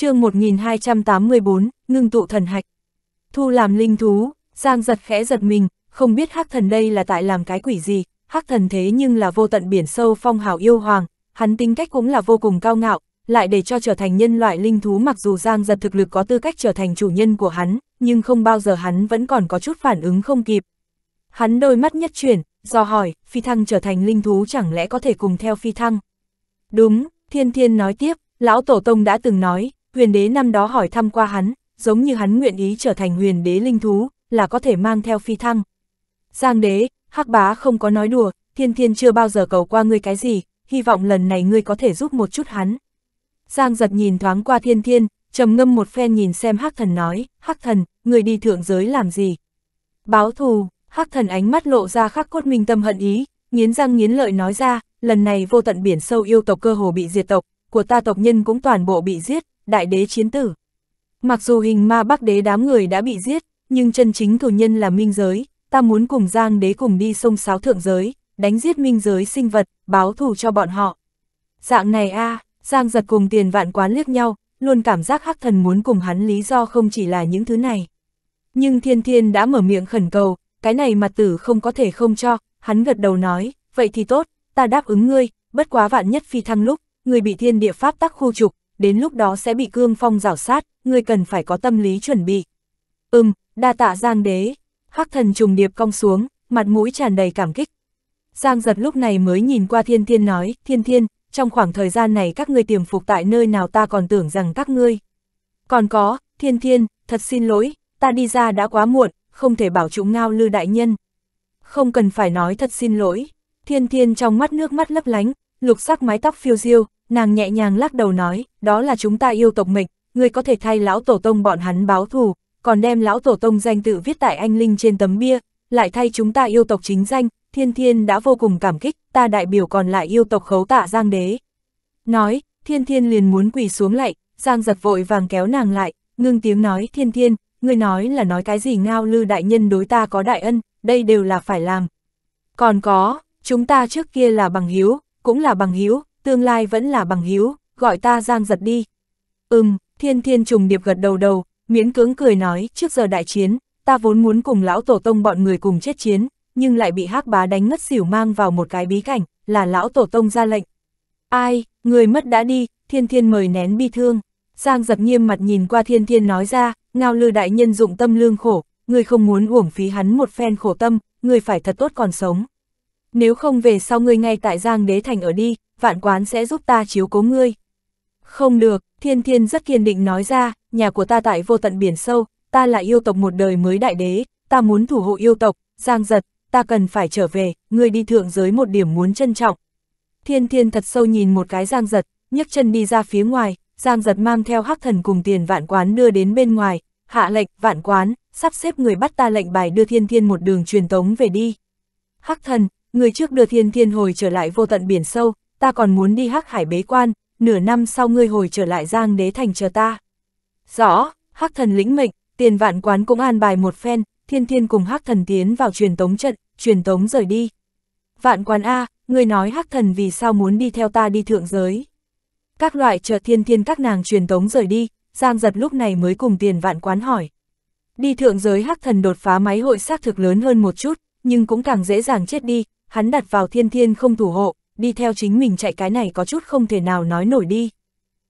chương 1284, ngưng tụ thần hạch. Thu làm linh thú, Giang giật khẽ giật mình, không biết hắc thần đây là tại làm cái quỷ gì, hắc thần thế nhưng là vô tận biển sâu phong hào yêu hoàng, hắn tính cách cũng là vô cùng cao ngạo, lại để cho trở thành nhân loại linh thú mặc dù Giang giật thực lực có tư cách trở thành chủ nhân của hắn, nhưng không bao giờ hắn vẫn còn có chút phản ứng không kịp. Hắn đôi mắt nhất chuyển, do hỏi, phi thăng trở thành linh thú chẳng lẽ có thể cùng theo phi thăng? Đúng, thiên thiên nói tiếp, lão tổ tông đã từng nói, huyền đế năm đó hỏi thăm qua hắn, giống như hắn nguyện ý trở thành huyền đế linh thú, là có thể mang theo phi thăng. Giang đế, hắc bá không có nói đùa, thiên thiên chưa bao giờ cầu qua ngươi cái gì, hy vọng lần này ngươi có thể giúp một chút hắn. Giang giật nhìn thoáng qua thiên thiên, trầm ngâm một phen nhìn xem hắc thần nói, hắc thần, người đi thượng giới làm gì? Báo thù, hắc thần ánh mắt lộ ra khắc cốt minh tâm hận ý, nghiến răng nghiến lợi nói ra, lần này vô tận biển sâu yêu tộc cơ hồ bị diệt tộc, của ta tộc nhân cũng toàn bộ bị giết, đại đế chiến tử. Mặc dù hình ma bắc đế đám người đã bị giết, nhưng chân chính thủ nhân là minh giới, ta muốn cùng giang đế cùng đi sông sáo thượng giới, đánh giết minh giới sinh vật, báo thù cho bọn họ. Dạng này a à, giang giật cùng tiền vạn quán liếc nhau, luôn cảm giác hắc thần muốn cùng hắn lý do không chỉ là những thứ này. Nhưng thiên thiên đã mở miệng khẩn cầu, cái này mặt tử không có thể không cho, hắn gật đầu nói, vậy thì tốt, ta đáp ứng ngươi, bất quá vạn nhất phi thăng lúc, người bị thiên địa pháp tắc khu trục, đến lúc đó sẽ bị cương phong rảo sát, ngươi cần phải có tâm lý chuẩn bị. Ừm, đa tạ Giang đế, hắc thần trùng điệp cong xuống, mặt mũi tràn đầy cảm kích. Giang giật lúc này mới nhìn qua thiên thiên nói, thiên thiên, trong khoảng thời gian này các ngươi tiềm phục tại nơi nào ta còn tưởng rằng các ngươi. Còn có, thiên thiên, thật xin lỗi, ta đi ra đã quá muộn, không thể bảo chúng ngao lư đại nhân. Không cần phải nói thật xin lỗi, thiên thiên trong mắt nước mắt lấp lánh, lục sắc mái tóc phiêu diêu, Nàng nhẹ nhàng lắc đầu nói, đó là chúng ta yêu tộc mình, ngươi có thể thay lão tổ tông bọn hắn báo thù, còn đem lão tổ tông danh tự viết tại anh Linh trên tấm bia, lại thay chúng ta yêu tộc chính danh, thiên thiên đã vô cùng cảm kích, ta đại biểu còn lại yêu tộc khấu tạ Giang đế. Nói, thiên thiên liền muốn quỳ xuống lại, Giang giật vội vàng kéo nàng lại, ngưng tiếng nói thiên thiên, ngươi nói là nói cái gì ngao lư đại nhân đối ta có đại ân, đây đều là phải làm. Còn có, chúng ta trước kia là bằng hiếu, cũng là bằng hiếu, tương lai vẫn là bằng hữu gọi ta giang giật đi. Ừm, thiên thiên trùng điệp gật đầu đầu, miễn cưỡng cười nói, trước giờ đại chiến, ta vốn muốn cùng lão tổ tông bọn người cùng chết chiến, nhưng lại bị hắc bá đánh ngất xỉu mang vào một cái bí cảnh, là lão tổ tông ra lệnh. Ai, người mất đã đi, thiên thiên mời nén bi thương. Giang giật nghiêm mặt nhìn qua thiên thiên nói ra, ngao lư đại nhân dụng tâm lương khổ, người không muốn uổng phí hắn một phen khổ tâm, người phải thật tốt còn sống nếu không về sau ngươi ngay tại Giang Đế Thành ở đi, vạn quán sẽ giúp ta chiếu cố ngươi. Không được, thiên thiên rất kiên định nói ra, nhà của ta tại vô tận biển sâu, ta là yêu tộc một đời mới đại đế, ta muốn thủ hộ yêu tộc, Giang giật, ta cần phải trở về, ngươi đi thượng giới một điểm muốn trân trọng. Thiên thiên thật sâu nhìn một cái Giang giật, nhấc chân đi ra phía ngoài, Giang giật mang theo hắc thần cùng tiền vạn quán đưa đến bên ngoài, hạ lệnh, vạn quán, sắp xếp người bắt ta lệnh bài đưa thiên thiên một đường truyền tống về đi. Hắc thần, người trước đưa thiên thiên hồi trở lại vô tận biển sâu, ta còn muốn đi hắc hải bế quan, nửa năm sau ngươi hồi trở lại giang đế thành chờ ta. Rõ, hắc thần lĩnh mệnh, tiền vạn quán cũng an bài một phen, thiên thiên cùng hắc thần tiến vào truyền tống trận, truyền tống rời đi. Vạn quán A, ngươi nói hắc thần vì sao muốn đi theo ta đi thượng giới. Các loại chờ thiên thiên các nàng truyền tống rời đi, giang giật lúc này mới cùng tiền vạn quán hỏi. Đi thượng giới hắc thần đột phá máy hội xác thực lớn hơn một chút, nhưng cũng càng dễ dàng chết đi, hắn đặt vào thiên thiên không thủ hộ, đi theo chính mình chạy cái này có chút không thể nào nói nổi đi.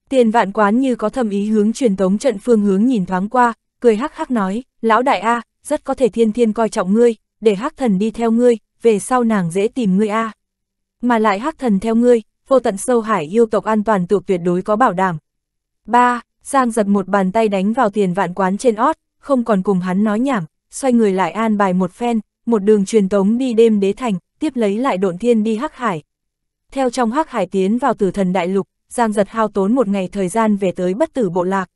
Tiền vạn quán như có thầm ý hướng truyền tống trận phương hướng nhìn thoáng qua, cười hắc hắc nói, lão đại A, rất có thể thiên thiên coi trọng ngươi, để hắc thần đi theo ngươi, về sau nàng dễ tìm ngươi A. Mà lại hắc thần theo ngươi, vô tận sâu hải yêu tộc an toàn tược tuyệt đối có bảo đảm. 3. Giang giật một bàn tay đánh vào tiền vạn quán trên ót, không còn cùng hắn nói nhảm, xoay người lại an bài một phen, một đường truyền tống đi đêm đế thành, tiếp lấy lại độn thiên đi hắc hải. Theo trong hắc hải tiến vào tử thần đại lục, Giang giật hao tốn một ngày thời gian về tới bất tử bộ lạc.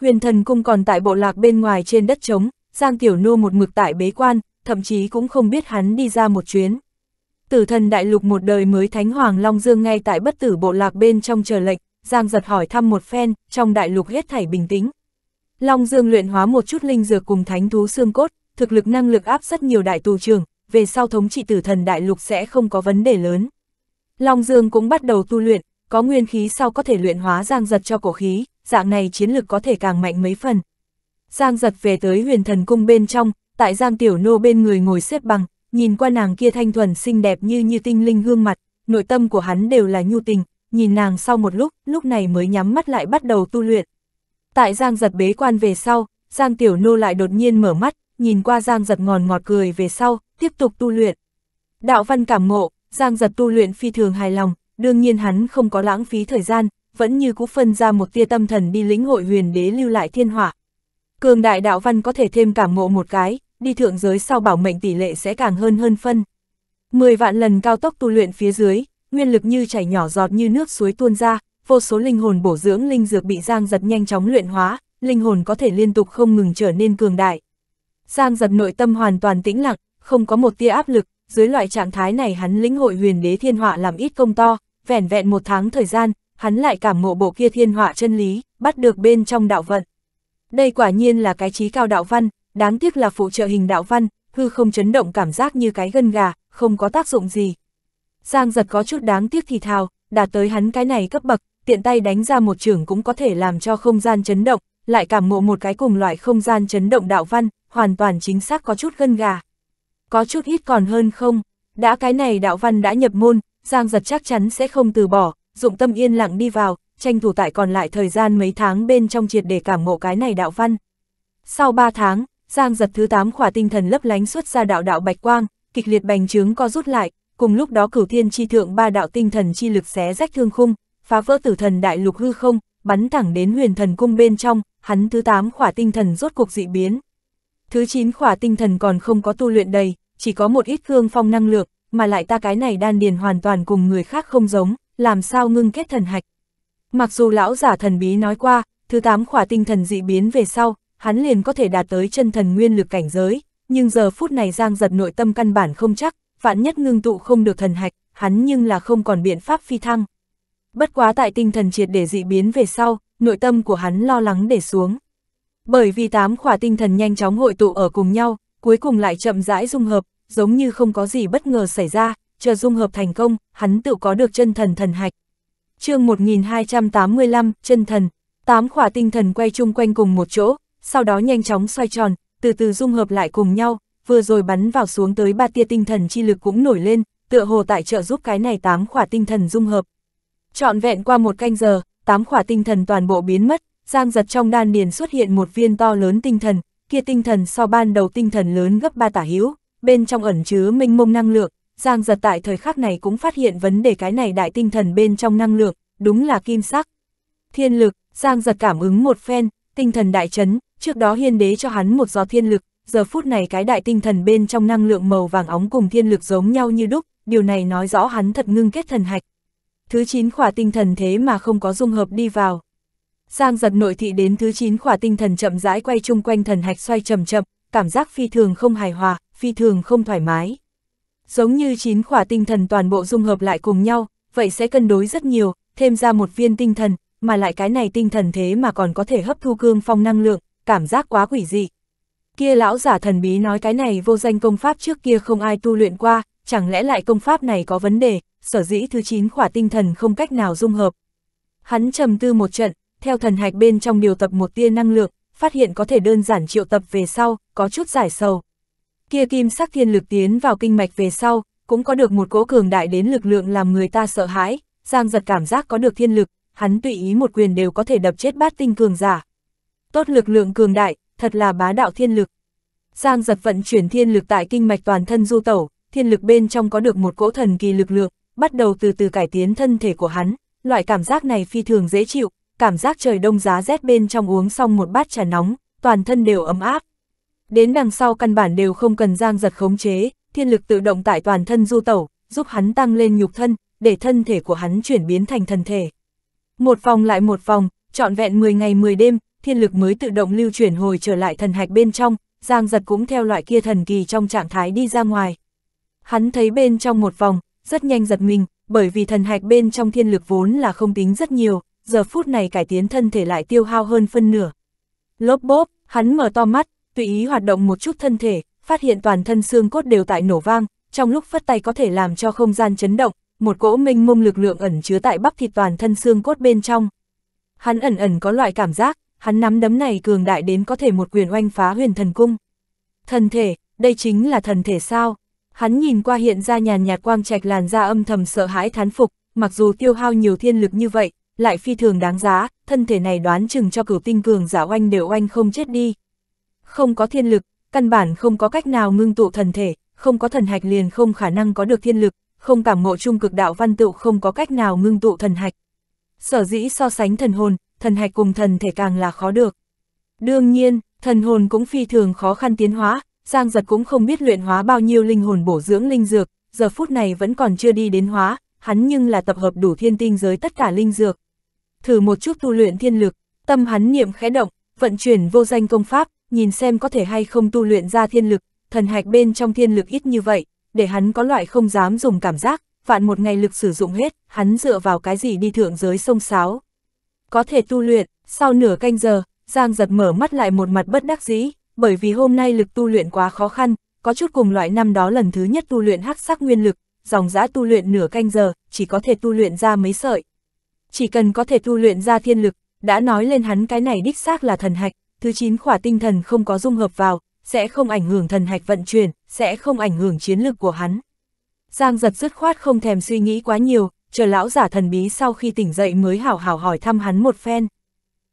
Huyền thần cung còn tại bộ lạc bên ngoài trên đất trống, Giang Tiểu Nô một mực tại bế quan, thậm chí cũng không biết hắn đi ra một chuyến. Tử thần đại lục một đời mới Thánh Hoàng Long Dương ngay tại bất tử bộ lạc bên trong chờ lệnh, Giang giật hỏi thăm một phen, trong đại lục hết thảy bình tĩnh. Long Dương luyện hóa một chút linh dược cùng thánh thú xương cốt, thực lực năng lực áp rất nhiều đại tù trưởng, về sau thống trị tử thần đại lục sẽ không có vấn đề lớn. Long Dương cũng bắt đầu tu luyện, có nguyên khí sau có thể luyện hóa giang giật cho cổ khí, dạng này chiến lực có thể càng mạnh mấy phần. Giang giật về tới huyền thần cung bên trong, tại giang tiểu nô bên người ngồi xếp bằng, nhìn qua nàng kia thanh thuần xinh đẹp như như tinh linh gương mặt, nội tâm của hắn đều là nhu tình, nhìn nàng sau một lúc, lúc này mới nhắm mắt lại bắt đầu tu luyện. Tại giang giật bế quan về sau, giang tiểu nô lại đột nhiên mở mắt, nhìn qua Giang Giật ngòn ngọt cười về sau, tiếp tục tu luyện. Đạo văn cảm ngộ, Giang Giật tu luyện phi thường hài lòng, đương nhiên hắn không có lãng phí thời gian, vẫn như cũ phân ra một tia tâm thần đi lĩnh hội huyền đế lưu lại thiên hỏa. Cường đại đạo văn có thể thêm cảm ngộ một cái, đi thượng giới sau bảo mệnh tỷ lệ sẽ càng hơn hơn phân. Mười vạn lần cao tốc tu luyện phía dưới, nguyên lực như chảy nhỏ giọt như nước suối tuôn ra, vô số linh hồn bổ dưỡng linh dược bị Giang Giật nhanh chóng luyện hóa, linh hồn có thể liên tục không ngừng trở nên cường đại. Giang giật nội tâm hoàn toàn tĩnh lặng, không có một tia áp lực, dưới loại trạng thái này hắn lĩnh hội huyền đế thiên họa làm ít công to, vẻn vẹn một tháng thời gian, hắn lại cảm ngộ bộ kia thiên họa chân lý, bắt được bên trong đạo vận. Đây quả nhiên là cái trí cao đạo văn, đáng tiếc là phụ trợ hình đạo văn, hư không chấn động cảm giác như cái gân gà, không có tác dụng gì. Giang giật có chút đáng tiếc thì thào, đạt tới hắn cái này cấp bậc, tiện tay đánh ra một trường cũng có thể làm cho không gian chấn động, lại cảm ngộ một cái cùng loại không gian chấn động đạo văn, hoàn toàn chính xác có chút gân gà. Có chút ít còn hơn không, đã cái này đạo văn đã nhập môn, Giang giật chắc chắn sẽ không từ bỏ, dụng tâm yên lặng đi vào, tranh thủ tại còn lại thời gian mấy tháng bên trong triệt để cảm ngộ cái này đạo văn. Sau 3 tháng, Giang giật thứ 8 khỏa tinh thần lấp lánh xuất ra đạo đạo bạch quang, kịch liệt bành trướng co rút lại, cùng lúc đó cửu thiên chi thượng ba đạo tinh thần chi lực xé rách thương khung, phá vỡ tử thần đại lục hư không, bắn thẳng đến huyền thần cung bên trong, hắn thứ 8 khỏa tinh thần rốt cuộc dị biến, Thứ chín khỏa tinh thần còn không có tu luyện đầy, chỉ có một ít cương phong năng lượng mà lại ta cái này đan điền hoàn toàn cùng người khác không giống, làm sao ngưng kết thần hạch. Mặc dù lão giả thần bí nói qua, thứ tám khỏa tinh thần dị biến về sau, hắn liền có thể đạt tới chân thần nguyên lực cảnh giới, nhưng giờ phút này giang giật nội tâm căn bản không chắc, vạn nhất ngưng tụ không được thần hạch, hắn nhưng là không còn biện pháp phi thăng. Bất quá tại tinh thần triệt để dị biến về sau, nội tâm của hắn lo lắng để xuống. Bởi vì tám khỏa tinh thần nhanh chóng hội tụ ở cùng nhau, cuối cùng lại chậm rãi dung hợp, giống như không có gì bất ngờ xảy ra, chờ dung hợp thành công, hắn tự có được chân thần thần hạch. chương 1285, chân thần, tám khỏa tinh thần quay chung quanh cùng một chỗ, sau đó nhanh chóng xoay tròn, từ từ dung hợp lại cùng nhau, vừa rồi bắn vào xuống tới ba tia tinh thần chi lực cũng nổi lên, tựa hồ tại trợ giúp cái này tám khỏa tinh thần dung hợp. Trọn vẹn qua một canh giờ, tám khỏa tinh thần toàn bộ biến mất, Giang giật trong đan điền xuất hiện một viên to lớn tinh thần, kia tinh thần so ban đầu tinh thần lớn gấp ba tả hữu, bên trong ẩn chứa minh mông năng lượng, Giang giật tại thời khắc này cũng phát hiện vấn đề cái này đại tinh thần bên trong năng lượng, đúng là kim sắc. Thiên lực, Giang giật cảm ứng một phen, tinh thần đại chấn, trước đó hiên đế cho hắn một gió thiên lực, giờ phút này cái đại tinh thần bên trong năng lượng màu vàng óng cùng thiên lực giống nhau như đúc, điều này nói rõ hắn thật ngưng kết thần hạch. Thứ 9 khỏa tinh thần thế mà không có dung hợp đi vào. Giang giật nội thị đến thứ 9 khỏa tinh thần chậm rãi quay chung quanh thần hạch xoay chậm chậm, cảm giác phi thường không hài hòa, phi thường không thoải mái. Giống như 9 khỏa tinh thần toàn bộ dung hợp lại cùng nhau, vậy sẽ cân đối rất nhiều, thêm ra một viên tinh thần, mà lại cái này tinh thần thế mà còn có thể hấp thu cương phong năng lượng, cảm giác quá quỷ dị. Kia lão giả thần bí nói cái này vô danh công pháp trước kia không ai tu luyện qua, chẳng lẽ lại công pháp này có vấn đề, sở dĩ thứ 9 khỏa tinh thần không cách nào dung hợp. Hắn trầm tư một trận, theo thần hạch bên trong điều tập một tia năng lượng, phát hiện có thể đơn giản triệu tập về sau, có chút giải sầu. Kia kim sắc thiên lực tiến vào kinh mạch về sau, cũng có được một cỗ cường đại đến lực lượng làm người ta sợ hãi, Giang giật cảm giác có được thiên lực, hắn tùy ý một quyền đều có thể đập chết bát tinh cường giả. Tốt lực lượng cường đại, thật là bá đạo thiên lực. Giang giật vận chuyển thiên lực tại kinh mạch toàn thân du tẩu, thiên lực bên trong có được một cỗ thần kỳ lực lượng, bắt đầu từ từ cải tiến thân thể của hắn, loại cảm giác này phi thường dễ chịu, cảm giác trời đông giá rét bên trong uống xong một bát trà nóng, toàn thân đều ấm áp. Đến đằng sau căn bản đều không cần giang giật khống chế, thiên lực tự động tại toàn thân du tẩu, giúp hắn tăng lên nhục thân, để thân thể của hắn chuyển biến thành thân thể. Một vòng lại một vòng, trọn vẹn 10 ngày 10 đêm, thiên lực mới tự động lưu chuyển hồi trở lại thần hạch bên trong, giang giật cũng theo loại kia thần kỳ trong trạng thái đi ra ngoài. Hắn thấy bên trong một vòng, rất nhanh giật mình, bởi vì thần hạch bên trong thiên lực vốn là không tính rất nhiều, giờ phút này cải tiến thân thể lại tiêu hao hơn phân nửa. Lốp bốp, hắn mở to mắt, tùy ý hoạt động một chút thân thể, phát hiện toàn thân xương cốt đều tại nổ vang, trong lúc phất tay có thể làm cho không gian chấn động, một cỗ minh mông lực lượng ẩn chứa tại bắp thịt toàn thân xương cốt bên trong. Hắn ẩn ẩn có loại cảm giác, hắn nắm đấm này cường đại đến có thể một quyền oanh phá huyền thần cung. Thần thể, đây chính là thần thể sao? Hắn nhìn qua hiện ra nhàn nhạt quang trạch làn da âm thầm sợ hãi thán phục, mặc dù tiêu hao nhiều thiên lực như vậy, lại phi thường đáng giá, thân thể này đoán chừng cho cửu tinh cường giả oanh đều oanh không chết đi. Không có thiên lực, căn bản không có cách nào ngưng tụ thần thể, không có thần hạch liền không khả năng có được thiên lực, không cảm ngộ chung cực đạo văn tựu không có cách nào ngưng tụ thần hạch. Sở dĩ so sánh thần hồn, thần hạch cùng thần thể càng là khó được. Đương nhiên, thần hồn cũng phi thường khó khăn tiến hóa, Giang Giật cũng không biết luyện hóa bao nhiêu linh hồn bổ dưỡng linh dược, giờ phút này vẫn còn chưa đi đến hóa, hắn nhưng là tập hợp đủ thiên tinh giới tất cả linh dược thử một chút tu luyện thiên lực, tâm hắn niệm khẽ động, vận chuyển vô danh công pháp, nhìn xem có thể hay không tu luyện ra thiên lực, thần hạch bên trong thiên lực ít như vậy, để hắn có loại không dám dùng cảm giác, vạn một ngày lực sử dụng hết, hắn dựa vào cái gì đi thượng giới sông sáo. Có thể tu luyện, sau nửa canh giờ, Giang giật mở mắt lại một mặt bất đắc dĩ, bởi vì hôm nay lực tu luyện quá khó khăn, có chút cùng loại năm đó lần thứ nhất tu luyện hắc sắc nguyên lực, dòng dã tu luyện nửa canh giờ, chỉ có thể tu luyện ra mấy sợi chỉ cần có thể tu luyện ra thiên lực, đã nói lên hắn cái này đích xác là thần hạch, thứ 9 khỏa tinh thần không có dung hợp vào, sẽ không ảnh hưởng thần hạch vận chuyển, sẽ không ảnh hưởng chiến lực của hắn. Giang giật dứt khoát không thèm suy nghĩ quá nhiều, chờ lão giả thần bí sau khi tỉnh dậy mới hảo hảo hỏi thăm hắn một phen.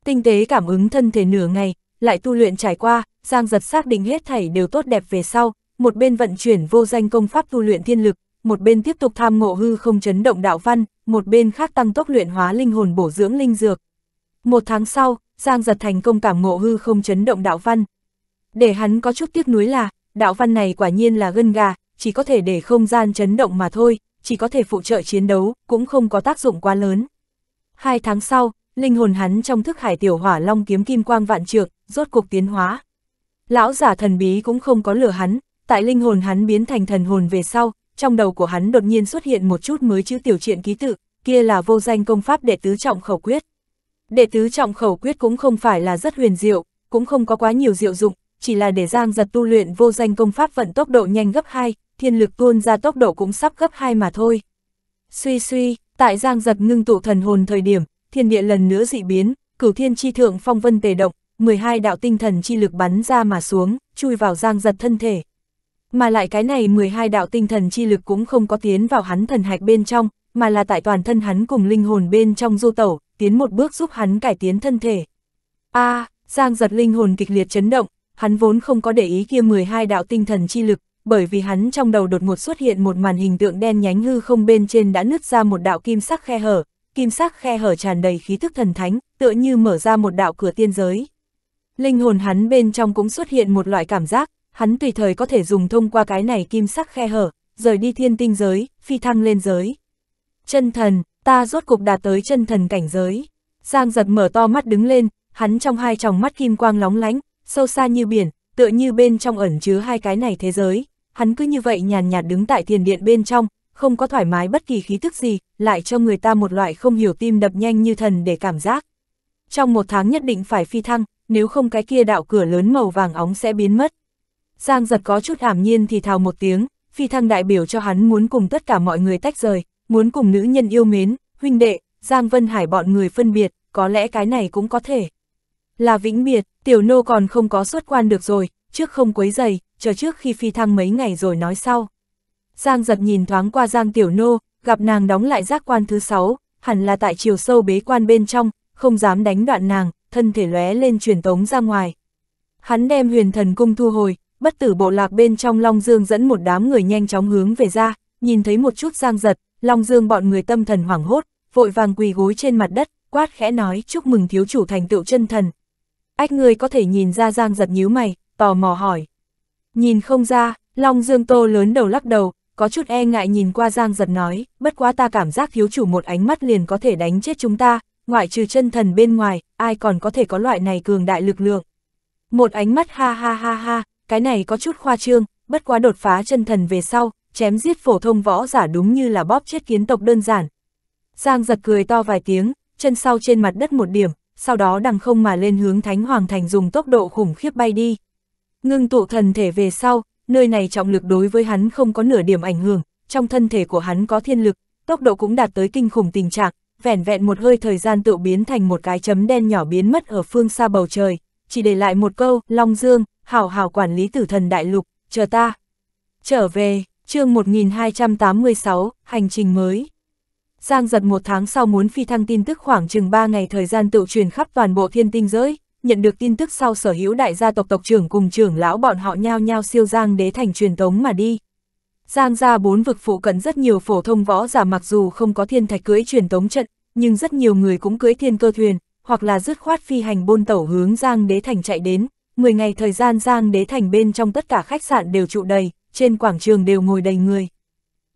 Tinh tế cảm ứng thân thể nửa ngày, lại tu luyện trải qua, Giang giật xác định hết thảy đều tốt đẹp về sau, một bên vận chuyển vô danh công pháp tu luyện thiên lực, một bên tiếp tục tham ngộ hư không chấn động đạo văn, một bên khác tăng tốc luyện hóa linh hồn bổ dưỡng linh dược. Một tháng sau, Giang giật thành công cảm ngộ hư không chấn động đạo văn. Để hắn có chút tiếc nuối là, đạo văn này quả nhiên là gân gà, chỉ có thể để không gian chấn động mà thôi, chỉ có thể phụ trợ chiến đấu, cũng không có tác dụng quá lớn. Hai tháng sau, linh hồn hắn trong thức hải tiểu hỏa long kiếm kim quang vạn trượng, rốt cuộc tiến hóa. Lão giả thần bí cũng không có lửa hắn, tại linh hồn hắn biến thành thần hồn về sau, trong đầu của hắn đột nhiên xuất hiện một chút mới chữ tiểu truyện ký tự, kia là vô danh công pháp đệ tứ trọng khẩu quyết. Đệ tứ trọng khẩu quyết cũng không phải là rất huyền diệu, cũng không có quá nhiều diệu dụng, chỉ là để Giang giật tu luyện vô danh công pháp vận tốc độ nhanh gấp 2, thiên lực tuôn ra tốc độ cũng sắp gấp 2 mà thôi. Suy suy, tại Giang giật ngưng tụ thần hồn thời điểm, thiên địa lần nữa dị biến, cửu thiên chi thượng phong vân tề động, 12 đạo tinh thần chi lực bắn ra mà xuống, chui vào Giang giật thân thể. Mà lại cái này 12 đạo tinh thần chi lực cũng không có tiến vào hắn thần hạch bên trong, mà là tại toàn thân hắn cùng linh hồn bên trong du tẩu, tiến một bước giúp hắn cải tiến thân thể. a à, Giang giật linh hồn kịch liệt chấn động, hắn vốn không có để ý kia 12 đạo tinh thần chi lực, bởi vì hắn trong đầu đột ngột xuất hiện một màn hình tượng đen nhánh hư không bên trên đã nứt ra một đạo kim sắc khe hở, kim sắc khe hở tràn đầy khí thức thần thánh, tựa như mở ra một đạo cửa tiên giới. Linh hồn hắn bên trong cũng xuất hiện một loại cảm giác, hắn tùy thời có thể dùng thông qua cái này kim sắc khe hở, rời đi thiên tinh giới, phi thăng lên giới. Chân thần, ta rốt cục đạt tới chân thần cảnh giới. Giang giật mở to mắt đứng lên, hắn trong hai tròng mắt kim quang lóng lánh, sâu xa như biển, tựa như bên trong ẩn chứa hai cái này thế giới. Hắn cứ như vậy nhàn nhạt đứng tại thiền điện bên trong, không có thoải mái bất kỳ khí thức gì, lại cho người ta một loại không hiểu tim đập nhanh như thần để cảm giác. Trong một tháng nhất định phải phi thăng, nếu không cái kia đạo cửa lớn màu vàng óng sẽ biến mất. Giang giật có chút ảm nhiên thì thào một tiếng, phi thăng đại biểu cho hắn muốn cùng tất cả mọi người tách rời, muốn cùng nữ nhân yêu mến, huynh đệ, Giang Vân Hải bọn người phân biệt, có lẽ cái này cũng có thể. Là vĩnh biệt, tiểu nô còn không có xuất quan được rồi, trước không quấy giày, chờ trước khi phi thăng mấy ngày rồi nói sau. Giang giật nhìn thoáng qua Giang tiểu nô, gặp nàng đóng lại giác quan thứ sáu, hẳn là tại chiều sâu bế quan bên trong, không dám đánh đoạn nàng, thân thể lóe lên truyền tống ra ngoài. Hắn đem huyền thần cung thu hồi, bất tử bộ lạc bên trong Long Dương dẫn một đám người nhanh chóng hướng về ra, nhìn thấy một chút giang giật, Long Dương bọn người tâm thần hoảng hốt, vội vàng quỳ gối trên mặt đất, quát khẽ nói chúc mừng thiếu chủ thành tựu chân thần. Ách người có thể nhìn ra giang giật nhíu mày, tò mò hỏi. Nhìn không ra, Long Dương Tô lớn đầu lắc đầu, có chút e ngại nhìn qua giang giật nói, bất quá ta cảm giác thiếu chủ một ánh mắt liền có thể đánh chết chúng ta, ngoại trừ chân thần bên ngoài, ai còn có thể có loại này cường đại lực lượng. Một ánh mắt ha ha ha ha, cái này có chút khoa trương, bất quá đột phá chân thần về sau, chém giết phổ thông võ giả đúng như là bóp chết kiến tộc đơn giản. Giang giật cười to vài tiếng, chân sau trên mặt đất một điểm, sau đó đằng không mà lên hướng Thánh Hoàng Thành dùng tốc độ khủng khiếp bay đi. Ngưng tụ thần thể về sau, nơi này trọng lực đối với hắn không có nửa điểm ảnh hưởng, trong thân thể của hắn có thiên lực, tốc độ cũng đạt tới kinh khủng tình trạng, vẻn vẹn một hơi thời gian tự biến thành một cái chấm đen nhỏ biến mất ở phương xa bầu trời, chỉ để lại một câu, Long Dương, hảo hảo quản lý tử thần đại lục, chờ ta. Trở về, chương 1286, hành trình mới. Giang giật một tháng sau muốn phi thăng tin tức khoảng chừng 3 ngày thời gian tự truyền khắp toàn bộ thiên tinh giới, nhận được tin tức sau sở hữu đại gia tộc tộc trưởng cùng trưởng lão bọn họ nhao nhao siêu giang đế thành truyền tống mà đi. Giang ra bốn vực phụ cận rất nhiều phổ thông võ giả mặc dù không có thiên thạch cưới truyền tống trận, nhưng rất nhiều người cũng cưới thiên cơ thuyền, hoặc là dứt khoát phi hành bôn tẩu hướng giang đế thành chạy đến, 10 ngày thời gian Giang Đế Thành bên trong tất cả khách sạn đều trụ đầy, trên quảng trường đều ngồi đầy người.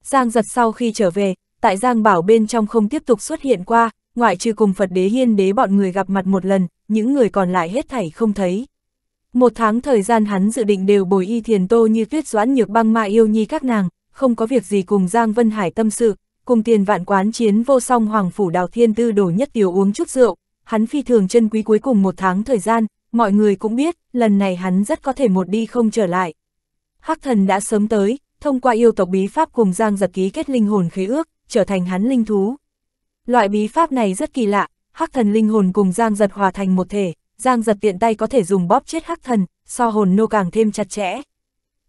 Giang giật sau khi trở về, tại Giang Bảo bên trong không tiếp tục xuất hiện qua, ngoại trừ cùng Phật Đế Hiên Đế bọn người gặp mặt một lần, những người còn lại hết thảy không thấy. Một tháng thời gian hắn dự định đều bồi y thiền tô như tuyết doãn nhược băng ma yêu nhi các nàng, không có việc gì cùng Giang Vân Hải tâm sự, cùng tiền vạn quán chiến vô song hoàng phủ đào thiên tư đổ nhất tiểu uống chút rượu, hắn phi thường chân quý cuối cùng một tháng thời gian, mọi người cũng biết, lần này hắn rất có thể một đi không trở lại. Hắc thần đã sớm tới, thông qua yêu tộc bí pháp cùng Giang giật ký kết linh hồn khế ước, trở thành hắn linh thú. Loại bí pháp này rất kỳ lạ, hắc thần linh hồn cùng Giang giật hòa thành một thể, Giang giật tiện tay có thể dùng bóp chết hắc thần, so hồn nô càng thêm chặt chẽ.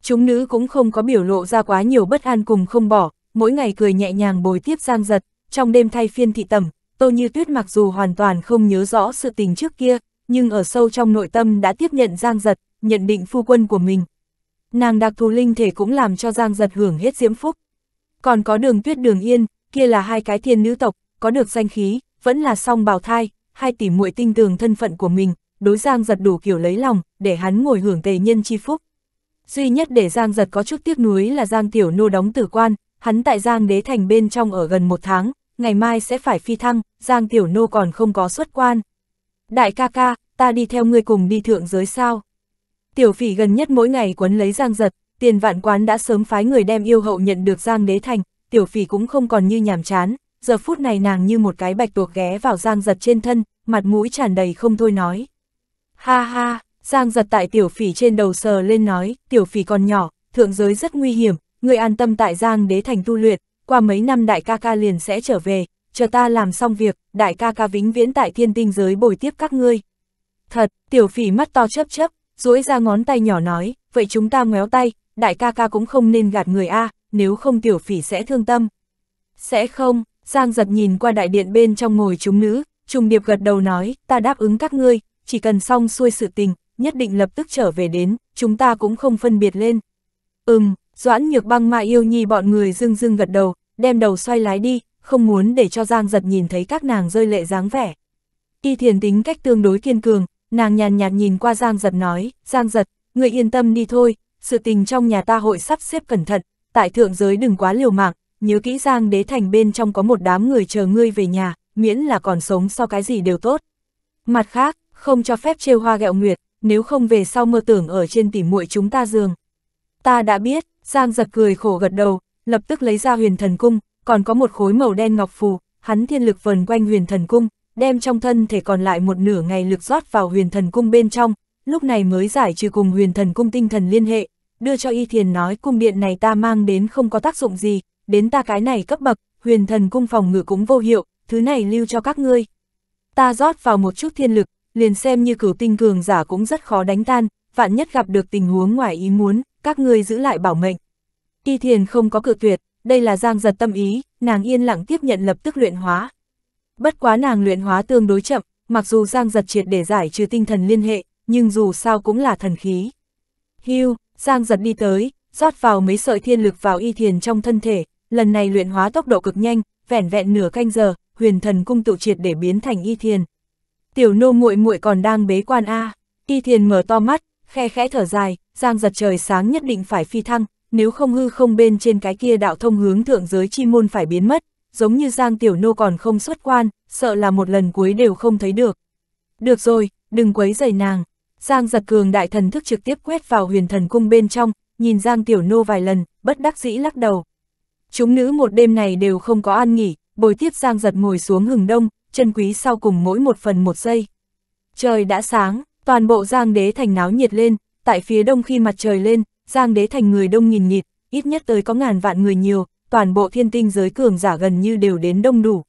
Chúng nữ cũng không có biểu lộ ra quá nhiều bất an cùng không bỏ, mỗi ngày cười nhẹ nhàng bồi tiếp Giang giật, trong đêm thay phiên thị tẩm, Tô Như Tuyết mặc dù hoàn toàn không nhớ rõ sự tình trước kia, nhưng ở sâu trong nội tâm đã tiếp nhận Giang Giật, nhận định phu quân của mình. Nàng đặc thù linh thể cũng làm cho Giang Giật hưởng hết diễm phúc. Còn có đường tuyết đường yên, kia là hai cái thiên nữ tộc, có được danh khí, vẫn là song bào thai, hai tỷ muội tinh tường thân phận của mình, đối Giang Giật đủ kiểu lấy lòng, để hắn ngồi hưởng tề nhân chi phúc. Duy nhất để Giang Giật có chút tiếc nuối là Giang Tiểu Nô đóng tử quan, hắn tại Giang Đế Thành bên trong ở gần một tháng, ngày mai sẽ phải phi thăng, Giang Tiểu Nô còn không có xuất quan đại ca ca, ta đi theo ngươi cùng đi thượng giới sao. Tiểu phỉ gần nhất mỗi ngày quấn lấy giang giật, tiền vạn quán đã sớm phái người đem yêu hậu nhận được giang đế thành, tiểu phỉ cũng không còn như nhàm chán, giờ phút này nàng như một cái bạch tuộc ghé vào giang giật trên thân, mặt mũi tràn đầy không thôi nói. Ha ha, giang giật tại tiểu phỉ trên đầu sờ lên nói, tiểu phỉ còn nhỏ, thượng giới rất nguy hiểm, ngươi an tâm tại giang đế thành tu luyện, qua mấy năm đại ca ca liền sẽ trở về, chờ ta làm xong việc, đại ca ca vĩnh viễn tại thiên tinh giới bồi tiếp các ngươi. Thật, tiểu phỉ mắt to chấp chấp, duỗi ra ngón tay nhỏ nói, vậy chúng ta ngoéo tay, đại ca ca cũng không nên gạt người A, nếu không tiểu phỉ sẽ thương tâm. Sẽ không, Giang giật nhìn qua đại điện bên trong ngồi chúng nữ, trùng điệp gật đầu nói, ta đáp ứng các ngươi, chỉ cần xong xuôi sự tình, nhất định lập tức trở về đến, chúng ta cũng không phân biệt lên. Ừm, Doãn nhược băng mà yêu nhi bọn người dưng dưng gật đầu, đem đầu xoay lái đi, không muốn để cho Giang giật nhìn thấy các nàng rơi lệ dáng vẻ. Y thiền tính cách tương đối kiên cường, nàng nhàn nhạt nhìn qua Giang giật nói, Giang giật, người yên tâm đi thôi, sự tình trong nhà ta hội sắp xếp cẩn thận, tại thượng giới đừng quá liều mạng, nhớ kỹ Giang đế thành bên trong có một đám người chờ ngươi về nhà, miễn là còn sống sau cái gì đều tốt. Mặt khác, không cho phép trêu hoa gẹo nguyệt, nếu không về sau mơ tưởng ở trên tỉ muội chúng ta giường. Ta đã biết, Giang giật cười khổ gật đầu, lập tức lấy ra huyền thần cung, còn có một khối màu đen ngọc phù, hắn thiên lực vần quanh huyền thần cung, đem trong thân thể còn lại một nửa ngày lực rót vào huyền thần cung bên trong, lúc này mới giải trừ cùng huyền thần cung tinh thần liên hệ, đưa cho y thiền nói cung điện này ta mang đến không có tác dụng gì, đến ta cái này cấp bậc, huyền thần cung phòng ngự cũng vô hiệu, thứ này lưu cho các ngươi. Ta rót vào một chút thiên lực, liền xem như cửu tinh cường giả cũng rất khó đánh tan, vạn nhất gặp được tình huống ngoài ý muốn, các ngươi giữ lại bảo mệnh. Y thiền không có cự tuyệt, đây là giang giật tâm ý, nàng yên lặng tiếp nhận lập tức luyện hóa. Bất quá nàng luyện hóa tương đối chậm, mặc dù giang giật triệt để giải trừ tinh thần liên hệ, nhưng dù sao cũng là thần khí. Hưu, giang giật đi tới, rót vào mấy sợi thiên lực vào y thiền trong thân thể, lần này luyện hóa tốc độ cực nhanh, vẻn vẹn nửa canh giờ, huyền thần cung tụ triệt để biến thành y thiền. Tiểu nô muội muội còn đang bế quan a. Y thiền mở to mắt, khe khẽ thở dài, giang giật trời sáng nhất định phải phi thăng, nếu không hư không bên trên cái kia đạo thông hướng thượng giới chi môn phải biến mất, giống như Giang Tiểu Nô còn không xuất quan, sợ là một lần cuối đều không thấy được. Được rồi, đừng quấy rầy nàng. Giang giật cường đại thần thức trực tiếp quét vào huyền thần cung bên trong, nhìn Giang Tiểu Nô vài lần, bất đắc dĩ lắc đầu. Chúng nữ một đêm này đều không có an nghỉ, bồi tiếp Giang giật ngồi xuống hừng đông, chân quý sau cùng mỗi một phần một giây. Trời đã sáng, toàn bộ Giang đế thành náo nhiệt lên, tại phía đông khi mặt trời lên, Giang Đế Thành người đông nghìn nghịt, ít nhất tới có ngàn vạn người nhiều, toàn bộ thiên tinh giới cường giả gần như đều đến đông đủ.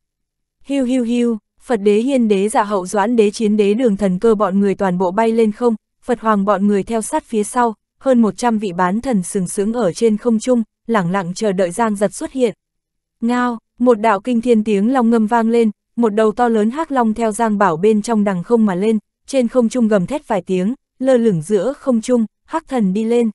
Hiu hiu hiu, Phật đế hiên đế giả dạ hậu doãn đế chiến đế đường thần cơ bọn người toàn bộ bay lên không, Phật hoàng bọn người theo sát phía sau, hơn 100 vị bán thần sừng sướng ở trên không trung, lẳng lặng chờ đợi Giang giật xuất hiện. Ngao, một đạo kinh thiên tiếng long ngâm vang lên, một đầu to lớn hắc long theo Giang Bảo bên trong đằng không mà lên, trên không trung gầm thét vài tiếng, lơ lửng giữa không trung, hắc thần đi lên.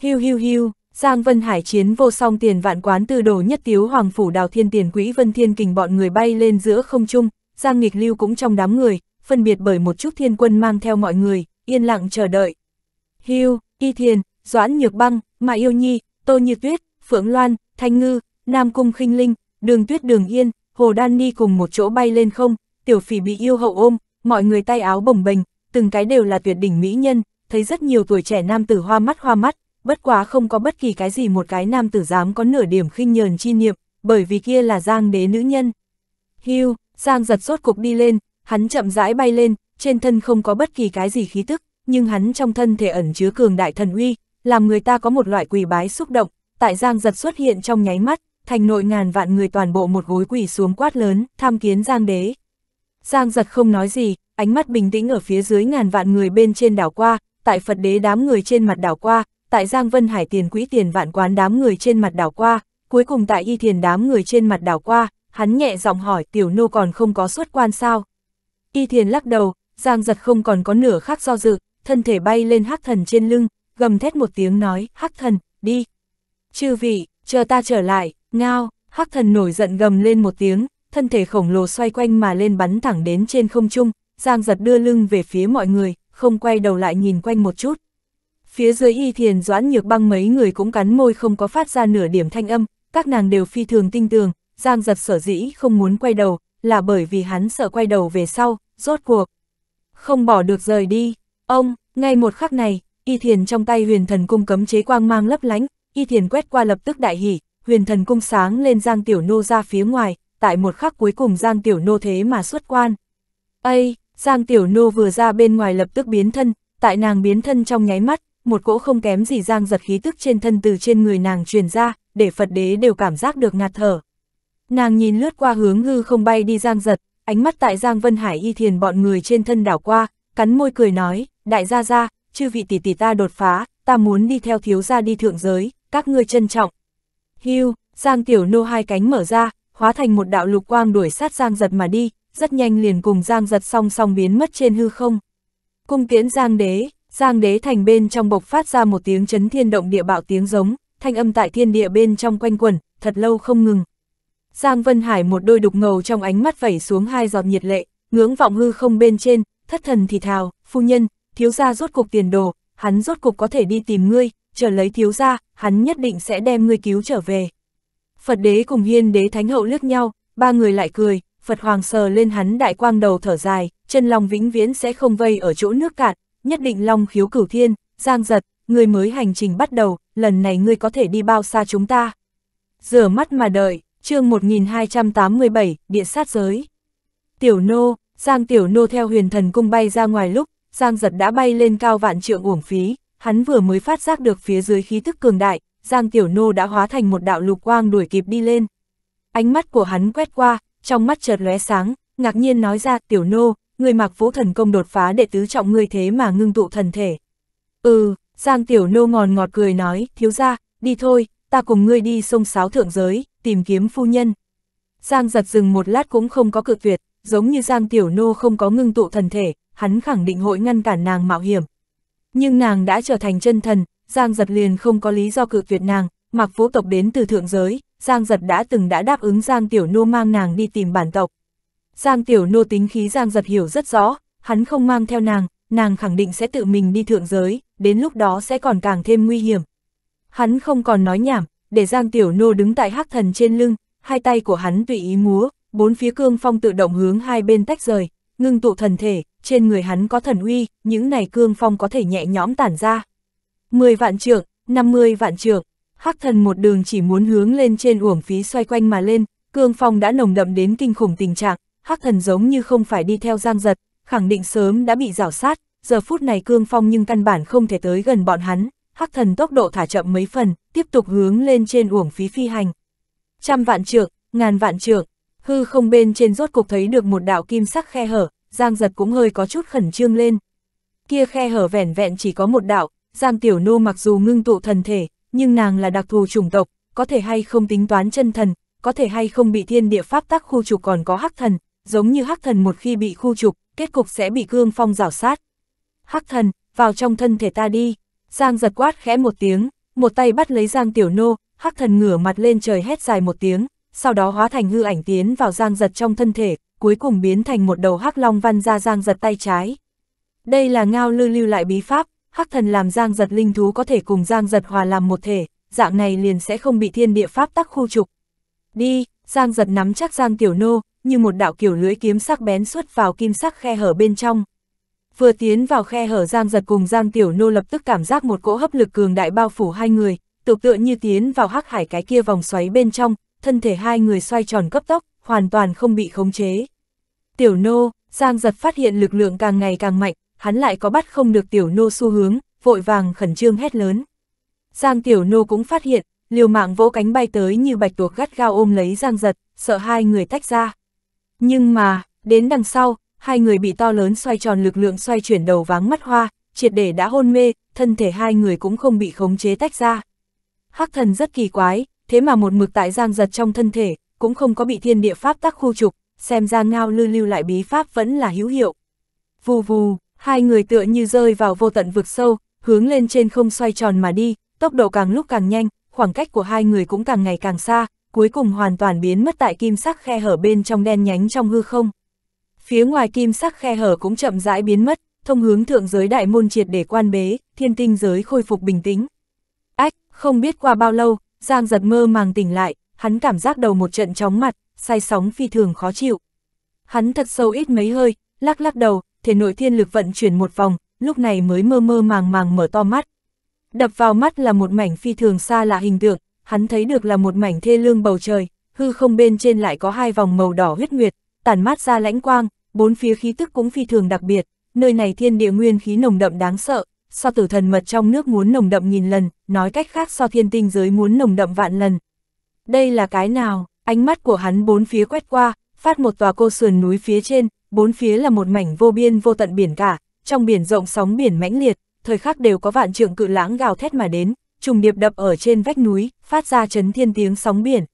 Hiu hiu hiu, Giang Vân Hải chiến vô song tiền vạn quán tư đồ nhất tiếu hoàng phủ đào thiên tiền quỹ vân thiên kình bọn người bay lên giữa không trung, Giang nghịch lưu cũng trong đám người, phân biệt bởi một chút thiên quân mang theo mọi người, yên lặng chờ đợi. Hiu, Y Thiền, Doãn Nhược Băng, Mà Yêu Nhi, Tô Như Tuyết, Phượng Loan, Thanh Ngư, Nam Cung khinh Linh, Đường Tuyết Đường Yên, Hồ Đan Ni cùng một chỗ bay lên không, tiểu phỉ bị yêu hậu ôm, mọi người tay áo bồng bềnh, từng cái đều là tuyệt đỉnh mỹ nhân, thấy rất nhiều tuổi trẻ nam tử hoa mắt hoa mắt, bất quá không có bất kỳ cái gì một cái nam tử dám có nửa điểm khinh nhờn chi niệm, bởi vì kia là giang đế nữ nhân. Hưu, giang giật sốt cục đi lên, hắn chậm rãi bay lên, trên thân không có bất kỳ cái gì khí tức, nhưng hắn trong thân thể ẩn chứa cường đại thần uy, làm người ta có một loại quỳ bái xúc động, tại giang giật xuất hiện trong nháy mắt, thành nội ngàn vạn người toàn bộ một gối quỳ xuống quát lớn, tham kiến giang đế. Giang giật không nói gì, ánh mắt bình tĩnh ở phía dưới ngàn vạn người bên trên đảo qua, tại Phật đế đám người trên mặt đảo qua, tại Giang Vân Hải tiền quỹ tiền vạn quán đám người trên mặt đảo qua, cuối cùng tại y thiền đám người trên mặt đảo qua, hắn nhẹ giọng hỏi tiểu nô còn không có xuất quan sao. Y thiền lắc đầu, Giang giật không còn có nửa khắc do dự, thân thể bay lên hắc thần trên lưng, gầm thét một tiếng nói, hắc thần, đi. Chư vị, chờ ta trở lại, ngao, hắc thần nổi giận gầm lên một tiếng, thân thể khổng lồ xoay quanh mà lên bắn thẳng đến trên không trung, Giang giật đưa lưng về phía mọi người, không quay đầu lại nhìn quanh một chút. Phía dưới y thiền doãn nhược băng mấy người cũng cắn môi không có phát ra nửa điểm thanh âm, các nàng đều phi thường tinh tường, Giang giật sở dĩ không muốn quay đầu, là bởi vì hắn sợ quay đầu về sau, rốt cuộc. Không bỏ được rời đi, ông, ngay một khắc này, y thiền trong tay huyền thần cung cấm chế quang mang lấp lánh, y thiền quét qua lập tức đại hỉ, huyền thần cung sáng lên Giang Tiểu Nô ra phía ngoài, tại một khắc cuối cùng Giang Tiểu Nô thế mà xuất quan. Ây, Giang Tiểu Nô vừa ra bên ngoài lập tức biến thân, tại nàng biến thân trong nháy mắt, một cỗ không kém gì giang giật khí tức trên thân từ trên người nàng truyền ra, để Phật đế đều cảm giác được ngạt thở. Nàng nhìn lướt qua hướng hư không bay đi giang giật, ánh mắt tại giang vân hải y thiền bọn người trên thân đảo qua, cắn môi cười nói, đại gia gia, chư vị tỷ tỷ ta đột phá, ta muốn đi theo thiếu gia đi thượng giới, các ngươi trân trọng. Hưu, giang tiểu nô hai cánh mở ra, hóa thành một đạo lục quang đuổi sát giang giật mà đi, rất nhanh liền cùng giang giật song song biến mất trên hư không. Cung tiễn giang đế, Giang đế thành bên trong bộc phát ra một tiếng chấn thiên động địa bạo tiếng giống, thanh âm tại thiên địa bên trong quanh quẩn, thật lâu không ngừng. Giang Vân Hải một đôi đục ngầu trong ánh mắt vẩy xuống hai giọt nhiệt lệ, ngưỡng vọng hư không bên trên, thất thần thì thào, phu nhân, thiếu gia rốt cục tiền đồ, hắn rốt cục có thể đi tìm ngươi, chờ lấy thiếu gia, hắn nhất định sẽ đem ngươi cứu trở về. Phật đế cùng hiên đế thánh hậu lướt nhau, ba người lại cười, Phật hoàng sờ lên hắn đại quang đầu thở dài, chân lòng vĩnh viễn sẽ không vây ở chỗ nước cạn, nhất định long khiếu cửu thiên, giang giật, người mới hành trình bắt đầu, lần này ngươi có thể đi bao xa chúng ta. Rửa mắt mà đợi, chương 1287, địa sát giới. Tiểu nô, Giang tiểu nô theo huyền thần cung bay ra ngoài lúc, Giang giật đã bay lên cao vạn trượng uổng phí, hắn vừa mới phát giác được phía dưới khí thức cường đại, Giang tiểu nô đã hóa thành một đạo lục quang đuổi kịp đi lên. Ánh mắt của hắn quét qua, trong mắt chợt lóe sáng, ngạc nhiên nói ra tiểu nô, người mặc vũ thần công đột phá để tứ trọng ngươi thế mà ngưng tụ thần thể. Ừ, Giang Tiểu Nô ngòn ngọt cười nói, thiếu ra, đi thôi, ta cùng ngươi đi sông sáo thượng giới, tìm kiếm phu nhân. Giang giật dừng một lát cũng không có cự tuyệt, giống như Giang Tiểu Nô không có ngưng tụ thần thể, hắn khẳng định hội ngăn cản nàng mạo hiểm. Nhưng nàng đã trở thành chân thần, Giang giật liền không có lý do cự tuyệt nàng, mặc vũ tộc đến từ thượng giới, Giang giật đã từng đã đáp ứng Giang Tiểu Nô mang nàng đi tìm bản tộc, Giang tiểu nô tính khí Giang giật hiểu rất rõ, hắn không mang theo nàng, nàng khẳng định sẽ tự mình đi thượng giới, đến lúc đó sẽ còn càng thêm nguy hiểm. Hắn không còn nói nhảm, để Giang Tiểu Nô đứng tại hắc thần trên lưng, hai tay của hắn tùy ý múa, bốn phía cương phong tự động hướng hai bên tách rời, ngưng tụ thần thể, trên người hắn có thần uy, những này cương phong có thể nhẹ nhõm tản ra. Mười vạn trượng, mươi vạn trượng, hắc thần một đường chỉ muốn hướng lên trên uổng phí xoay quanh mà lên, cương phong đã nồng đậm đến kinh khủng tình trạng, hắc thần giống như không phải đi theo giang giật, khẳng định sớm đã bị rào sát, giờ phút này cương phong nhưng căn bản không thể tới gần bọn hắn, hắc thần tốc độ thả chậm mấy phần, tiếp tục hướng lên trên uổng phí phi hành. Trăm vạn trượng, ngàn vạn trượng, hư không bên trên rốt cục thấy được một đạo kim sắc khe hở, giang giật cũng hơi có chút khẩn trương lên. Kia khe hở vẻn vẹn chỉ có một đạo, giang tiểu nô mặc dù ngưng tụ thần thể, nhưng nàng là đặc thù chủng tộc, có thể hay không tính toán chân thần, có thể hay không bị thiên địa pháp tắc khu trục còn có hắc thần, giống như hắc thần một khi bị khu trục, kết cục sẽ bị cương phong rào sát. Hắc thần, vào trong thân thể ta đi. Giang giật quát khẽ một tiếng, một tay bắt lấy Giang Tiểu Nô, hắc thần ngửa mặt lên trời hét dài một tiếng, sau đó hóa thành hư ảnh tiến vào Giang giật trong thân thể, cuối cùng biến thành một đầu hắc long văn ra Giang giật tay trái. Đây là ngao lưu lưu lại bí pháp, hắc thần làm Giang giật linh thú có thể cùng Giang giật hòa làm một thể, dạng này liền sẽ không bị thiên địa pháp tắc khu trục. Đi, Giang giật nắm chắc Giang Tiểu Nô, như một đạo kiểu lưỡi kiếm sắc bén xuất vào kim sắc khe hở bên trong. Vừa tiến vào khe hở Giang giật cùng Giang Tiểu Nô lập tức cảm giác một cỗ hấp lực cường đại bao phủ hai người, tục tựa như tiến vào hắc hải cái kia vòng xoáy bên trong, thân thể hai người xoay tròn cấp tốc, hoàn toàn không bị khống chế. Tiểu Nô, Giang giật phát hiện lực lượng càng ngày càng mạnh, hắn lại có bắt không được Tiểu Nô xu hướng, vội vàng khẩn trương hét lớn. Giang Tiểu Nô cũng phát hiện, liều mạng vỗ cánh bay tới như bạch tuộc gắt gao ôm lấy Giang giật, sợ hai người tách ra. Nhưng mà, đến đằng sau, hai người bị to lớn xoay tròn lực lượng xoay chuyển đầu váng mắt hoa, triệt để đã hôn mê, thân thể hai người cũng không bị khống chế tách ra. Hắc thần rất kỳ quái, thế mà một mực tại giang giật trong thân thể, cũng không có bị thiên địa pháp tác khu trục, xem ra ngao lưu lưu lại bí pháp vẫn là hữu hiệu. Vù vù, hai người tựa như rơi vào vô tận vực sâu, hướng lên trên không xoay tròn mà đi, tốc độ càng lúc càng nhanh, khoảng cách của hai người cũng càng ngày càng xa, cuối cùng hoàn toàn biến mất tại kim sắc khe hở bên trong đen nhánh trong hư không. Phía ngoài kim sắc khe hở cũng chậm rãi biến mất, thông hướng thượng giới đại môn triệt để quan bế, thiên tinh giới khôi phục bình tĩnh. Ách, không biết qua bao lâu, Giang giật mơ màng tỉnh lại, hắn cảm giác đầu một trận chóng mặt, say sóng phi thường khó chịu. Hắn thật sâu ít mấy hơi, lắc lắc đầu, thể nội thiên lực vận chuyển một vòng, lúc này mới mơ mơ màng màng mở to mắt. Đập vào mắt là một mảnh phi thường xa lạ hình tượng, hắn thấy được là một mảnh thê lương bầu trời, hư không bên trên lại có hai vòng màu đỏ huyết nguyệt, tản mát ra lãnh quang, bốn phía khí tức cũng phi thường đặc biệt, nơi này thiên địa nguyên khí nồng đậm đáng sợ, so tử thần mật trong nước muốn nồng đậm nghìn lần, nói cách khác so thiên tinh giới muốn nồng đậm vạn lần. Đây là cái nào? Ánh mắt của hắn bốn phía quét qua, phát một tòa cô sườn núi phía trên, bốn phía là một mảnh vô biên vô tận biển cả, trong biển rộng sóng biển mãnh liệt, thời khắc đều có vạn trượng cự lãng gào thét mà đến, trùng điệp đập ở trên vách núi, phát ra chấn thiên tiếng sóng biển.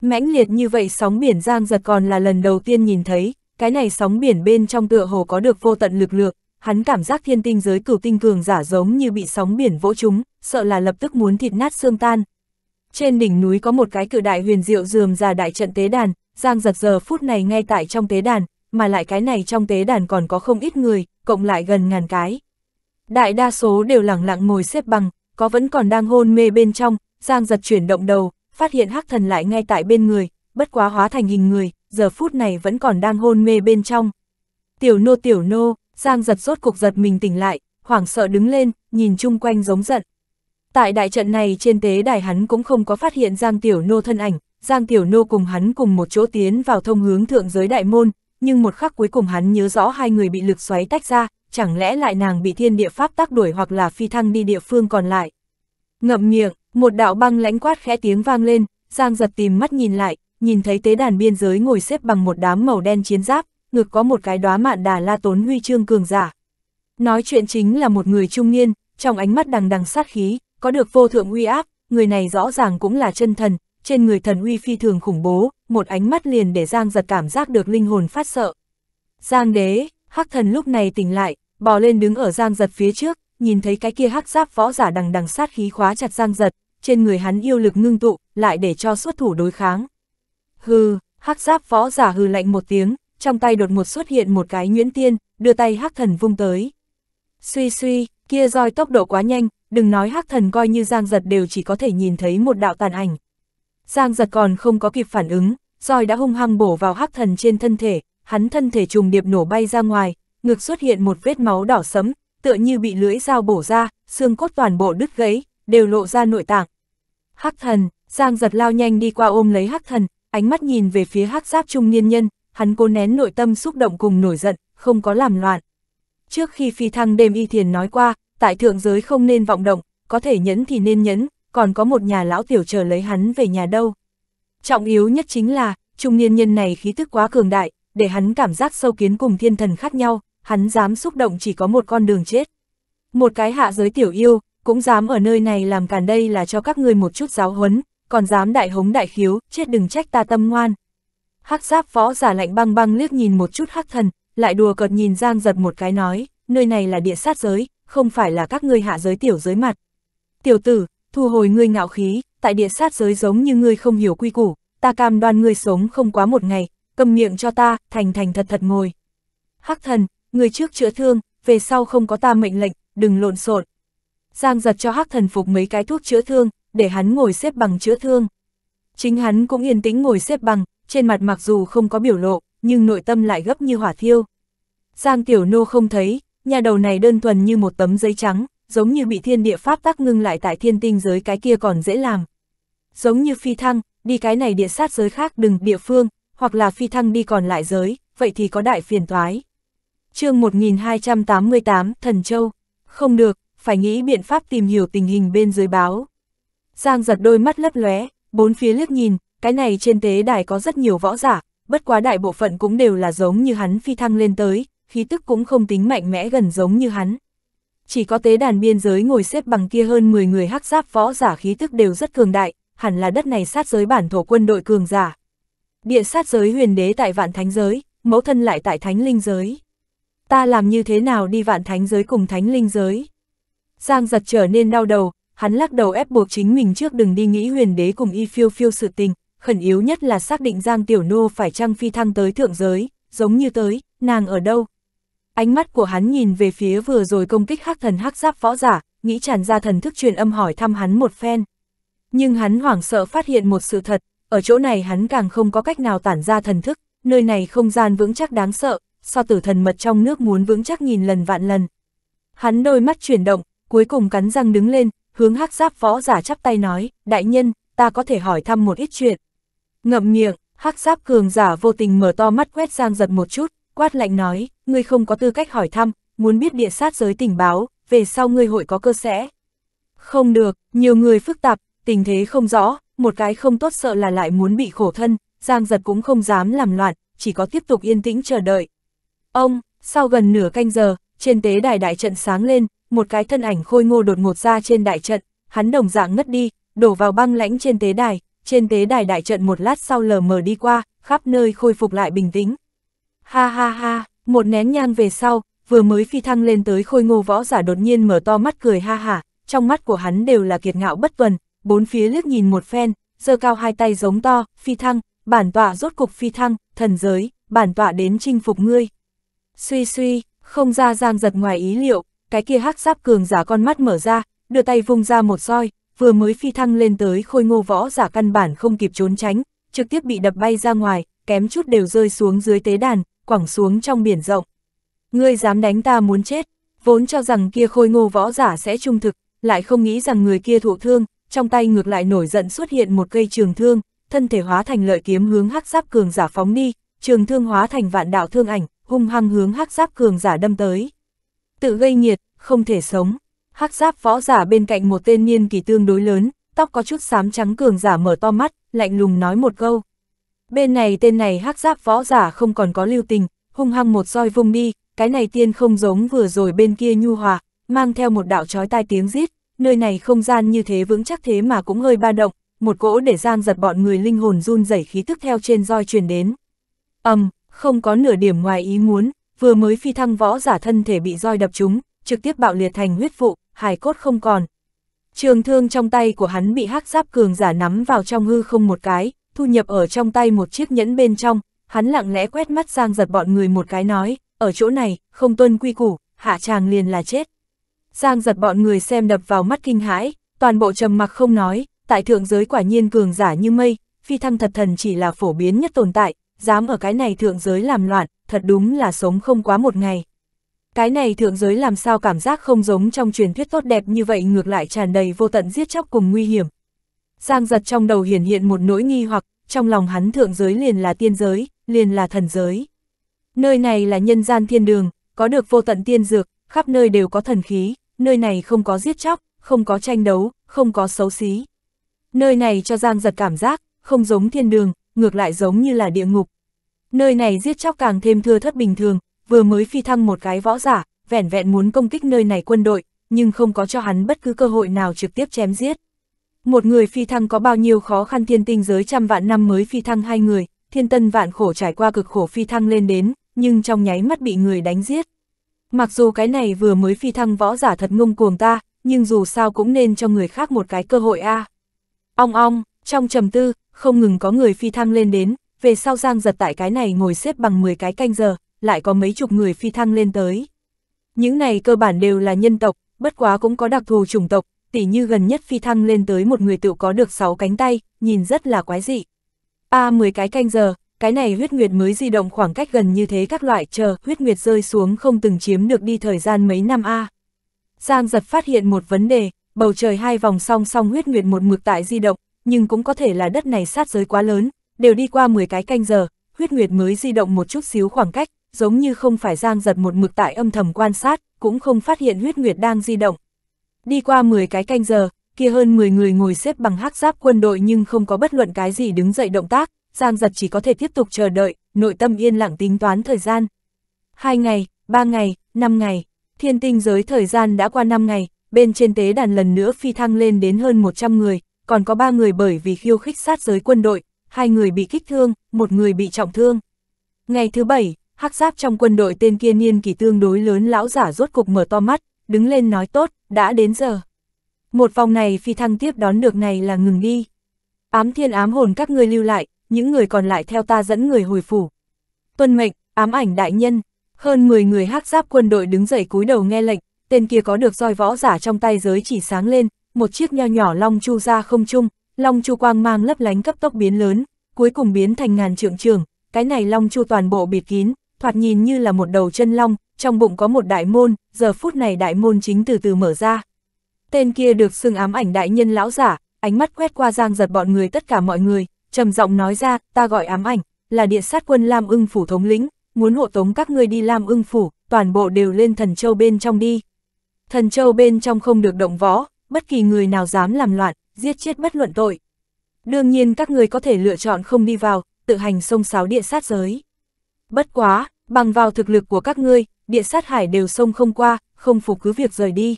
Mãnh liệt như vậy sóng biển Giang Giật còn là lần đầu tiên nhìn thấy, cái này sóng biển bên trong tựa hồ có được vô tận lực lượng, hắn cảm giác thiên tinh giới cửu tinh cường giả giống như bị sóng biển vỗ chúng, sợ là lập tức muốn thịt nát xương tan. Trên đỉnh núi có một cái cự đại huyền diệu dườm ra đại trận tế đàn, Giang Giật giờ phút này ngay tại trong tế đàn, mà lại cái này trong tế đàn còn có không ít người, cộng lại gần ngàn cái. Đại đa số đều lặng lặng ngồi xếp bằng, có vẫn còn đang hôn mê bên trong, Giang giật chuyển động đầu, phát hiện hắc thần lại ngay tại bên người, bất quá hóa thành hình người, giờ phút này vẫn còn đang hôn mê bên trong. Tiểu nô tiểu nô, Giang giật rốt cục giật mình tỉnh lại, hoảng sợ đứng lên, nhìn chung quanh giống giận. Tại đại trận này trên tế đài hắn cũng không có phát hiện Giang tiểu nô thân ảnh, Giang tiểu nô cùng hắn cùng một chỗ tiến vào thông hướng thượng giới đại môn, nhưng một khắc cuối cùng hắn nhớ rõ hai người bị lực xoáy tách ra, chẳng lẽ lại nàng bị thiên địa pháp tác đuổi hoặc là phi thăng đi địa phương còn lại. Ngậm miệng, một đạo băng lãnh quát khẽ tiếng vang lên, Giang giật tìm mắt nhìn lại, nhìn thấy tế đàn biên giới ngồi xếp bằng một đám màu đen chiến giáp, ngực có một cái đóa mạn đà la tốn huy chương cường giả. Nói chuyện chính là một người trung niên, trong ánh mắt đằng đằng sát khí, có được vô thượng uy áp, người này rõ ràng cũng là chân thần, trên người thần uy phi thường khủng bố, một ánh mắt liền để Giang giật cảm giác được linh hồn phát sợ. Giang đế, hắc thần lúc này tỉnh lại, bò lên đứng ở Giang Giật phía trước, nhìn thấy cái kia hắc giáp võ giả đằng đằng sát khí khóa chặt Giang Giật, trên người hắn yêu lực ngưng tụ, lại để cho xuất thủ đối kháng. Hừ, hắc giáp võ giả hừ lạnh một tiếng, trong tay đột ngột xuất hiện một cái nhuyễn tiên, đưa tay hắc thần vung tới. Suy suy, kia roi tốc độ quá nhanh, đừng nói hắc thần coi như Giang Giật đều chỉ có thể nhìn thấy một đạo tàn ảnh. Giang Giật còn không có kịp phản ứng, roi đã hung hăng bổ vào hắc thần trên thân thể, hắn thân thể trùng điệp nổ bay ra ngoài, ngực xuất hiện một vết máu đỏ sấm, tựa như bị lưỡi dao bổ ra, xương cốt toàn bộ đứt gãy, đều lộ ra nội tạng. Hắc thần, Giang giật lao nhanh đi qua ôm lấy hắc thần, ánh mắt nhìn về phía hắc giáp trung niên nhân, hắn cố nén nội tâm xúc động cùng nổi giận, không có làm loạn. Trước khi phi thăng đêm y thiền nói qua, tại thượng giới không nên vọng động, có thể nhẫn thì nên nhẫn, còn có một nhà lão tiểu chờ lấy hắn về nhà đâu. Trọng yếu nhất chính là, trung niên nhân này khí tức quá cường đại, để hắn cảm giác sâu kiến cùng thiên thần khác nhau, hắn dám xúc động chỉ có một con đường chết. Một cái hạ giới tiểu yêu, cũng dám ở nơi này làm càn đây là cho các ngươi một chút giáo huấn, còn dám đại hống đại khiếu, chết đừng trách ta tâm ngoan. Hắc giáp võ giả lạnh băng băng liếc nhìn một chút hắc thần, lại đùa cợt nhìn Giang giật một cái nói, nơi này là địa sát giới, không phải là các ngươi hạ giới tiểu giới mặt. Tiểu tử, thu hồi ngươi ngạo khí, tại địa sát giới giống như ngươi không hiểu quy củ, ta cam đoan ngươi sống không quá một ngày, cầm miệng cho ta, thành thành thật thật ngồi. Hắc thần, người trước chữa thương, về sau không có ta mệnh lệnh, đừng lộn xộn. Giang giật cho hắc thần phục mấy cái thuốc chữa thương, để hắn ngồi xếp bằng chữa thương. Chính hắn cũng yên tĩnh ngồi xếp bằng, trên mặt mặc dù không có biểu lộ, nhưng nội tâm lại gấp như hỏa thiêu. Giang Tiểu Nô không thấy, nhà đầu này đơn thuần như một tấm giấy trắng, giống như bị thiên địa pháp tắc ngưng lại tại thiên tinh giới cái kia còn dễ làm. Giống như phi thăng, đi cái này địa sát giới khác đừng địa phương, hoặc là phi thăng đi còn lại giới, vậy thì có đại phiền toái chương 1288, Thần Châu. Không được, phải nghĩ biện pháp tìm hiểu tình hình bên dưới báo. Giang giật đôi mắt lấp lóe, bốn phía liếc nhìn, cái này trên tế đài có rất nhiều võ giả, bất quá đại bộ phận cũng đều là giống như hắn phi thăng lên tới, khí tức cũng không tính mạnh mẽ gần giống như hắn. Chỉ có tế đàn biên giới ngồi xếp bằng kia hơn 10 người hắc giáp võ giả khí tức đều rất cường đại, hẳn là đất này sát giới bản thổ quân đội cường giả. Địa sát giới huyền đế tại vạn thánh giới, mẫu thân lại tại thánh linh giới ta làm như thế nào đi vạn thánh giới cùng thánh linh giới. Giang giật trở nên đau đầu, hắn lắc đầu ép buộc chính mình trước đừng đi nghĩ huyền đế cùng y phiêu phiêu sự tình, khẩn yếu nhất là xác định Giang Tiểu Nô phải trăng phi thăng tới thượng giới, giống như tới, nàng ở đâu. Ánh mắt của hắn nhìn về phía vừa rồi công kích hắc thần hắc giáp võ giả, nghĩ tràn ra thần thức truyền âm hỏi thăm hắn một phen. Nhưng hắn hoảng sợ phát hiện một sự thật, ở chỗ này hắn càng không có cách nào tản ra thần thức, nơi này không gian vững chắc đáng sợ, so tử thần mật trong nước muốn vững chắc nghìn lần vạn lần. Hắn đôi mắt chuyển động, cuối cùng cắn răng đứng lên, hướng hắc giáp võ giả chắp tay nói, đại nhân, ta có thể hỏi thăm một ít chuyện. Ngậm miệng, hắc giáp cường giả vô tình mở to mắt quét giang giật một chút, quát lạnh nói, ngươi không có tư cách hỏi thăm, muốn biết địa sát giới tình báo, về sau ngươi hội có cơ sẽ. Không được, nhiều người phức tạp, tình thế không rõ, một cái không tốt sợ là lại muốn bị khổ thân, giang giật cũng không dám làm loạn, chỉ có tiếp tục yên tĩnh chờ đợi. Ông, sau gần nửa canh giờ, trên tế đài đại trận sáng lên, một cái thân ảnh khôi ngô đột ngột ra trên đại trận, hắn đồng dạng ngất đi, đổ vào băng lãnh trên tế đài, trên tế đài đại trận một lát sau lờ mờ đi qua, khắp nơi khôi phục lại bình tĩnh. Ha ha ha, một nén nhang về sau, vừa mới phi thăng lên tới khôi ngô võ giả đột nhiên mở to mắt cười ha hả, trong mắt của hắn đều là kiệt ngạo bất tuần, bốn phía liếc nhìn một phen, giơ cao hai tay giống to, phi thăng, bản tọa rốt cục phi thăng, thần giới, bản tọa đến chinh phục ngươi. Suy suy, không ra giang giật ngoài ý liệu, cái kia hắc giáp cường giả con mắt mở ra, đưa tay vung ra một roi, vừa mới phi thăng lên tới khôi ngô võ giả căn bản không kịp trốn tránh, trực tiếp bị đập bay ra ngoài, kém chút đều rơi xuống dưới tế đàn, quẳng xuống trong biển rộng. Ngươi dám đánh ta muốn chết, vốn cho rằng kia khôi ngô võ giả sẽ trung thực, lại không nghĩ rằng người kia thụ thương, trong tay ngược lại nổi giận xuất hiện một cây trường thương, thân thể hóa thành lợi kiếm hướng hắc giáp cường giả phóng đi, trường thương hóa thành vạn đạo thương ảnh, hung hăng hướng hắc giáp cường giả đâm tới. Tự gây nhiệt không thể sống. Hắc giáp võ giả bên cạnh một tên niên kỳ tương đối lớn, tóc có chút xám trắng cường giả mở to mắt, lạnh lùng nói một câu. Bên này tên này hắc giáp võ giả không còn có lưu tình, hung hăng một roi vung đi, cái này tiên không giống vừa rồi bên kia nhu hòa, mang theo một đạo trói tai tiếng rít, nơi này không gian như thế vững chắc thế mà cũng hơi ba động, một cỗ để giang giật bọn người linh hồn run rẩy khí tức theo trên roi truyền đến. Ầm, um, không có nửa điểm ngoài ý muốn, vừa mới phi thăng võ giả thân thể bị roi đập trúng, trực tiếp bạo liệt thành huyết vụ, hài cốt không còn. Trường thương trong tay của hắn bị hắc giáp cường giả nắm vào trong hư không một cái, thu nhập ở trong tay một chiếc nhẫn bên trong, hắn lặng lẽ quét mắt sang giật bọn người một cái nói, ở chỗ này, không tuân quy củ, hạ tràng liền là chết. sang giật bọn người xem đập vào mắt kinh hãi, toàn bộ trầm mặc không nói, tại thượng giới quả nhiên cường giả như mây, phi thăng thật thần chỉ là phổ biến nhất tồn tại, dám ở cái này thượng giới làm loạn, thật đúng là sống không quá một ngày. Cái này thượng giới làm sao cảm giác không giống trong truyền thuyết tốt đẹp như vậy ngược lại tràn đầy vô tận giết chóc cùng nguy hiểm. Giang giật trong đầu hiển hiện một nỗi nghi hoặc, trong lòng hắn thượng giới liền là tiên giới, liền là thần giới. Nơi này là nhân gian thiên đường, có được vô tận tiên dược, khắp nơi đều có thần khí, nơi này không có giết chóc, không có tranh đấu, không có xấu xí. Nơi này cho Giang giật cảm giác, không giống thiên đường, ngược lại giống như là địa ngục. Nơi này giết chóc càng thêm thưa thất bình thường, vừa mới phi thăng một cái võ giả, vẻn vẹn muốn công kích nơi này quân đội, nhưng không có cho hắn bất cứ cơ hội nào trực tiếp chém giết. Một người phi thăng có bao nhiêu khó khăn thiên tinh giới trăm vạn năm mới phi thăng hai người, thiên tân vạn khổ trải qua cực khổ phi thăng lên đến, nhưng trong nháy mắt bị người đánh giết. Mặc dù cái này vừa mới phi thăng võ giả thật ngông cuồng ta, nhưng dù sao cũng nên cho người khác một cái cơ hội a. À. Ong ong, trong trầm tư, không ngừng có người phi thăng lên đến, về sau Giang giật tại cái này ngồi xếp bằng 10 cái canh giờ, lại có mấy chục người phi thăng lên tới. Những này cơ bản đều là nhân tộc, bất quá cũng có đặc thù chủng tộc, tỉ như gần nhất phi thăng lên tới một người tự có được 6 cánh tay, nhìn rất là quái dị. A à, 10 cái canh giờ, cái này huyết nguyệt mới di động khoảng cách gần như thế các loại chờ huyết nguyệt rơi xuống không từng chiếm được đi thời gian mấy năm A. Giang giật phát hiện một vấn đề, bầu trời hai vòng song song huyết nguyệt một mực tại di động, nhưng cũng có thể là đất này sát giới quá lớn, đều đi qua 10 cái canh giờ, huyết nguyệt mới di động một chút xíu khoảng cách, giống như không phải giang giật một mực tại âm thầm quan sát, cũng không phát hiện huyết nguyệt đang di động. Đi qua 10 cái canh giờ, kia hơn 10 người ngồi xếp bằng hắc giáp quân đội nhưng không có bất luận cái gì đứng dậy động tác, giang giật chỉ có thể tiếp tục chờ đợi, nội tâm yên lặng tính toán thời gian. Hai ngày, ba ngày, năm ngày, thiên tinh giới thời gian đã qua năm ngày, bên trên tế đàn lần nữa phi thăng lên đến hơn 100 người, còn có ba người bởi vì khiêu khích sát giới quân đội, hai người bị kích thương, một người bị trọng thương. Ngày thứ bảy, hắc giáp trong quân đội tên kia niên kỳ tương đối lớn lão giả rốt cục mở to mắt, đứng lên nói tốt, đã đến giờ. Một vòng này phi thăng tiếp đón được này là ngừng đi. Ám thiên ám hồn các ngươi lưu lại, những người còn lại theo ta dẫn người hồi phủ. Tuân mệnh, ám ảnh đại nhân, hơn 10 người hắc giáp quân đội đứng dậy cúi đầu nghe lệnh, tên kia có được roi võ giả trong tay giới chỉ sáng lên, một chiếc nho nhỏ long chu ra không trung, long chu quang mang lấp lánh cấp tốc biến lớn, cuối cùng biến thành ngàn trượng trường, cái này long chu toàn bộ bịt kín, thoạt nhìn như là một đầu chân long, trong bụng có một đại môn, giờ phút này đại môn chính từ từ mở ra. Tên kia được xưng ám ảnh đại nhân lão giả, ánh mắt quét qua giang giật bọn người tất cả mọi người, trầm giọng nói ra, ta gọi ám ảnh, là địa sát quân Lam ưng phủ thống lĩnh, muốn hộ tống các ngươi đi Lam ưng phủ, toàn bộ đều lên thần châu bên trong đi. Thần châu bên trong không được động võ, bất kỳ người nào dám làm loạn, giết chết bất luận tội. Đương nhiên các người có thể lựa chọn không đi vào, tự hành sông sáo địa sát giới. Bất quá, bằng vào thực lực của các ngươi, địa sát hải đều sông không qua, không phục cứ việc rời đi.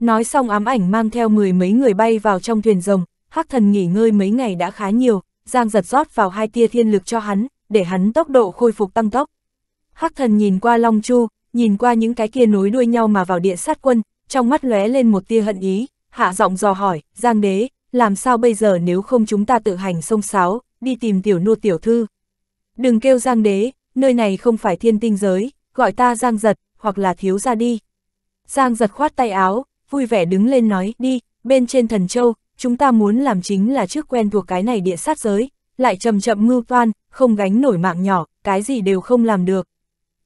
Nói xong ám ảnh mang theo mười mấy người bay vào trong thuyền rồng, hắc thần nghỉ ngơi mấy ngày đã khá nhiều, giang giật rót vào hai tia thiên lực cho hắn, để hắn tốc độ khôi phục tăng tốc. Hắc thần nhìn qua Long Chu, nhìn qua những cái kia nối đuôi nhau mà vào địa sát quân, trong mắt lóe lên một tia hận ý, hạ giọng dò hỏi, Giang đế, làm sao bây giờ nếu không chúng ta tự hành sông sáo, đi tìm tiểu nô tiểu thư. Đừng kêu Giang đế, nơi này không phải thiên tinh giới, gọi ta Giang giật, hoặc là thiếu ra đi. Giang giật khoát tay áo, vui vẻ đứng lên nói, đi, bên trên thần châu, chúng ta muốn làm chính là trước quen thuộc cái này địa sát giới, lại chậm chậm mưu toan, không gánh nổi mạng nhỏ, cái gì đều không làm được.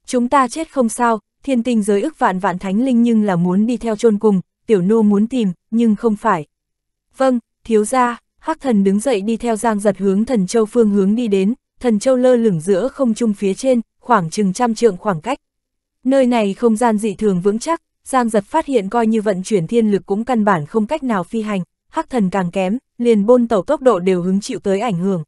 Chúng ta chết không sao, thiên tinh giới ức vạn vạn thánh linh nhưng là muốn đi theo chôn cùng, tiểu nô muốn tìm, nhưng không phải. Vâng, thiếu gia, hắc thần đứng dậy đi theo giang giật hướng thần châu phương hướng đi đến, thần châu lơ lửng giữa không trung phía trên, khoảng chừng trăm trượng khoảng cách. Nơi này không gian dị thường vững chắc, giang giật phát hiện coi như vận chuyển thiên lực cũng căn bản không cách nào phi hành, hắc thần càng kém, liền bôn tàu tốc độ đều hứng chịu tới ảnh hưởng.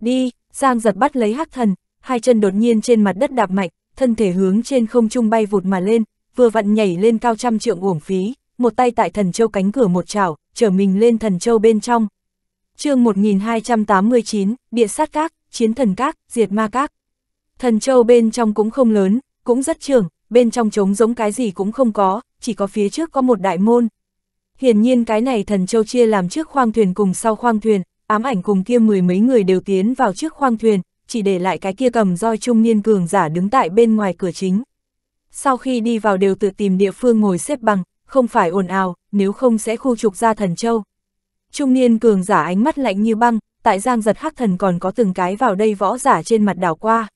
Đi, giang giật bắt lấy hắc thần, hai chân đột nhiên trên mặt đất đạp mạnh, thân thể hướng trên không trung bay vụt mà lên, vừa vặn nhảy lên cao trăm trượng uổng phí, một tay tại thần châu cánh cửa một chảo, trở mình lên thần châu bên trong. chương 1289, Địa sát các, Chiến thần các, Diệt ma các. Thần châu bên trong cũng không lớn, cũng rất trường, bên trong trống giống cái gì cũng không có, chỉ có phía trước có một đại môn. Hiển nhiên cái này thần châu chia làm trước khoang thuyền cùng sau khoang thuyền, ám ảnh cùng kia mười mấy người đều tiến vào trước khoang thuyền, chỉ để lại cái kia cầm roi trung niên cường giả đứng tại bên ngoài cửa chính. Sau khi đi vào đều tự tìm địa phương ngồi xếp bằng, không phải ồn ào, nếu không sẽ khu trục ra thần châu. Trung niên cường giả ánh mắt lạnh như băng, tại giang giật hắc thần còn có từng cái vào đây võ giả trên mặt đảo qua.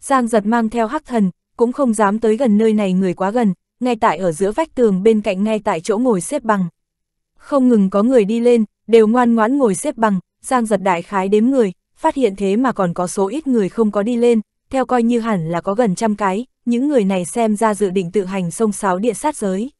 Giang giật mang theo hắc thần, cũng không dám tới gần nơi này người quá gần, ngay tại ở giữa vách tường bên cạnh ngay tại chỗ ngồi xếp bằng. Không ngừng có người đi lên, đều ngoan ngoãn ngồi xếp bằng, giang giật đại khái đếm người, phát hiện thế mà còn có số ít người không có đi lên, theo coi như hẳn là có gần trăm cái, những người này xem ra dự định tự hành sông sáo địa sát giới.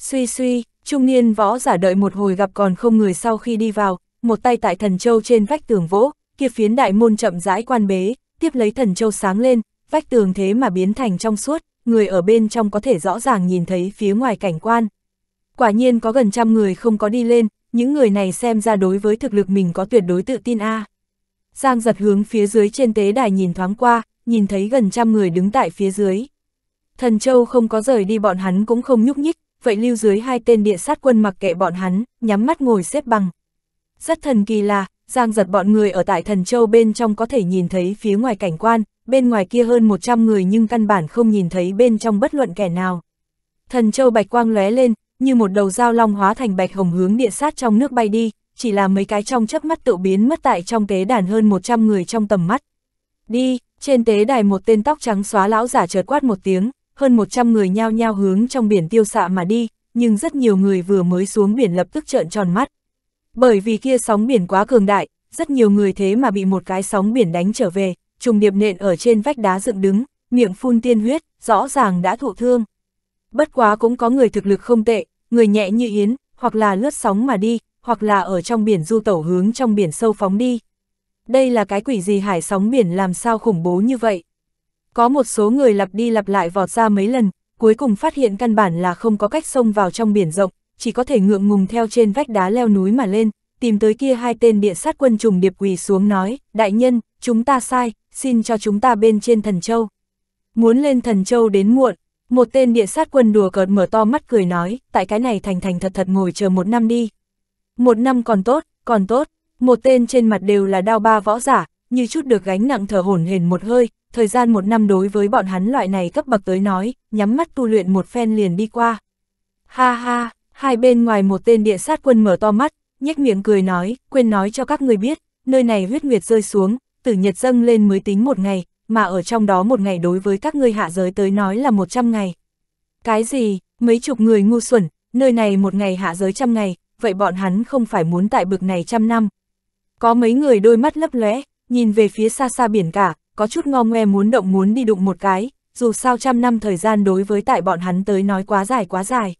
Suy suy, trung niên võ giả đợi một hồi gặp còn không người sau khi đi vào, một tay tại thần châu trên vách tường vỗ, kia phiến đại môn chậm rãi quan bế, tiếp lấy thần châu sáng lên, vách tường thế mà biến thành trong suốt, người ở bên trong có thể rõ ràng nhìn thấy phía ngoài cảnh quan. Quả nhiên có gần trăm người không có đi lên, những người này xem ra đối với thực lực mình có tuyệt đối tự tin a. Giang giật hướng phía dưới trên tế đài nhìn thoáng qua, nhìn thấy gần trăm người đứng tại phía dưới. Thần Châu không có rời đi bọn hắn cũng không nhúc nhích, vậy lưu dưới hai tên địa sát quân mặc kệ bọn hắn, nhắm mắt ngồi xếp bằng. Rất thần kỳ là, Giang giật bọn người ở tại thần châu bên trong có thể nhìn thấy phía ngoài cảnh quan, bên ngoài kia hơn 100 người nhưng căn bản không nhìn thấy bên trong bất luận kẻ nào. Thần châu bạch quang lóe lên, như một đầu dao long hóa thành bạch hồng hướng địa sát trong nước bay đi, chỉ là mấy cái trong chớp mắt tự biến mất tại trong tế đàn hơn 100 người trong tầm mắt. Đi, trên tế đài một tên tóc trắng xóa lão giả chợt quát một tiếng, hơn 100 người nhao nhao hướng trong biển tiêu xạ mà đi, nhưng rất nhiều người vừa mới xuống biển lập tức trợn tròn mắt. Bởi vì kia sóng biển quá cường đại, rất nhiều người thế mà bị một cái sóng biển đánh trở về, trùng điệp nện ở trên vách đá dựng đứng, miệng phun tiên huyết, rõ ràng đã thụ thương. Bất quá cũng có người thực lực không tệ, người nhẹ như yến, hoặc là lướt sóng mà đi, hoặc là ở trong biển du tẩu hướng trong biển sâu phóng đi. Đây là cái quỷ gì hải sóng biển làm sao khủng bố như vậy? Có một số người lặp đi lặp lại vọt ra mấy lần, cuối cùng phát hiện căn bản là không có cách xông vào trong biển rộng, chỉ có thể ngượng ngùng theo trên vách đá leo núi mà lên, tìm tới kia hai tên địa sát quân trùng điệp quỳ xuống nói, đại nhân, chúng ta sai, xin cho chúng ta bên trên thần châu. Muốn lên thần châu đến muộn, một tên địa sát quân đùa cợt mở to mắt cười nói, tại cái này thành thành thật thật ngồi chờ một năm đi. Một năm còn tốt, còn tốt, một tên trên mặt đều là đao ba võ giả, như chút được gánh nặng thở hổn hển một hơi, thời gian một năm đối với bọn hắn loại này cấp bậc tới nói, nhắm mắt tu luyện một phen liền đi qua. Ha ha, hai bên ngoài một tên địa sát quân mở to mắt, nhếch miệng cười nói, quên nói cho các người biết, nơi này huyết nguyệt rơi xuống, tử nhật dâng lên mới tính một ngày, mà ở trong đó một ngày đối với các ngươi hạ giới tới nói là một trăm ngày. Cái gì, mấy chục người ngu xuẩn, nơi này một ngày hạ giới trăm ngày, vậy bọn hắn không phải muốn tại bực này trăm năm. Có mấy người đôi mắt lấp lóe, nhìn về phía xa xa biển cả, có chút ngo ngoe muốn động muốn đi đụng một cái, dù sao trăm năm thời gian đối với tại bọn hắn tới nói quá dài quá dài.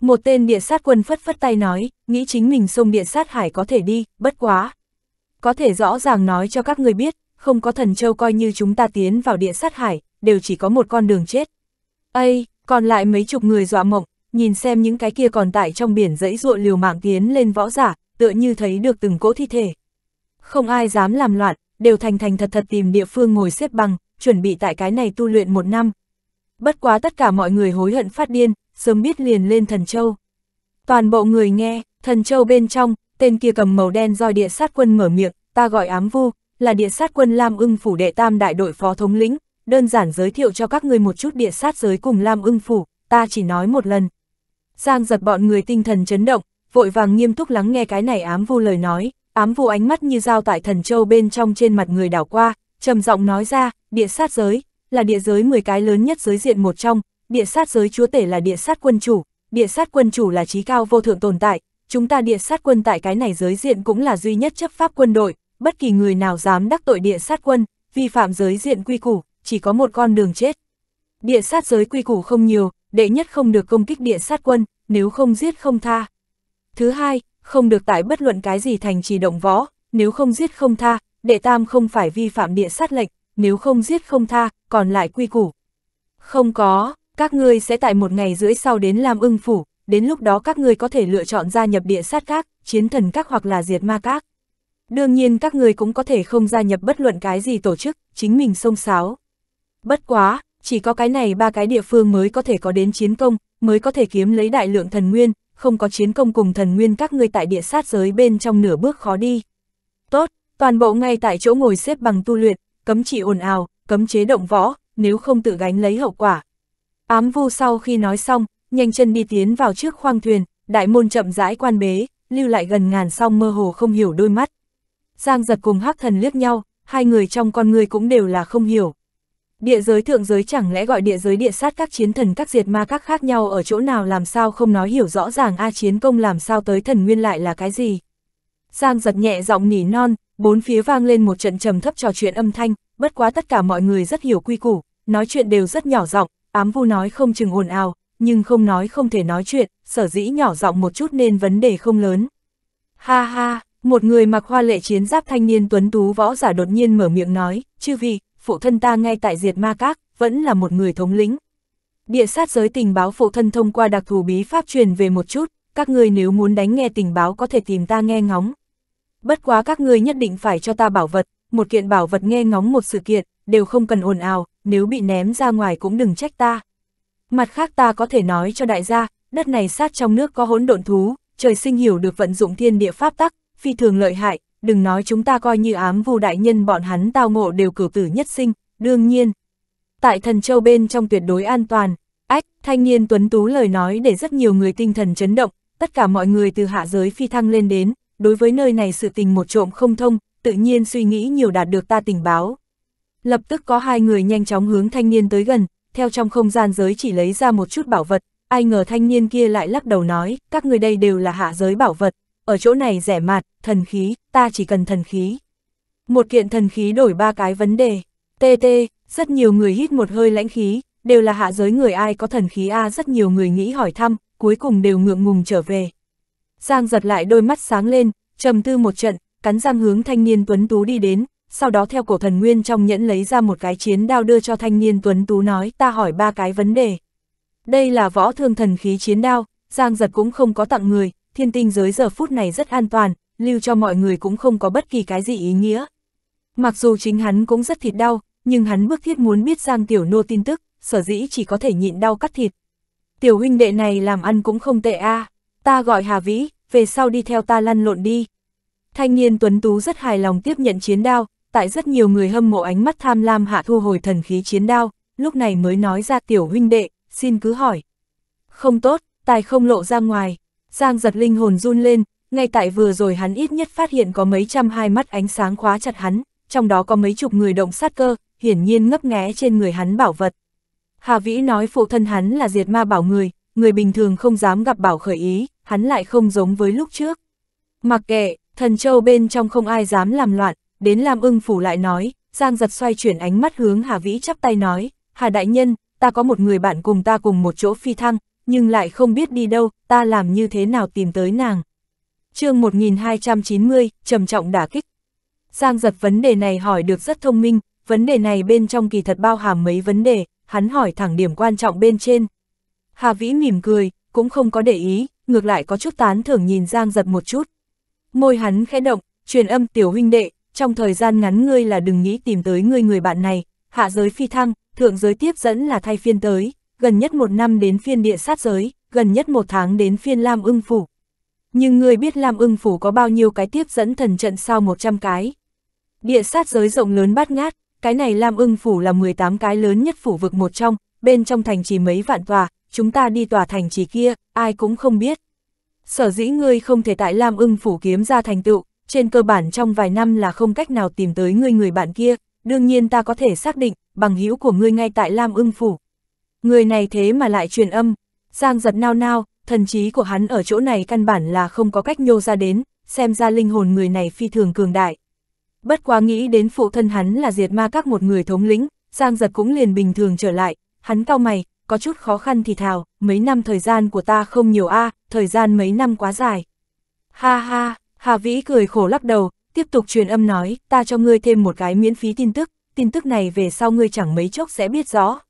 Một tên địa sát quân phất phất tay nói, nghĩ chính mình sông địa sát hải có thể đi, bất quá. Có thể rõ ràng nói cho các người biết, không có thần châu coi như chúng ta tiến vào địa sát hải, đều chỉ có một con đường chết. Ây, còn lại mấy chục người dọa mộng, nhìn xem những cái kia còn tại trong biển dãy ruộng liều mạng tiến lên võ giả, tựa như thấy được từng cỗ thi thể. Không ai dám làm loạn, đều thành thành thật thật tìm địa phương ngồi xếp bằng, chuẩn bị tại cái này tu luyện một năm. Bất quá tất cả mọi người hối hận phát điên, sớm biết liền lên thần châu. Toàn bộ người nghe, thần châu bên trong, tên kia cầm màu đen roi địa sát quân mở miệng, ta gọi ám vu, là địa sát quân Lam ưng phủ đệ tam đại đội phó thống lĩnh, đơn giản giới thiệu cho các người một chút địa sát giới cùng Lam ưng phủ, ta chỉ nói một lần. Giang giật bọn người tinh thần chấn động, vội vàng nghiêm túc lắng nghe cái này ám vu lời nói. Ám vụ ánh mắt như dao tại thần châu bên trong trên mặt người đảo qua, trầm giọng nói ra, địa sát giới, là địa giới 10 cái lớn nhất giới diện một trong, địa sát giới chúa tể là địa sát quân chủ, địa sát quân chủ là trí cao vô thượng tồn tại, chúng ta địa sát quân tại cái này giới diện cũng là duy nhất chấp pháp quân đội, bất kỳ người nào dám đắc tội địa sát quân, vi phạm giới diện quy củ, chỉ có một con đường chết. Địa sát giới quy củ không nhiều, đệ nhất không được công kích địa sát quân, nếu không giết không tha. Thứ hai, không được tại bất luận cái gì thành trì động võ, nếu không giết không tha, đệ tam không phải vi phạm địa sát lệnh, nếu không giết không tha, còn lại quy củ. Không có, các ngươi sẽ tại một ngày rưỡi sau đến làm ưng phủ, đến lúc đó các ngươi có thể lựa chọn gia nhập địa sát các, chiến thần các hoặc là diệt ma các. Đương nhiên các ngươi cũng có thể không gia nhập bất luận cái gì tổ chức, chính mình xông xáo. Bất quá, chỉ có cái này ba cái địa phương mới có thể có đến chiến công, mới có thể kiếm lấy đại lượng thần nguyên, không có chiến công cùng thần nguyên các ngươi tại địa sát giới bên trong nửa bước khó đi. Tốt, toàn bộ ngay tại chỗ ngồi xếp bằng tu luyện, cấm chỉ ồn ào, cấm chế động võ, nếu không tự gánh lấy hậu quả. Ám vu sau khi nói xong, nhanh chân đi tiến vào trước khoang thuyền, đại môn chậm rãi quan bế, lưu lại gần ngàn song mơ hồ không hiểu đôi mắt. Giang giật cùng hắc thần liếc nhau, hai người trong con người cũng đều là không hiểu. Địa giới thượng giới chẳng lẽ gọi địa giới địa sát các chiến thần các diệt ma các khác nhau ở chỗ nào làm sao không nói hiểu rõ ràng A chiến công làm sao tới thần nguyên lại là cái gì. Giang giật nhẹ giọng nỉ non, bốn phía vang lên một trận trầm thấp trò chuyện âm thanh, bất quá tất cả mọi người rất hiểu quy củ, nói chuyện đều rất nhỏ giọng, ám vu nói không chừng ồn ào, nhưng không nói không thể nói chuyện, sở dĩ nhỏ giọng một chút nên vấn đề không lớn. Ha ha, một người mặc hoa lệ chiến giáp thanh niên tuấn tú võ giả đột nhiên mở miệng nói, chư vị, phụ thân ta ngay tại diệt ma các, vẫn là một người thống lĩnh. Địa sát giới tình báo phụ thân thông qua đặc thù bí pháp truyền về một chút, các ngươi nếu muốn đánh nghe tình báo có thể tìm ta nghe ngóng. Bất quá các ngươi nhất định phải cho ta bảo vật, một kiện bảo vật nghe ngóng một sự kiện, đều không cần ồn ào, nếu bị ném ra ngoài cũng đừng trách ta. Mặt khác ta có thể nói cho đại gia, đất này sát trong nước có hỗn độn thú, trời sinh hiểu được vận dụng thiên địa pháp tắc, phi thường lợi hại, đừng nói chúng ta coi như ám vu đại nhân bọn hắn tao ngộ đều cử tử nhất sinh, đương nhiên. Tại thần châu bên trong tuyệt đối an toàn, ách, thanh niên tuấn tú lời nói để rất nhiều người tinh thần chấn động, tất cả mọi người từ hạ giới phi thăng lên đến, đối với nơi này sự tình một trộm không thông, tự nhiên suy nghĩ nhiều đạt được ta tình báo. Lập tức có hai người nhanh chóng hướng thanh niên tới gần, theo trong không gian giới chỉ lấy ra một chút bảo vật, ai ngờ thanh niên kia lại lắc đầu nói, các người đây đều là hạ giới bảo vật, ở chỗ này rẻ mạt, thần khí, ta chỉ cần thần khí. Một kiện thần khí đổi ba cái vấn đề. tt rất nhiều người hít một hơi lãnh khí, đều là hạ giới người ai có thần khí A rất nhiều người nghĩ hỏi thăm, cuối cùng đều ngượng ngùng trở về. Giang giật lại đôi mắt sáng lên, trầm tư một trận, cắn răng hướng thanh niên tuấn tú đi đến, sau đó theo cổ thần nguyên trong nhẫn lấy ra một cái chiến đao đưa cho thanh niên tuấn tú nói ta hỏi ba cái vấn đề. Đây là võ thương thần khí chiến đao, Giang giật cũng không có tặng người, thiên tinh giới giờ phút này rất an toàn, lưu cho mọi người cũng không có bất kỳ cái gì ý nghĩa. Mặc dù chính hắn cũng rất thịt đau, nhưng hắn bức thiết muốn biết Giang Tiểu Nô tin tức, sở dĩ chỉ có thể nhịn đau cắt thịt. Tiểu huynh đệ này làm ăn cũng không tệ a ta gọi Hà Vĩ, về sau đi theo ta lăn lộn đi. Thanh niên Tuấn Tú rất hài lòng tiếp nhận chiến đao, tại rất nhiều người hâm mộ ánh mắt tham lam hạ thu hồi thần khí chiến đao, lúc này mới nói ra Tiểu huynh đệ, xin cứ hỏi. Không tốt, tài không lộ ra ngoài, Giang giật linh hồn run lên, ngay tại vừa rồi hắn ít nhất phát hiện có mấy trăm hai mắt ánh sáng khóa chặt hắn, trong đó có mấy chục người động sát cơ, hiển nhiên ngấp nghé trên người hắn bảo vật. Hà Vĩ nói phụ thân hắn là diệt ma bảo người, người bình thường không dám gặp bảo khởi ý, hắn lại không giống với lúc trước. Mặc kệ, thần châu bên trong không ai dám làm loạn, đến Lam ưng phủ lại nói, Giang giật xoay chuyển ánh mắt hướng Hà Vĩ chắp tay nói, Hà Đại Nhân, ta có một người bạn cùng ta cùng một chỗ phi thăng, nhưng lại không biết đi đâu, ta làm như thế nào tìm tới nàng. chương 1290, trầm trọng đả kích. Giang giật vấn đề này hỏi được rất thông minh, vấn đề này bên trong kỳ thật bao hàm mấy vấn đề, hắn hỏi thẳng điểm quan trọng bên trên. Hà Vĩ mỉm cười, cũng không có để ý, ngược lại có chút tán thưởng nhìn Giang giật một chút. Môi hắn khẽ động, truyền âm tiểu huynh đệ, trong thời gian ngắn ngươi là đừng nghĩ tìm tới ngươi người bạn này, hạ giới phi thăng, thượng giới tiếp dẫn là thay phiên tới, gần nhất một năm đến phiên địa sát giới, gần nhất một tháng đến phiên Lam ưng phủ. Nhưng người biết Lam ưng phủ có bao nhiêu cái tiếp dẫn thần trận sau 100 cái. Địa sát giới rộng lớn bát ngát, cái này Lam ưng phủ là 18 cái lớn nhất phủ vực một trong, bên trong thành trì mấy vạn tòa, chúng ta đi tòa thành trì kia, ai cũng không biết. Sở dĩ ngươi không thể tại Lam ưng phủ kiếm ra thành tựu, trên cơ bản trong vài năm là không cách nào tìm tới ngươi người bạn kia, đương nhiên ta có thể xác định, bằng hữu của ngươi ngay tại Lam ưng phủ. Người này thế mà lại truyền âm, Giang giật nao nao, thần trí của hắn ở chỗ này căn bản là không có cách nhô ra đến, xem ra linh hồn người này phi thường cường đại. Bất quá nghĩ đến phụ thân hắn là diệt ma các một người thống lĩnh, Giang giật cũng liền bình thường trở lại, hắn cao mày, có chút khó khăn thì thào, mấy năm thời gian của ta không nhiều a à, thời gian mấy năm quá dài. Ha ha, Hà Vĩ cười khổ lắc đầu, tiếp tục truyền âm nói, ta cho ngươi thêm một cái miễn phí tin tức, tin tức này về sau ngươi chẳng mấy chốc sẽ biết rõ.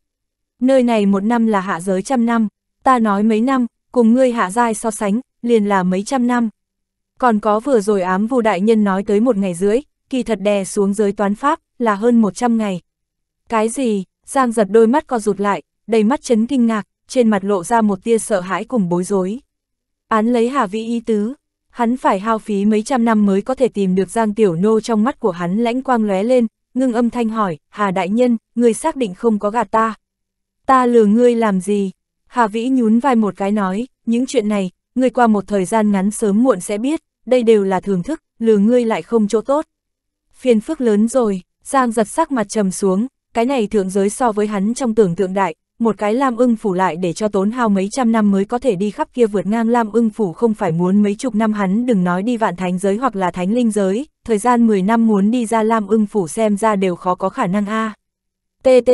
Nơi này một năm là hạ giới trăm năm, ta nói mấy năm, cùng ngươi hạ giai so sánh, liền là mấy trăm năm. Còn có vừa rồi ám vu đại nhân nói tới một ngày dưới, kỳ thật đè xuống giới toán pháp, là hơn 100 ngày. Cái gì, Giang giật đôi mắt co rụt lại, đầy mắt chấn kinh ngạc, trên mặt lộ ra một tia sợ hãi cùng bối rối. Án lấy Hà Vĩ y tứ, hắn phải hao phí mấy trăm năm mới có thể tìm được Giang Tiểu Nô trong mắt của hắn lãnh quang lóe lên, ngưng âm thanh hỏi, Hà Đại Nhân, người xác định không có gạt ta ta lừa ngươi làm gì? Hà Vĩ nhún vai một cái nói, những chuyện này, ngươi qua một thời gian ngắn sớm muộn sẽ biết, đây đều là thưởng thức, lừa ngươi lại không chỗ tốt. Phiền phức lớn rồi, Giang giật sắc mặt trầm xuống, cái này thượng giới so với hắn trong tưởng tượng đại, một cái lam ưng phủ lại để cho tốn hao mấy trăm năm mới có thể đi khắp kia vượt ngang lam ưng phủ không phải muốn mấy chục năm hắn đừng nói đi vạn thánh giới hoặc là thánh linh giới, thời gian 10 năm muốn đi ra lam ưng phủ xem ra đều khó có khả năng a. À. TT,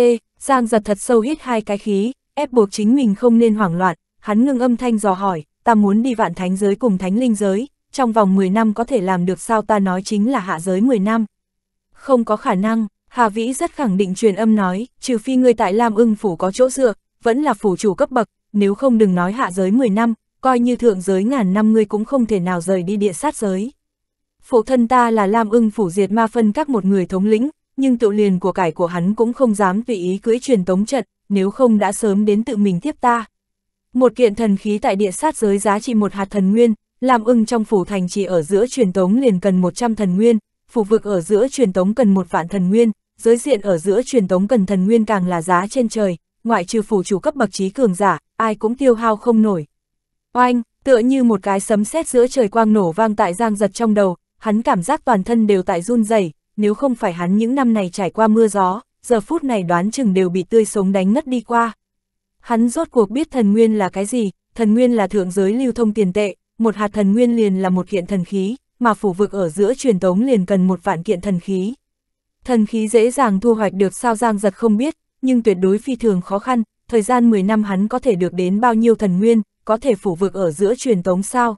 Giang giật thật sâu hít hai cái khí, ép buộc chính mình không nên hoảng loạn, hắn ngưng âm thanh dò hỏi, ta muốn đi vạn thánh giới cùng thánh linh giới, trong vòng 10 năm có thể làm được sao ta nói chính là hạ giới 10 năm. Không có khả năng, Hà Vĩ rất khẳng định truyền âm nói, trừ phi người tại Lam ưng phủ có chỗ dựa, vẫn là phủ chủ cấp bậc, nếu không đừng nói hạ giới 10 năm, coi như thượng giới ngàn năm ngươi cũng không thể nào rời đi địa sát giới. Phụ thân ta là Lam ưng phủ diệt ma phân các một người thống lĩnh, nhưng tụ liền của cải của hắn cũng không dám tùy ý cưỡi truyền tống trận, nếu không đã sớm đến tự mình tiếp ta. Một kiện thần khí tại địa sát giới giá trị một hạt thần nguyên, làm ưng trong phủ thành chỉ ở giữa truyền tống liền cần 100 thần nguyên, phủ vực ở giữa truyền tống cần một vạn thần nguyên, giới diện ở giữa truyền tống cần thần nguyên càng là giá trên trời, ngoại trừ phủ chủ cấp bậc trí cường giả, ai cũng tiêu hao không nổi. Oanh, tựa như một cái sấm sét giữa trời quang nổ vang tại giang giật trong đầu, hắn cảm giác toàn thân đều tại run rẩy nếu không phải hắn những năm này trải qua mưa gió, giờ phút này đoán chừng đều bị tươi sống đánh ngất đi qua. Hắn rốt cuộc biết thần nguyên là cái gì, thần nguyên là thượng giới lưu thông tiền tệ, một hạt thần nguyên liền là một kiện thần khí, mà phủ vực ở giữa truyền tống liền cần một vạn kiện thần khí. Thần khí dễ dàng thu hoạch được sao Giang Giật không biết, nhưng tuyệt đối phi thường khó khăn, thời gian 10 năm hắn có thể được đến bao nhiêu thần nguyên, có thể phủ vực ở giữa truyền tống sao.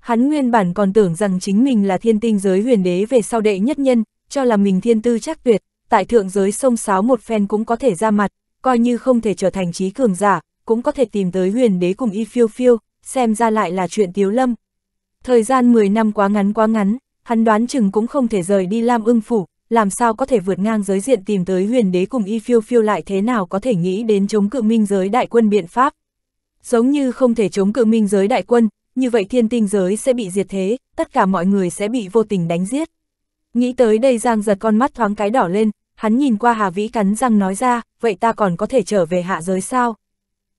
Hắn nguyên bản còn tưởng rằng chính mình là thiên tinh giới huyền đế về sau đệ nhất nhân, cho là mình thiên tư chắc tuyệt, tại thượng giới sông sáo một phen cũng có thể ra mặt, coi như không thể trở thành trí cường giả, cũng có thể tìm tới huyền đế cùng y phiêu phiêu, xem ra lại là chuyện tiếu lâm. Thời gian 10 năm quá ngắn quá ngắn, hắn đoán chừng cũng không thể rời đi Lam ưng phủ, làm sao có thể vượt ngang giới diện tìm tới huyền đế cùng y phiêu phiêu lại thế nào có thể nghĩ đến chống cự minh giới đại quân biện pháp. Giống như không thể chống cự minh giới đại quân, như vậy thiên tinh giới sẽ bị diệt thế, tất cả mọi người sẽ bị vô tình đánh giết. Nghĩ tới đây Giang giật con mắt thoáng cái đỏ lên, hắn nhìn qua Hà Vĩ cắn răng nói ra, vậy ta còn có thể trở về hạ giới sao?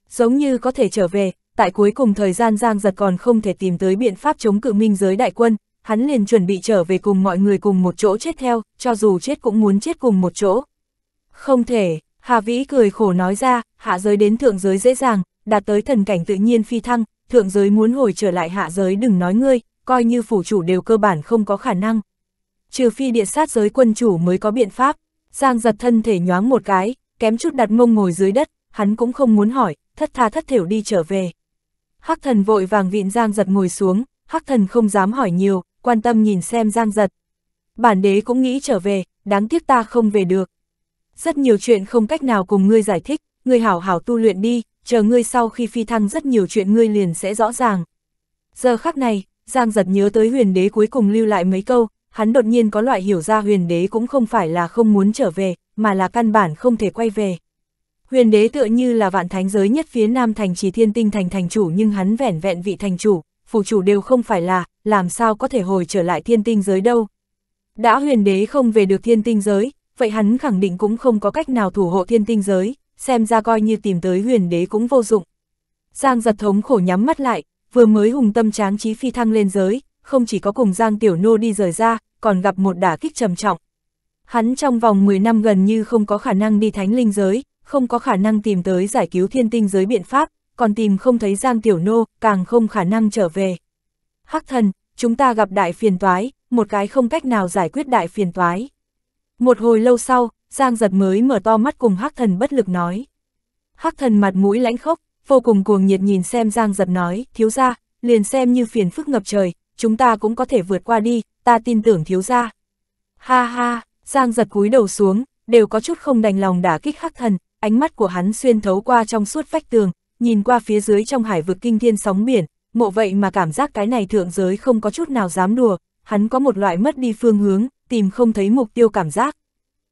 Giống như có thể trở về, tại cuối cùng thời gian Giang giật còn không thể tìm tới biện pháp chống cự minh giới đại quân, hắn liền chuẩn bị trở về cùng mọi người cùng một chỗ chết theo, cho dù chết cũng muốn chết cùng một chỗ. Không thể, Hà Vĩ cười khổ nói ra, hạ giới đến thượng giới dễ dàng, đạt tới thần cảnh tự nhiên phi thăng, thượng giới muốn hồi trở lại hạ giới đừng nói ngươi, coi như phủ chủ đều cơ bản không có khả năng trừ phi địa sát giới quân chủ mới có biện pháp. Giang giật thân thể nhoáng một cái, kém chút đặt mông ngồi dưới đất, hắn cũng không muốn hỏi, thất tha thất thểu đi trở về. Hắc thần vội vàng vịn Giang giật ngồi xuống, Hắc thần không dám hỏi nhiều, quan tâm nhìn xem Giang giật. Bản đế cũng nghĩ trở về, đáng tiếc ta không về được. Rất nhiều chuyện không cách nào cùng ngươi giải thích, ngươi hảo hảo tu luyện đi, chờ ngươi sau khi phi thăng rất nhiều chuyện ngươi liền sẽ rõ ràng. Giờ khắc này, Giang giật nhớ tới huyền đế cuối cùng lưu lại mấy câu, hắn đột nhiên có loại hiểu ra huyền đế cũng không phải là không muốn trở về, mà là căn bản không thể quay về. Huyền đế tựa như là vạn thánh giới nhất phía nam thành trì thiên tinh thành thành chủ nhưng hắn vẻn vẹn vị thành chủ, phụ chủ đều không phải là, làm sao có thể hồi trở lại thiên tinh giới đâu. Đã huyền đế không về được thiên tinh giới, vậy hắn khẳng định cũng không có cách nào thủ hộ thiên tinh giới, xem ra coi như tìm tới huyền đế cũng vô dụng. Giang giật thống khổ nhắm mắt lại, vừa mới hùng tâm tráng trí phi thăng lên giới, không chỉ có cùng Giang Tiểu Nô đi rời ra, còn gặp một đả kích trầm trọng. Hắn trong vòng 10 năm gần như không có khả năng đi thánh linh giới, không có khả năng tìm tới giải cứu thiên tinh giới biện pháp, còn tìm không thấy Giang Tiểu Nô, càng không khả năng trở về. Hắc thần, chúng ta gặp đại phiền toái, một cái không cách nào giải quyết đại phiền toái. Một hồi lâu sau, Giang giật mới mở to mắt cùng Hắc thần bất lực nói. Hắc thần mặt mũi lãnh khốc, vô cùng cuồng nhiệt nhìn xem Giang giật nói, thiếu ra, liền xem như phiền phức ngập trời, chúng ta cũng có thể vượt qua đi, ta tin tưởng thiếu gia. Ha ha, Giang giật cúi đầu xuống, đều có chút không đành lòng đả kích khắc thần, ánh mắt của hắn xuyên thấu qua trong suốt vách tường, nhìn qua phía dưới trong hải vực kinh thiên sóng biển, mộ vậy mà cảm giác cái này thượng giới không có chút nào dám đùa, hắn có một loại mất đi phương hướng, tìm không thấy mục tiêu cảm giác.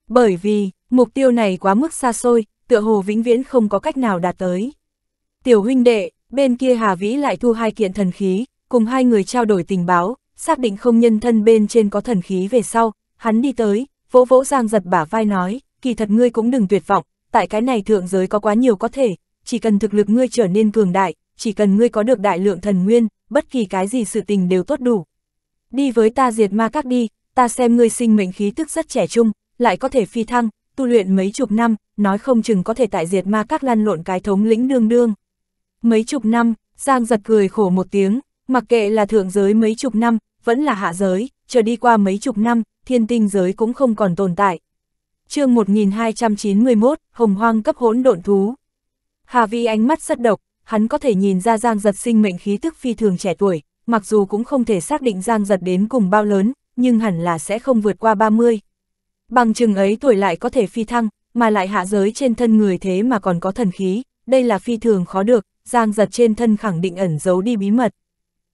Bởi vì, mục tiêu này quá mức xa xôi, tựa hồ vĩnh viễn không có cách nào đạt tới. Tiểu huynh đệ, bên kia Hà Vĩ lại thu hai kiện thần khí, cùng hai người trao đổi tình báo, xác định không nhân thân bên trên có thần khí về sau, hắn đi tới, vỗ vỗ Giang giật bả vai nói, kỳ thật ngươi cũng đừng tuyệt vọng, tại cái này thượng giới có quá nhiều có thể, chỉ cần thực lực ngươi trở nên cường đại, chỉ cần ngươi có được đại lượng thần nguyên, bất kỳ cái gì sự tình đều tốt đủ. Đi với ta diệt ma các đi, ta xem ngươi sinh mệnh khí tức rất trẻ trung, lại có thể phi thăng, tu luyện mấy chục năm, nói không chừng có thể tại diệt ma các lăn lộn cái thống lĩnh đương đương. Mấy chục năm, Giang giật cười khổ một tiếng, Mặc kệ là thượng giới mấy chục năm, vẫn là hạ giới, chờ đi qua mấy chục năm, thiên tinh giới cũng không còn tồn tại. chương 1291, Hồng Hoang cấp hỗn độn thú. Hà Vi ánh mắt rất độc, hắn có thể nhìn ra Giang Giật sinh mệnh khí tức phi thường trẻ tuổi, mặc dù cũng không thể xác định Giang Giật đến cùng bao lớn, nhưng hẳn là sẽ không vượt qua 30. Bằng chừng ấy tuổi lại có thể phi thăng, mà lại hạ giới trên thân người thế mà còn có thần khí, đây là phi thường khó được, Giang Giật trên thân khẳng định ẩn giấu đi bí mật.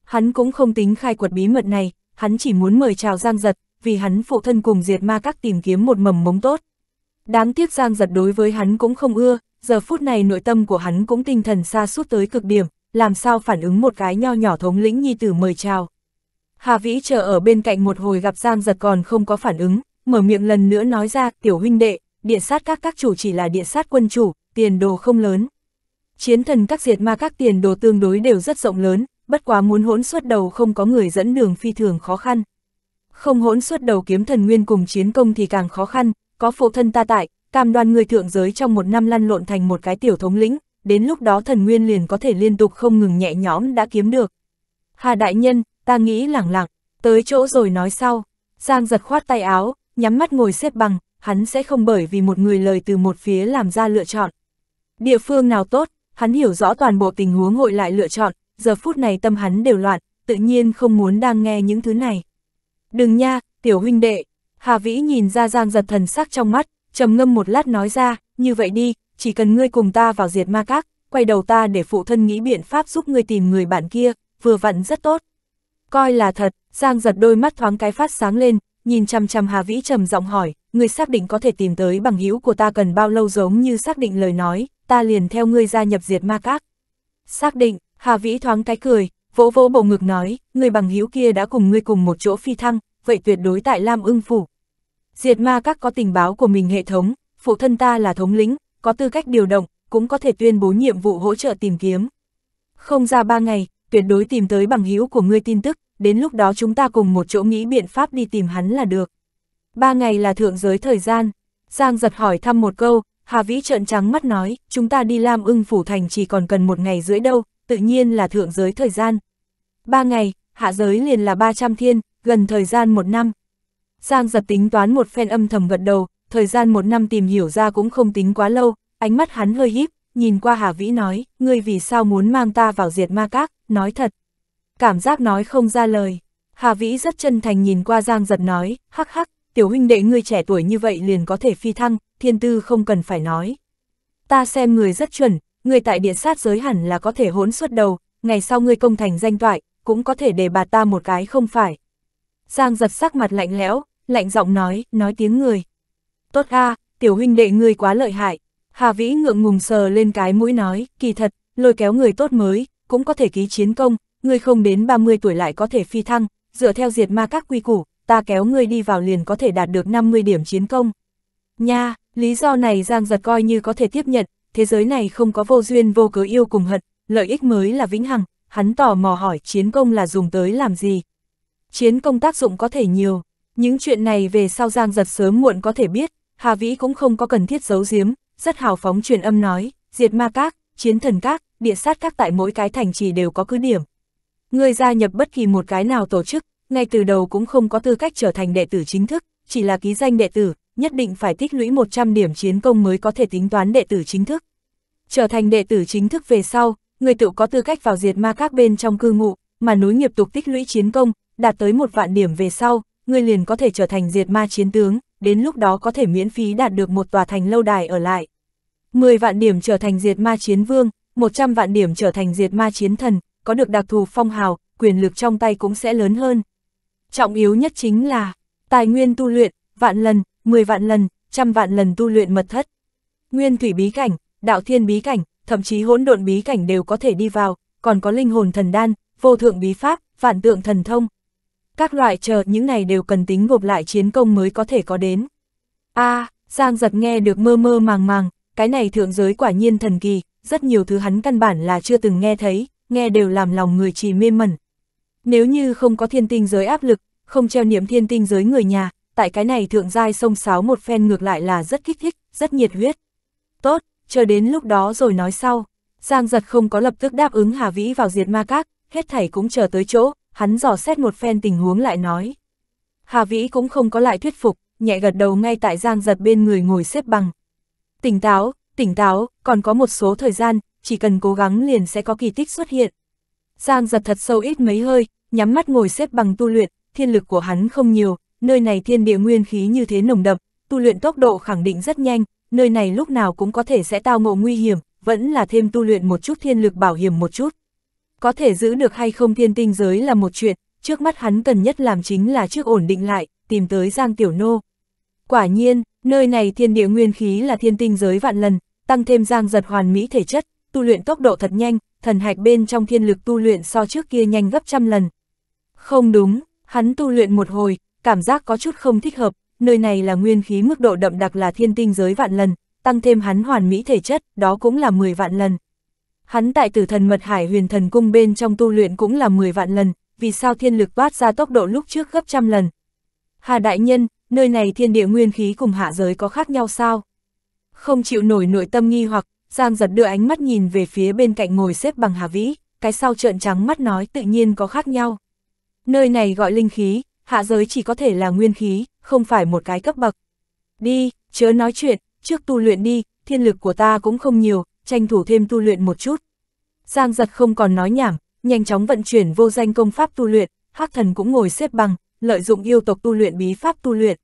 Hắn cũng không tính khai quật bí mật này, hắn chỉ muốn mời chào Giang Giật, vì hắn phụ thân cùng diệt ma các tìm kiếm một mầm mống tốt. Đáng tiếc Giang Giật đối với hắn cũng không ưa, giờ phút này nội tâm của hắn cũng tinh thần xa suốt tới cực điểm, làm sao phản ứng một cái nho nhỏ thống lĩnh nhi tử mời chào. Hà Vĩ chờ ở bên cạnh một hồi gặp Giang Giật còn không có phản ứng, mở miệng lần nữa nói ra, tiểu huynh đệ, địa sát các các chủ chỉ là địa sát quân chủ, tiền đồ không lớn. Chiến thần các diệt ma các tiền đồ tương đối đều rất rộng lớn, bất quá muốn hỗn suất đầu không có người dẫn đường phi thường khó khăn. Không hỗn suất đầu kiếm thần nguyên cùng chiến công thì càng khó khăn, có phụ thân ta tại, cam đoan người thượng giới trong một năm lăn lộn thành một cái tiểu thống lĩnh, đến lúc đó thần nguyên liền có thể liên tục không ngừng nhẹ nhõm đã kiếm được. Hà đại nhân, ta nghĩ lẳng lặng, tới chỗ rồi nói sau. Giang giật khoát tay áo, nhắm mắt ngồi xếp bằng, hắn sẽ không bởi vì một người lời từ một phía làm ra lựa chọn. Địa phương nào tốt, hắn hiểu rõ toàn bộ tình huống hội lại lựa chọn, giờ phút này tâm hắn đều loạn, tự nhiên không muốn đang nghe những thứ này. Đừng nha, tiểu huynh đệ, Hà Vĩ nhìn ra giang giật thần sắc trong mắt, trầm ngâm một lát nói ra, như vậy đi, chỉ cần ngươi cùng ta vào diệt ma các, quay đầu ta để phụ thân nghĩ biện pháp giúp ngươi tìm người bạn kia, vừa vặn rất tốt. Coi là thật, giang giật đôi mắt thoáng cái phát sáng lên, nhìn chăm chăm Hà Vĩ trầm giọng hỏi, ngươi xác định có thể tìm tới bằng hữu của ta cần bao lâu giống như xác định lời nói, ta liền theo ngươi gia nhập diệt ma các. Xác định, Hà Vĩ thoáng cái cười, vỗ vỗ bộ ngực nói, người bằng hữu kia đã cùng ngươi cùng một chỗ phi thăng, vậy tuyệt đối tại Lam Ưng Phủ. Diệt ma các có tình báo của mình hệ thống, phụ thân ta là thống lĩnh, có tư cách điều động, cũng có thể tuyên bố nhiệm vụ hỗ trợ tìm kiếm. Không ra ba ngày, tuyệt đối tìm tới bằng hữu của ngươi tin tức, đến lúc đó chúng ta cùng một chỗ nghĩ biện pháp đi tìm hắn là được. Ba ngày là thượng giới thời gian, Giang giật hỏi thăm một câu, Hà Vĩ trợn trắng mắt nói, chúng ta đi Lam ưng phủ thành chỉ còn cần một ngày rưỡi đâu, tự nhiên là thượng giới thời gian. Ba ngày, hạ giới liền là 300 thiên, gần thời gian một năm. Giang giật tính toán một phen âm thầm gật đầu, thời gian một năm tìm hiểu ra cũng không tính quá lâu, ánh mắt hắn hơi híp, nhìn qua Hà Vĩ nói, ngươi vì sao muốn mang ta vào diệt ma các, nói thật. Cảm giác nói không ra lời. Hà Vĩ rất chân thành nhìn qua Giang giật nói, hắc hắc, tiểu huynh đệ ngươi trẻ tuổi như vậy liền có thể phi thăng, thiên tư không cần phải nói. Ta xem người rất chuẩn, ngươi tại địa sát giới hẳn là có thể hỗn suốt đầu, ngày sau ngươi công thành danh toại, cũng có thể để bà ta một cái không phải. Giang giật sắc mặt lạnh lẽo, lạnh giọng nói, nói tiếng người. Tốt a, tiểu huynh đệ ngươi quá lợi hại. Hà Vĩ ngượng ngùng sờ lên cái mũi nói, kỳ thật, lôi kéo người tốt mới, cũng có thể ký chiến công, ngươi không đến 30 tuổi lại có thể phi thăng, dựa theo diệt ma các quy củ, ta kéo ngươi đi vào liền có thể đạt được 50 điểm chiến công. Nha, lý do này Giang giật coi như có thể tiếp nhận, thế giới này không có vô duyên vô cớ yêu cùng hận, lợi ích mới là vĩnh hằng, hắn tò mò hỏi chiến công là dùng tới làm gì. Chiến công tác dụng có thể nhiều, những chuyện này về sau Giang giật sớm muộn có thể biết, Hà Vĩ cũng không có cần thiết giấu giếm, rất hào phóng truyền âm nói, diệt ma các, chiến thần các, địa sát các tại mỗi cái thành trì đều có cứ điểm. Người gia nhập bất kỳ một cái nào tổ chức, ngay từ đầu cũng không có tư cách trở thành đệ tử chính thức, chỉ là ký danh đệ tử, nhất định phải tích lũy 100 điểm chiến công mới có thể tính toán đệ tử chính thức. Trở thành đệ tử chính thức về sau, người tự có tư cách vào diệt ma các bên trong cư ngụ, mà núi nghiệp tục tích lũy chiến công, đạt tới một vạn điểm về sau, người liền có thể trở thành diệt ma chiến tướng, đến lúc đó có thể miễn phí đạt được một tòa thành lâu đài ở lại. 10 vạn điểm trở thành diệt ma chiến vương, 100 vạn điểm trở thành diệt ma chiến thần, có được đặc thù phong hào, quyền lực trong tay cũng sẽ lớn hơn. Trọng yếu nhất chính là tài nguyên tu luyện, vạn lần, 10 vạn lần, trăm vạn lần tu luyện mật thất. Nguyên thủy bí cảnh, đạo thiên bí cảnh, thậm chí hỗn độn bí cảnh đều có thể đi vào, còn có linh hồn thần đan, vô thượng bí pháp, vạn tượng thần thông. Các loại chờ những này đều cần tính gộp lại chiến công mới có thể có đến. a à, Giang giật nghe được mơ mơ màng màng, cái này thượng giới quả nhiên thần kỳ, rất nhiều thứ hắn căn bản là chưa từng nghe thấy, nghe đều làm lòng người chỉ mê mẩn. Nếu như không có thiên tinh giới áp lực, không treo niệm thiên tinh giới người nhà, tại cái này thượng giai sông sáo một phen ngược lại là rất kích thích, rất nhiệt huyết. Tốt, chờ đến lúc đó rồi nói sau. Giang giật không có lập tức đáp ứng Hà Vĩ vào diệt ma các, hết thảy cũng chờ tới chỗ, hắn dò xét một phen tình huống lại nói. Hà Vĩ cũng không có lại thuyết phục, nhẹ gật đầu ngay tại Giang giật bên người ngồi xếp bằng. Tỉnh táo, tỉnh táo, còn có một số thời gian, chỉ cần cố gắng liền sẽ có kỳ tích xuất hiện. Giang giật thật sâu ít mấy hơi, nhắm mắt ngồi xếp bằng tu luyện, thiên lực của hắn không nhiều, nơi này thiên địa nguyên khí như thế nồng đậm, tu luyện tốc độ khẳng định rất nhanh, nơi này lúc nào cũng có thể sẽ tao ngộ nguy hiểm, vẫn là thêm tu luyện một chút thiên lực bảo hiểm một chút. Có thể giữ được hay không thiên tinh giới là một chuyện, trước mắt hắn cần nhất làm chính là trước ổn định lại, tìm tới Giang Tiểu Nô. Quả nhiên, nơi này thiên địa nguyên khí là thiên tinh giới vạn lần, tăng thêm Giang giật hoàn mỹ thể chất, tu luyện tốc độ thật nhanh, thần hạch bên trong thiên lực tu luyện so trước kia nhanh gấp trăm lần. Không đúng, hắn tu luyện một hồi, cảm giác có chút không thích hợp, nơi này là nguyên khí mức độ đậm đặc là thiên tinh giới vạn lần, tăng thêm hắn hoàn mỹ thể chất, đó cũng là 10 vạn lần. Hắn tại tử thần mật hải huyền thần cung bên trong tu luyện cũng là 10 vạn lần, vì sao thiên lực toát ra tốc độ lúc trước gấp trăm lần. Hà Đại Nhân, nơi này thiên địa nguyên khí cùng hạ giới có khác nhau sao? Không chịu nổi nội tâm nghi hoặc, Giang giật đưa ánh mắt nhìn về phía bên cạnh ngồi xếp bằng Hà Vĩ, cái sau trợn trắng mắt nói tự nhiên có khác nhau. Nơi này gọi linh khí, hạ giới chỉ có thể là nguyên khí, không phải một cái cấp bậc. Đi, chớ nói chuyện, trước tu luyện đi, thiên lực của ta cũng không nhiều, tranh thủ thêm tu luyện một chút. Giang giật không còn nói nhảm, nhanh chóng vận chuyển vô danh công pháp tu luyện, hắc thần cũng ngồi xếp bằng, lợi dụng yêu tộc tu luyện bí pháp tu luyện.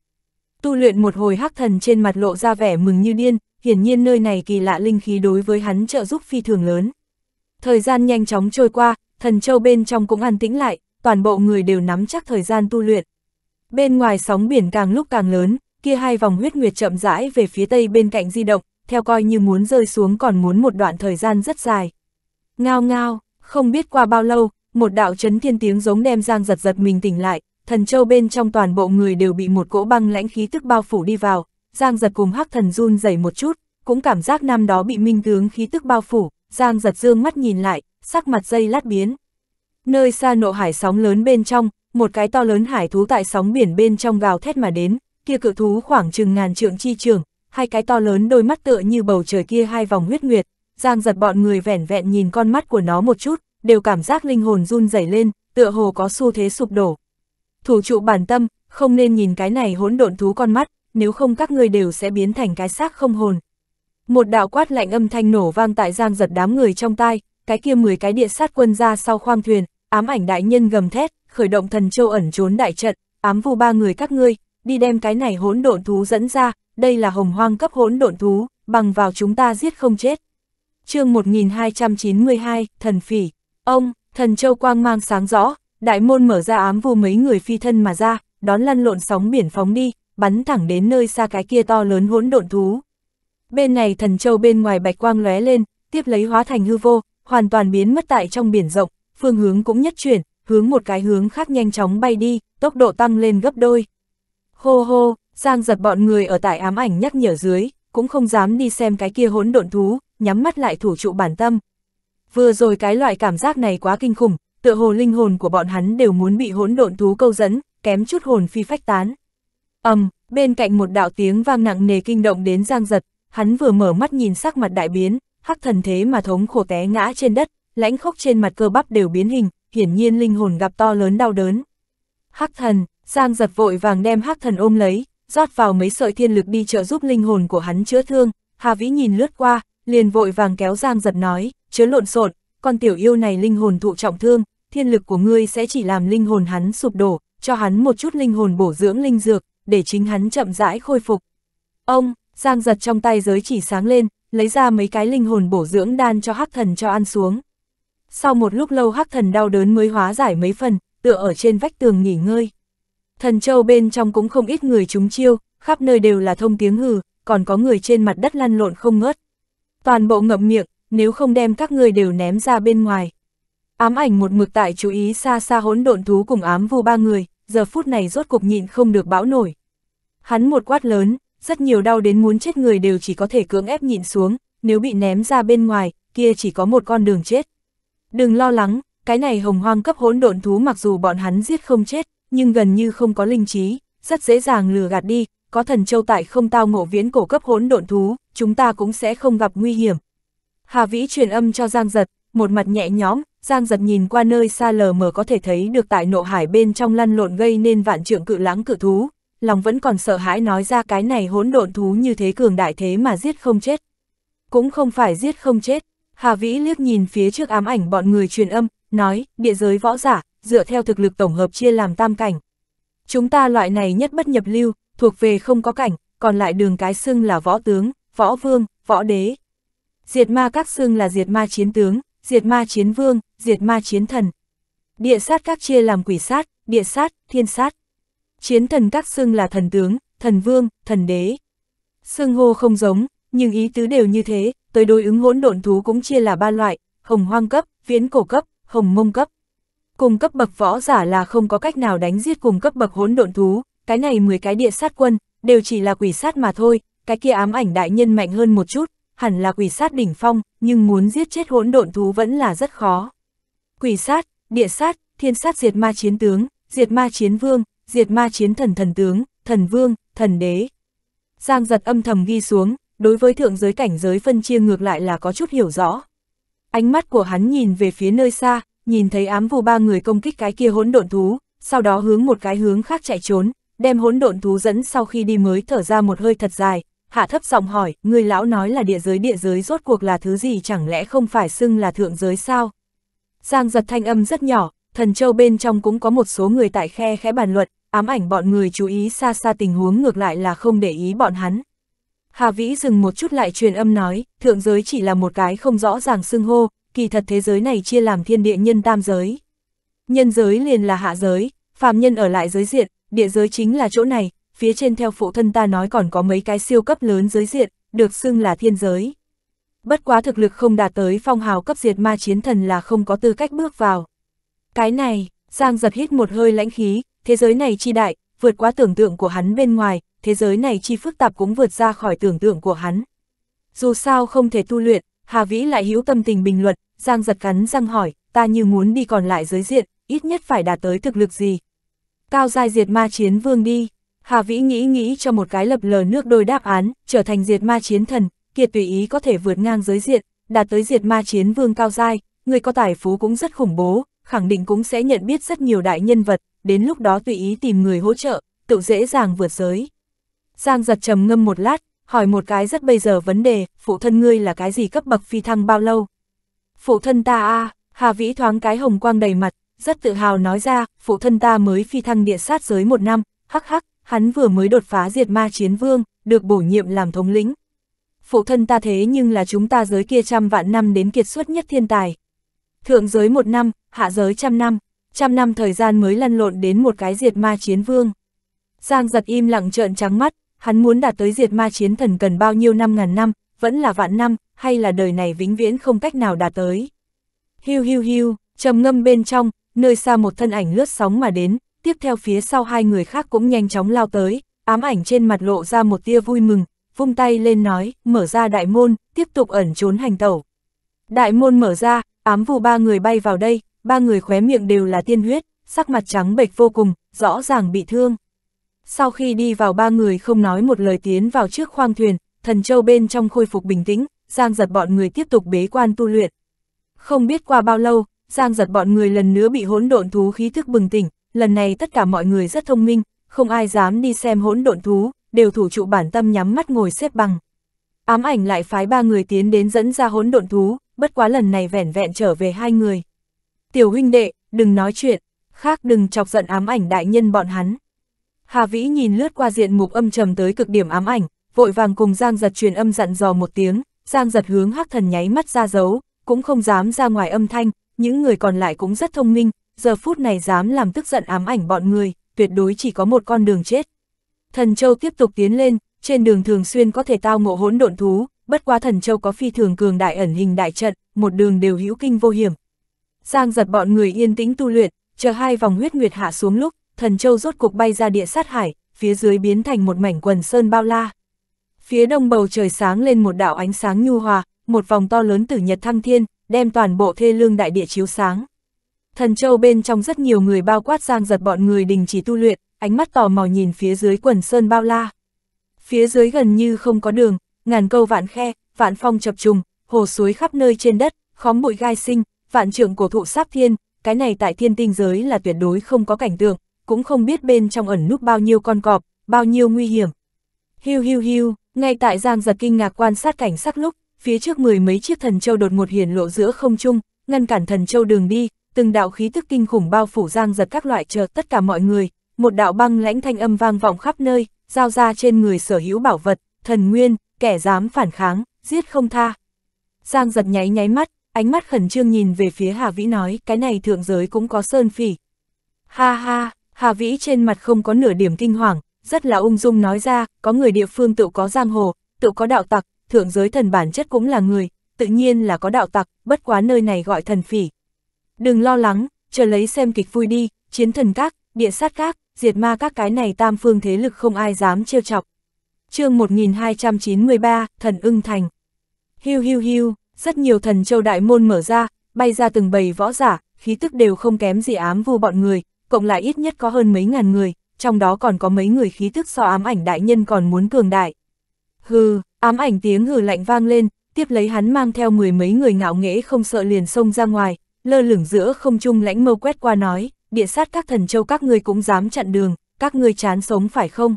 Tu luyện một hồi hắc thần trên mặt lộ ra vẻ mừng như điên, hiển nhiên nơi này kỳ lạ linh khí đối với hắn trợ giúp phi thường lớn. Thời gian nhanh chóng trôi qua, thần châu bên trong cũng an tĩnh lại, toàn bộ người đều nắm chắc thời gian tu luyện. Bên ngoài sóng biển càng lúc càng lớn, kia hai vòng huyết nguyệt chậm rãi về phía tây bên cạnh di động, theo coi như muốn rơi xuống còn muốn một đoạn thời gian rất dài. Ngao ngao, không biết qua bao lâu, một đạo chấn thiên tiếng giống đem Giang giật giật mình tỉnh lại, thần châu bên trong toàn bộ người đều bị một cỗ băng lãnh khí tức bao phủ đi vào, Giang giật cùng hắc thần run dày một chút, cũng cảm giác năm đó bị minh tướng khí tức bao phủ, Giang giật dương mắt nhìn lại, sắc mặt dây lát biến. Nơi xa nộ hải sóng lớn bên trong, một cái to lớn hải thú tại sóng biển bên trong gào thét mà đến, kia cự thú khoảng chừng ngàn trượng chi trường, hai cái to lớn đôi mắt tựa như bầu trời kia hai vòng huyết nguyệt, Giang giật bọn người vẻn vẹn nhìn con mắt của nó một chút, đều cảm giác linh hồn run rẩy lên, tựa hồ có xu thế sụp đổ. Thủ trụ bản tâm, không nên nhìn cái này hỗn độn thú con mắt, nếu không các ngươi đều sẽ biến thành cái xác không hồn. Một đạo quát lạnh âm thanh nổ vang tại Giang giật đám người trong tai, cái kia 10 cái địa sát quân ra sau khoang thuyền, ám ảnh đại nhân gầm thét, khởi động thần châu ẩn trốn đại trận, ám vu ba người các ngươi, đi đem cái này hỗn độn thú dẫn ra, đây là hồng hoang cấp hỗn độn thú, bằng vào chúng ta giết không chết. chương 1292, thần phỉ, ông, thần châu quang mang sáng rõ, đại môn mở ra ám vu mấy người phi thân mà ra, đón lăn lộn sóng biển phóng đi, bắn thẳng đến nơi xa cái kia to lớn hỗn độn thú. Bên này thần châu bên ngoài bạch quang lóe lên, tiếp lấy hóa thành hư vô, hoàn toàn biến mất tại trong biển rộng, phương hướng cũng nhất chuyển, hướng một cái hướng khác nhanh chóng bay đi, tốc độ tăng lên gấp đôi. Hô hô, Giang giật bọn người ở tại ám ảnh nhắc nhở dưới, cũng không dám đi xem cái kia hỗn độn thú, nhắm mắt lại thủ trụ bản tâm. Vừa rồi cái loại cảm giác này quá kinh khủng, tựa hồ linh hồn của bọn hắn đều muốn bị hỗn độn thú câu dẫn, kém chút hồn phi phách tán. Ầm, um, bên cạnh một đạo tiếng vang nặng nề kinh động đến Giang Giật, hắn vừa mở mắt nhìn sắc mặt đại biến, hắc thần thế mà thống khổ té ngã trên đất, lãnh khốc trên mặt cơ bắp đều biến hình, hiển nhiên linh hồn gặp to lớn đau đớn. Hắc thần, Giang giật vội vàng đem hắc thần ôm lấy, rót vào mấy sợi thiên lực đi trợ giúp linh hồn của hắn chữa thương, Hà Vĩ nhìn lướt qua, liền vội vàng kéo Giang giật nói, chứa lộn xộn, con tiểu yêu này linh hồn thụ trọng thương, thiên lực của ngươi sẽ chỉ làm linh hồn hắn sụp đổ, cho hắn một chút linh hồn bổ dưỡng linh dược, để chính hắn chậm rãi khôi phục. Ông, Giang giật trong tay giới chỉ sáng lên, lấy ra mấy cái linh hồn bổ dưỡng đan cho hắc thần cho ăn xuống. Sau một lúc lâu hắc thần đau đớn mới hóa giải mấy phần, tựa ở trên vách tường nghỉ ngơi. Thần châu bên trong cũng không ít người chúng chiêu, khắp nơi đều là thông tiếng hừ, còn có người trên mặt đất lăn lộn không ngớt. Toàn bộ ngậm miệng, nếu không đem các người đều ném ra bên ngoài. Ám ảnh một mực tại chú ý xa xa hỗn độn thú cùng ám vu ba người, giờ phút này rốt cục nhịn không được bão nổi. Hắn một quát lớn, rất nhiều đau đến muốn chết người đều chỉ có thể cưỡng ép nhịn xuống, nếu bị ném ra bên ngoài, kia chỉ có một con đường chết. Đừng lo lắng, cái này hồng hoang cấp hỗn độn thú mặc dù bọn hắn giết không chết, nhưng gần như không có linh trí, rất dễ dàng lừa gạt đi, có thần châu tại không tao ngộ viễn cổ cấp hỗn độn thú, chúng ta cũng sẽ không gặp nguy hiểm. Hà Vĩ truyền âm cho Giang Giật, một mặt nhẹ nhõm, Giang Giật nhìn qua nơi xa lờ mờ có thể thấy được tại nộ hải bên trong lăn lộn gây nên vạn trượng cự lãng cự thú, lòng vẫn còn sợ hãi nói ra cái này hỗn độn thú như thế cường đại thế mà giết không chết. Cũng không phải giết không chết, Hà Vĩ liếc nhìn phía trước ám ảnh bọn người truyền âm, nói, địa giới võ giả, dựa theo thực lực tổng hợp chia làm tam cảnh. Chúng ta loại này nhất bất nhập lưu, thuộc về không có cảnh, còn lại đường cái xưng là võ tướng, võ vương, võ đế. Diệt ma các xưng là diệt ma chiến tướng, diệt ma chiến vương, diệt ma chiến thần. Địa sát các chia làm quỷ sát, địa sát, thiên sát. Chiến thần các xưng là thần tướng, thần vương, thần đế. Xưng hô không giống, nhưng ý tứ đều như thế, tới đối ứng hỗn độn thú cũng chia là ba loại, hồng hoang cấp, viễn cổ cấp, hồng mông cấp. Cùng cấp bậc võ giả là không có cách nào đánh giết cùng cấp bậc hỗn độn thú, cái này 10 cái địa sát quân, đều chỉ là quỷ sát mà thôi, cái kia ám ảnh đại nhân mạnh hơn một chút, hẳn là quỷ sát đỉnh phong, nhưng muốn giết chết hỗn độn thú vẫn là rất khó. Quỷ sát, địa sát, thiên sát diệt ma chiến tướng, diệt ma chiến vương, diệt ma chiến thần thần tướng, thần vương, thần đế. Giang giật âm thầm ghi xuống, đối với thượng giới cảnh giới phân chia ngược lại là có chút hiểu rõ. Ánh mắt của hắn nhìn về phía nơi xa, nhìn thấy ám vù ba người công kích cái kia hỗn độn thú, sau đó hướng một cái hướng khác chạy trốn, đem hỗn độn thú dẫn sau khi đi mới thở ra một hơi thật dài, hạ thấp giọng hỏi, người lão nói là địa giới địa giới rốt cuộc là thứ gì chẳng lẽ không phải xưng là thượng giới sao? Giang giật thanh âm rất nhỏ, thần châu bên trong cũng có một số người tại khe khẽ bàn luận, ám ảnh bọn người chú ý xa xa tình huống ngược lại là không để ý bọn hắn. Hà Vĩ dừng một chút lại truyền âm nói, thượng giới chỉ là một cái không rõ ràng xưng hô, kỳ thật thế giới này chia làm thiên địa nhân tam giới. Nhân giới liền là hạ giới, phàm nhân ở lại giới diện, địa giới chính là chỗ này, phía trên theo phụ thân ta nói còn có mấy cái siêu cấp lớn giới diện, được xưng là thiên giới. Bất quá thực lực không đạt tới phong hào cấp diệt ma chiến thần là không có tư cách bước vào. Cái này, Giang giật hít một hơi lãnh khí, thế giới này chi đại, vượt quá tưởng tượng của hắn bên ngoài, thế giới này chi phức tạp cũng vượt ra khỏi tưởng tượng của hắn. Dù sao không thể tu luyện, Hà Vĩ lại hữu tâm tình bình luận, Giang giật cắn răng hỏi, ta như muốn đi còn lại giới diện, ít nhất phải đạt tới thực lực gì. Cao giai diệt ma chiến vương đi, Hà Vĩ nghĩ nghĩ cho một cái lập lờ nước đôi đáp án, trở thành diệt ma chiến thần, kiệt tùy ý có thể vượt ngang giới diện, đạt tới diệt ma chiến vương cao giai, người có tài phú cũng rất khủng bố, khẳng định cũng sẽ nhận biết rất nhiều đại nhân vật, đến lúc đó tùy ý tìm người hỗ trợ, tự dễ dàng vượt giới. Giang giật trầm ngâm một lát, hỏi một cái rất bây giờ vấn đề, phụ thân ngươi là cái gì cấp bậc phi thăng bao lâu? Phụ thân ta a Hà Vĩ thoáng cái hồng quang đầy mặt, rất tự hào nói ra, phụ thân ta mới phi thăng địa sát giới một năm, hắc hắc, hắn vừa mới đột phá diệt ma chiến vương, được bổ nhiệm làm thống lĩnh. Phụ thân ta thế nhưng là chúng ta giới kia trăm vạn năm đến kiệt xuất nhất thiên tài. Thượng giới một năm, hạ giới trăm năm, trăm năm thời gian mới lăn lộn đến một cái diệt ma chiến vương. Giang giật im lặng trợn trắng mắt, hắn muốn đạt tới diệt ma chiến thần cần bao nhiêu năm ngàn năm, vẫn là vạn năm, hay là đời này vĩnh viễn không cách nào đạt tới. Hiu hiu hiu, trầm ngâm bên trong, nơi xa một thân ảnh lướt sóng mà đến, tiếp theo phía sau hai người khác cũng nhanh chóng lao tới, ám ảnh trên mặt lộ ra một tia vui mừng, vung tay lên nói, mở ra đại môn, tiếp tục ẩn trốn hành tẩu. Đại môn mở ra, ám vù ba người bay vào đây, ba người khóe miệng đều là tiên huyết, sắc mặt trắng bệch vô cùng, rõ ràng bị thương. Sau khi đi vào ba người không nói một lời tiến vào trước khoang thuyền, thần châu bên trong khôi phục bình tĩnh, Giang giật bọn người tiếp tục bế quan tu luyện. Không biết qua bao lâu, Giang giật bọn người lần nữa bị hỗn độn thú khí thức bừng tỉnh, lần này tất cả mọi người rất thông minh, không ai dám đi xem hỗn độn thú, đều thủ trụ bản tâm nhắm mắt ngồi xếp bằng. Ám ảnh lại phái ba người tiến đến dẫn ra hỗn độn thú, bất quá lần này vẻn vẹn trở về hai người. Tiểu huynh đệ, đừng nói chuyện, khác đừng chọc giận ám ảnh đại nhân bọn hắn. Hà Vĩ nhìn lướt qua diện mục âm trầm tới cực điểm ám ảnh, vội vàng cùng Giang Giật truyền âm dặn dò một tiếng, Giang Giật hướng Hắc Thần nháy mắt ra dấu, cũng không dám ra ngoài âm thanh, những người còn lại cũng rất thông minh, giờ phút này dám làm tức giận ám ảnh bọn người, tuyệt đối chỉ có một con đường chết. Thần Châu tiếp tục tiến lên, trên đường thường xuyên có thể tao ngộ hỗn độn thú, bất quá Thần Châu có phi thường cường đại ẩn hình đại trận, một đường đều hữu kinh vô hiểm. Giang giật bọn người yên tĩnh tu luyện, chờ hai vòng huyết nguyệt hạ xuống lúc, thần châu rốt cục bay ra địa sát hải, phía dưới biến thành một mảnh quần sơn bao la. Phía đông bầu trời sáng lên một đạo ánh sáng nhu hòa, một vòng to lớn tử nhật thăng thiên, đem toàn bộ thê lương đại địa chiếu sáng. Thần châu bên trong rất nhiều người bao quát giang giật bọn người đình chỉ tu luyện, ánh mắt tò mò nhìn phía dưới quần sơn bao la. Phía dưới gần như không có đường, ngàn câu vạn khe, vạn phong chập trùng, hồ suối khắp nơi trên đất, khóm bụi gai sinh, vạn trượng cổ thụ sáp thiên, cái này tại thiên tinh giới là tuyệt đối không có cảnh tượng, cũng không biết bên trong ẩn núp bao nhiêu con cọp, bao nhiêu nguy hiểm. Hiu hiu hiu, ngay tại Giang giật kinh ngạc quan sát cảnh sắc lúc, phía trước mười mấy chiếc thần châu đột ngột hiển lộ giữa không trung, ngăn cản thần châu đường đi, từng đạo khí tức kinh khủng bao phủ Giang giật các loại chờ tất cả mọi người, một đạo băng lãnh thanh âm vang vọng khắp nơi, giao ra trên người sở hữu bảo vật, thần nguyên, kẻ dám phản kháng, giết không tha. Giang giật nháy nháy mắt, ánh mắt khẩn trương nhìn về phía Hà Vĩ nói, cái này thượng giới cũng có sơn phỉ. Ha ha, Hà Vĩ trên mặt không có nửa điểm kinh hoàng, rất là ung dung nói ra, có người địa phương tự có giang hồ, tự có đạo tặc, thượng giới thần bản chất cũng là người, tự nhiên là có đạo tặc, bất quá nơi này gọi thần phỉ. Đừng lo lắng, chờ lấy xem kịch vui đi, chiến thần các, địa sát các, diệt ma các cái này tam phương thế lực không ai dám trêu chọc. chương 1293, thần ưng thành. Hiu hiu hiu, rất nhiều thần châu đại môn mở ra, bay ra từng bầy võ giả, khí tức đều không kém gì ám vu bọn người, cộng lại ít nhất có hơn mấy ngàn người, trong đó còn có mấy người khí thức so ám ảnh đại nhân còn muốn cường đại. Hừ, ám ảnh tiếng hừ lạnh vang lên, tiếp lấy hắn mang theo mười mấy người ngạo nghễ không sợ liền xông ra ngoài, lơ lửng giữa không trung lãnh mâu quét qua nói, địa sát các thần châu các ngươi cũng dám chặn đường, các ngươi chán sống phải không?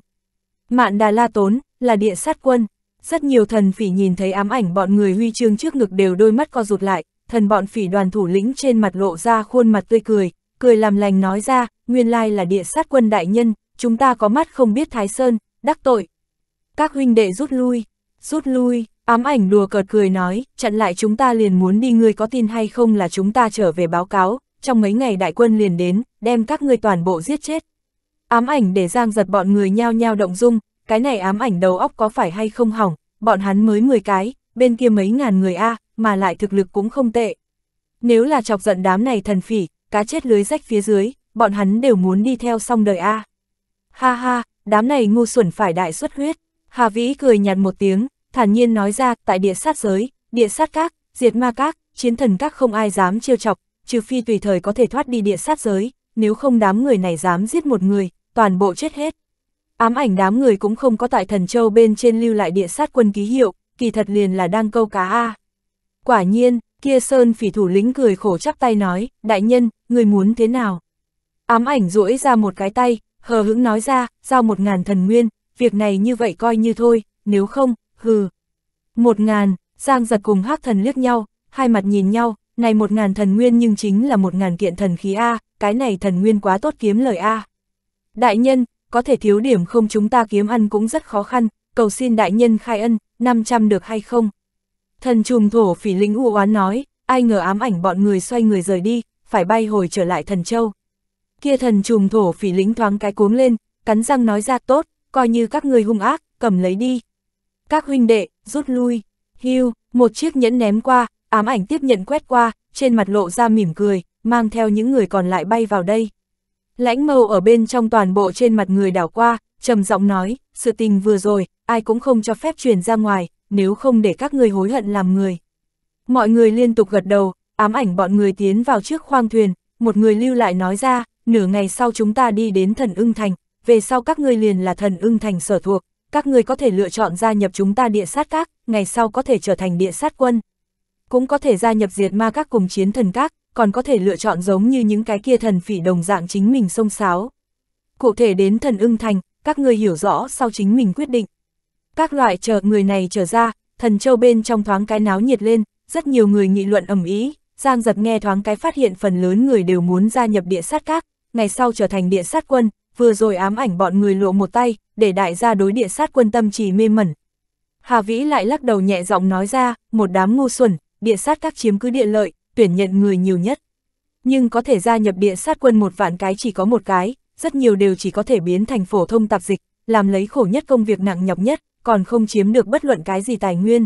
Mạn Đà La Tốn, là địa sát quân. Rất nhiều thần phỉ nhìn thấy ám ảnh bọn người huy chương trước ngực đều đôi mắt co rụt lại, thần bọn phỉ đoàn thủ lĩnh trên mặt lộ ra khuôn mặt tươi cười, cười làm lành nói ra, nguyên lai là địa sát quân đại nhân, chúng ta có mắt không biết Thái Sơn, đắc tội. Các huynh đệ rút lui, rút lui, ám ảnh đùa cợt cười nói, chặn lại chúng ta liền muốn đi ngươi có tin hay không là chúng ta trở về báo cáo, trong mấy ngày đại quân liền đến, đem các ngươi toàn bộ giết chết. Ám ảnh để giang giật bọn người nhao nhao động dung, cái này ám ảnh đầu óc có phải hay không hỏng, bọn hắn mới 10 cái, bên kia mấy ngàn người A, mà lại thực lực cũng không tệ. Nếu là chọc giận đám này thần phỉ, cá chết lưới rách phía dưới, bọn hắn đều muốn đi theo xong đời A. Ha ha, đám này ngu xuẩn phải đại xuất huyết. Hà Vĩ cười nhạt một tiếng, thản nhiên nói ra, tại địa sát giới, địa sát các, diệt ma các, chiến thần các không ai dám trêu chọc, trừ phi tùy thời có thể thoát đi địa sát giới, nếu không đám người này dám giết một người, toàn bộ chết hết. Ám ảnh đám người cũng không có tại thần châu bên trên lưu lại địa sát quân ký hiệu, kỳ thật liền là đang câu cá A. Quả nhiên, kia sơn phỉ thủ lĩnh cười khổ chắp tay nói, đại nhân, người muốn thế nào? Ám ảnh duỗi ra một cái tay, hờ hững nói ra, giao một ngàn thần nguyên, việc này như vậy coi như thôi, nếu không, hừ. Một ngàn, Giang giật cùng hắc thần liếc nhau, hai mặt nhìn nhau, này một ngàn thần nguyên nhưng chính là một ngàn kiện thần khí A, cái này thần nguyên quá tốt kiếm lời A. Đại nhân, có thể thiếu điểm không chúng ta kiếm ăn cũng rất khó khăn, cầu xin đại nhân khai ân, 500 được hay không? Thần trùm thổ phỉ linh u oán nói, ai ngờ ám ảnh bọn người xoay người rời đi, phải bay hồi trở lại thần châu. Kia thần trùm thổ phỉ lính thoáng cái cuống lên, cắn răng nói ra tốt, coi như các người hung ác, cầm lấy đi. Các huynh đệ, rút lui, hưu, một chiếc nhẫn ném qua, ám ảnh tiếp nhận quét qua, trên mặt lộ ra mỉm cười, mang theo những người còn lại bay vào đây. Lãnh mâu ở bên trong toàn bộ trên mặt người đảo qua, trầm giọng nói, sự tình vừa rồi, ai cũng không cho phép truyền ra ngoài, nếu không để các người hối hận làm người. Mọi người liên tục gật đầu, ám ảnh bọn người tiến vào trước khoang thuyền, một người lưu lại nói ra, nửa ngày sau chúng ta đi đến thần ưng thành, về sau các ngươi liền là thần ưng thành sở thuộc, các ngươi có thể lựa chọn gia nhập chúng ta địa sát các, ngày sau có thể trở thành địa sát quân. Cũng có thể gia nhập diệt ma các cùng chiến thần các, còn có thể lựa chọn giống như những cái kia thần phỉ đồng dạng chính mình sông sáo. Cụ thể đến thần ưng thành, các ngươi hiểu rõ sau chính mình quyết định. Các loại chờ người này trở ra, thần châu bên trong thoáng cái náo nhiệt lên, rất nhiều người nghị luận ầm ý, Giang giật nghe thoáng cái phát hiện phần lớn người đều muốn gia nhập địa sát các, ngày sau trở thành địa sát quân, vừa rồi ám ảnh bọn người lộ một tay, để đại gia đối địa sát quân tâm trì mê mẩn. Hà Vĩ lại lắc đầu nhẹ giọng nói ra, một đám ngu xuẩn, địa sát các chiếm cứ địa lợi, tuyển nhận người nhiều nhất. Nhưng có thể gia nhập địa sát quân một vạn cái chỉ có một cái, rất nhiều đều chỉ có thể biến thành phổ thông tạp dịch, làm lấy khổ nhất công việc nặng nhọc nhất, còn không chiếm được bất luận cái gì tài nguyên.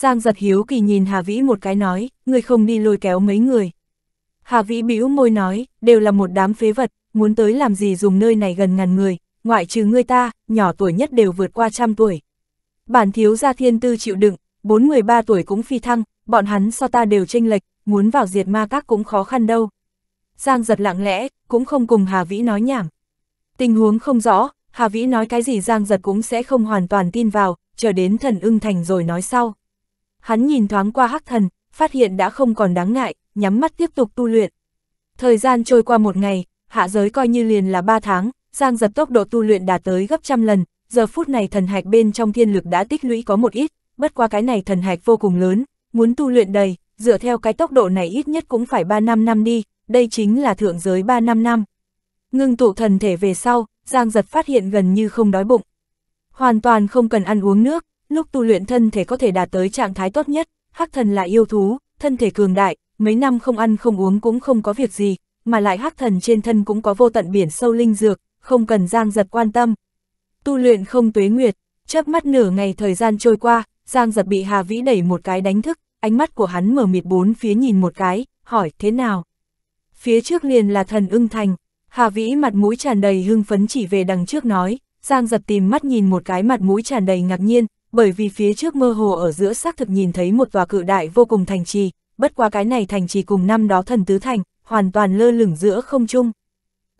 Giang giật hiếu kỳ nhìn Hà Vĩ một cái nói, người không đi lôi kéo mấy người. Hà Vĩ bĩu môi nói, đều là một đám phế vật, muốn tới làm gì dùng nơi này gần ngàn người, ngoại trừ ngươi ta, nhỏ tuổi nhất đều vượt qua trăm tuổi. Bản thiếu gia thiên tư chịu đựng, bốn người ba tuổi cũng phi thăng, bọn hắn so ta đều tranh lệch, muốn vào diệt ma các cũng khó khăn đâu. Giang giật lặng lẽ, cũng không cùng Hà Vĩ nói nhảm. Tình huống không rõ, Hà Vĩ nói cái gì Giang giật cũng sẽ không hoàn toàn tin vào, chờ đến thần ưng thành rồi nói sau. Hắn nhìn thoáng qua hắc thần, phát hiện đã không còn đáng ngại, nhắm mắt tiếp tục tu luyện. Thời gian trôi qua một ngày, hạ giới coi như liền là ba tháng, Giang giật tốc độ tu luyện đạt tới gấp trăm lần, giờ phút này thần hạch bên trong thiên lực đã tích lũy có một ít, bất qua cái này thần hạch vô cùng lớn, muốn tu luyện đầy, dựa theo cái tốc độ này ít nhất cũng phải 3 năm năm đi, đây chính là thượng giới 3 năm năm. Ngưng tụ thần thể về sau, Giang giật phát hiện gần như không đói bụng. Hoàn toàn không cần ăn uống nước, lúc tu luyện thân thể có thể đạt tới trạng thái tốt nhất, hắc thần là yêu thú, thân thể cường đại, mấy năm không ăn không uống cũng không có việc gì, mà lại hắc thần trên thân cũng có vô tận biển sâu linh dược, không cần Giang Giật quan tâm. Tu luyện không tuế nguyệt, chớp mắt nửa ngày thời gian trôi qua, Giang Giật bị Hà Vĩ đẩy một cái đánh thức, ánh mắt của hắn mở mịt bốn phía nhìn một cái, hỏi thế nào. Phía trước liền là thần ưng thành, Hà Vĩ mặt mũi tràn đầy hưng phấn chỉ về đằng trước nói, Giang Giật tìm mắt nhìn một cái mặt mũi tràn đầy ngạc nhiên, bởi vì phía trước mơ hồ ở giữa xác thực nhìn thấy một tòa cự đại vô cùng thành trì, bất quá cái này thành trì cùng năm đó thần tứ thành, hoàn toàn lơ lửng giữa không trung.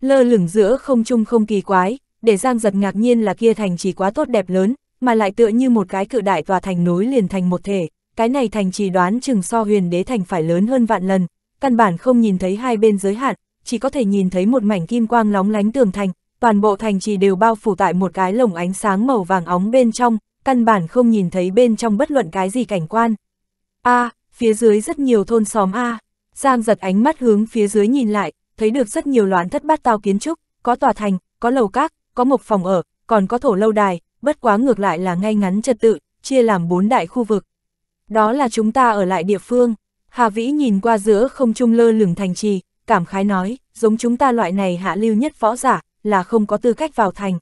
Lơ lửng giữa không trung không kỳ quái, để Giang giật ngạc nhiên là kia thành trì quá tốt đẹp lớn, mà lại tựa như một cái cự đại tòa thành nối liền thành một thể, cái này thành trì đoán chừng so huyền đế thành phải lớn hơn vạn lần, căn bản không nhìn thấy hai bên giới hạn, chỉ có thể nhìn thấy một mảnh kim quang lóng lánh tường thành, toàn bộ thành trì đều bao phủ tại một cái lồng ánh sáng màu vàng óng bên trong, căn bản không nhìn thấy bên trong bất luận cái gì cảnh quan. A, à, phía dưới rất nhiều thôn xóm A, Giang giật ánh mắt hướng phía dưới nhìn lại, thấy được rất nhiều loán thất bát tao kiến trúc, có tòa thành, có lầu các, có một phòng ở, còn có thổ lâu đài, bất quá ngược lại là ngay ngắn trật tự, chia làm bốn đại khu vực. Đó là chúng ta ở lại địa phương. Hà Vĩ nhìn qua giữa không trung lơ lửng thành trì, cảm khái nói, giống chúng ta loại này hạ lưu nhất võ giả, là không có tư cách vào thành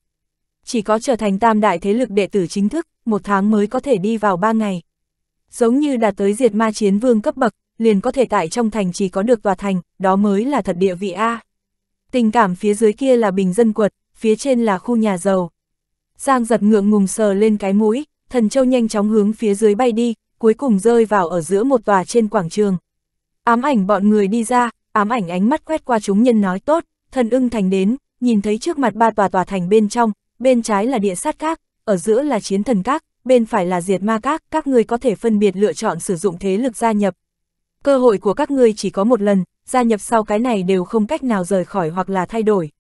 chỉ có trở thành tam đại thế lực đệ tử chính thức, một tháng mới có thể đi vào ba ngày. Giống như đạt tới diệt ma chiến vương cấp bậc, liền có thể tại trong thành chỉ có được tòa thành, đó mới là thật địa vị A. Tình cảm phía dưới kia là bình dân quật, phía trên là khu nhà giàu. Giang giật ngượng ngùng sờ lên cái mũi, thần châu nhanh chóng hướng phía dưới bay đi, cuối cùng rơi vào ở giữa một tòa trên quảng trường. Ám ảnh bọn người đi ra, ám ảnh ánh mắt quét qua chúng nhân nói tốt, thần ưng thành đến, nhìn thấy trước mặt ba tòa tòa thành bên trong, bên trái là địa sát các, ở giữa là chiến thần các, bên phải là diệt ma các, các ngươi có thể phân biệt lựa chọn sử dụng thế lực gia nhập. Cơ hội của các ngươi chỉ có một lần, gia nhập sau cái này đều không cách nào rời khỏi hoặc là thay đổi.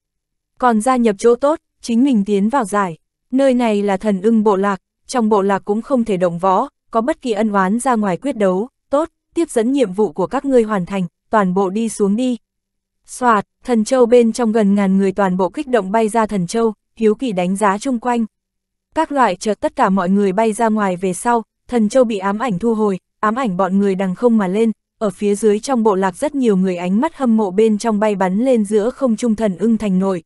Còn gia nhập chỗ tốt, chính mình tiến vào giải. Nơi này là thần ưng bộ lạc, trong bộ lạc cũng không thể động võ, có bất kỳ ân oán ra ngoài quyết đấu, tốt, tiếp dẫn nhiệm vụ của các ngươi hoàn thành, toàn bộ đi xuống đi. Soạt, thần châu bên trong gần ngàn người toàn bộ kích động bay ra thần châu, hiếu kỳ đánh giá chung quanh. Các loại chợt tất cả mọi người bay ra ngoài về sau, thần châu bị ám ảnh thu hồi, ám ảnh bọn người đằng không mà lên, ở phía dưới trong bộ lạc rất nhiều người ánh mắt hâm mộ bên trong bay bắn lên giữa không trung thần ưng thành nội.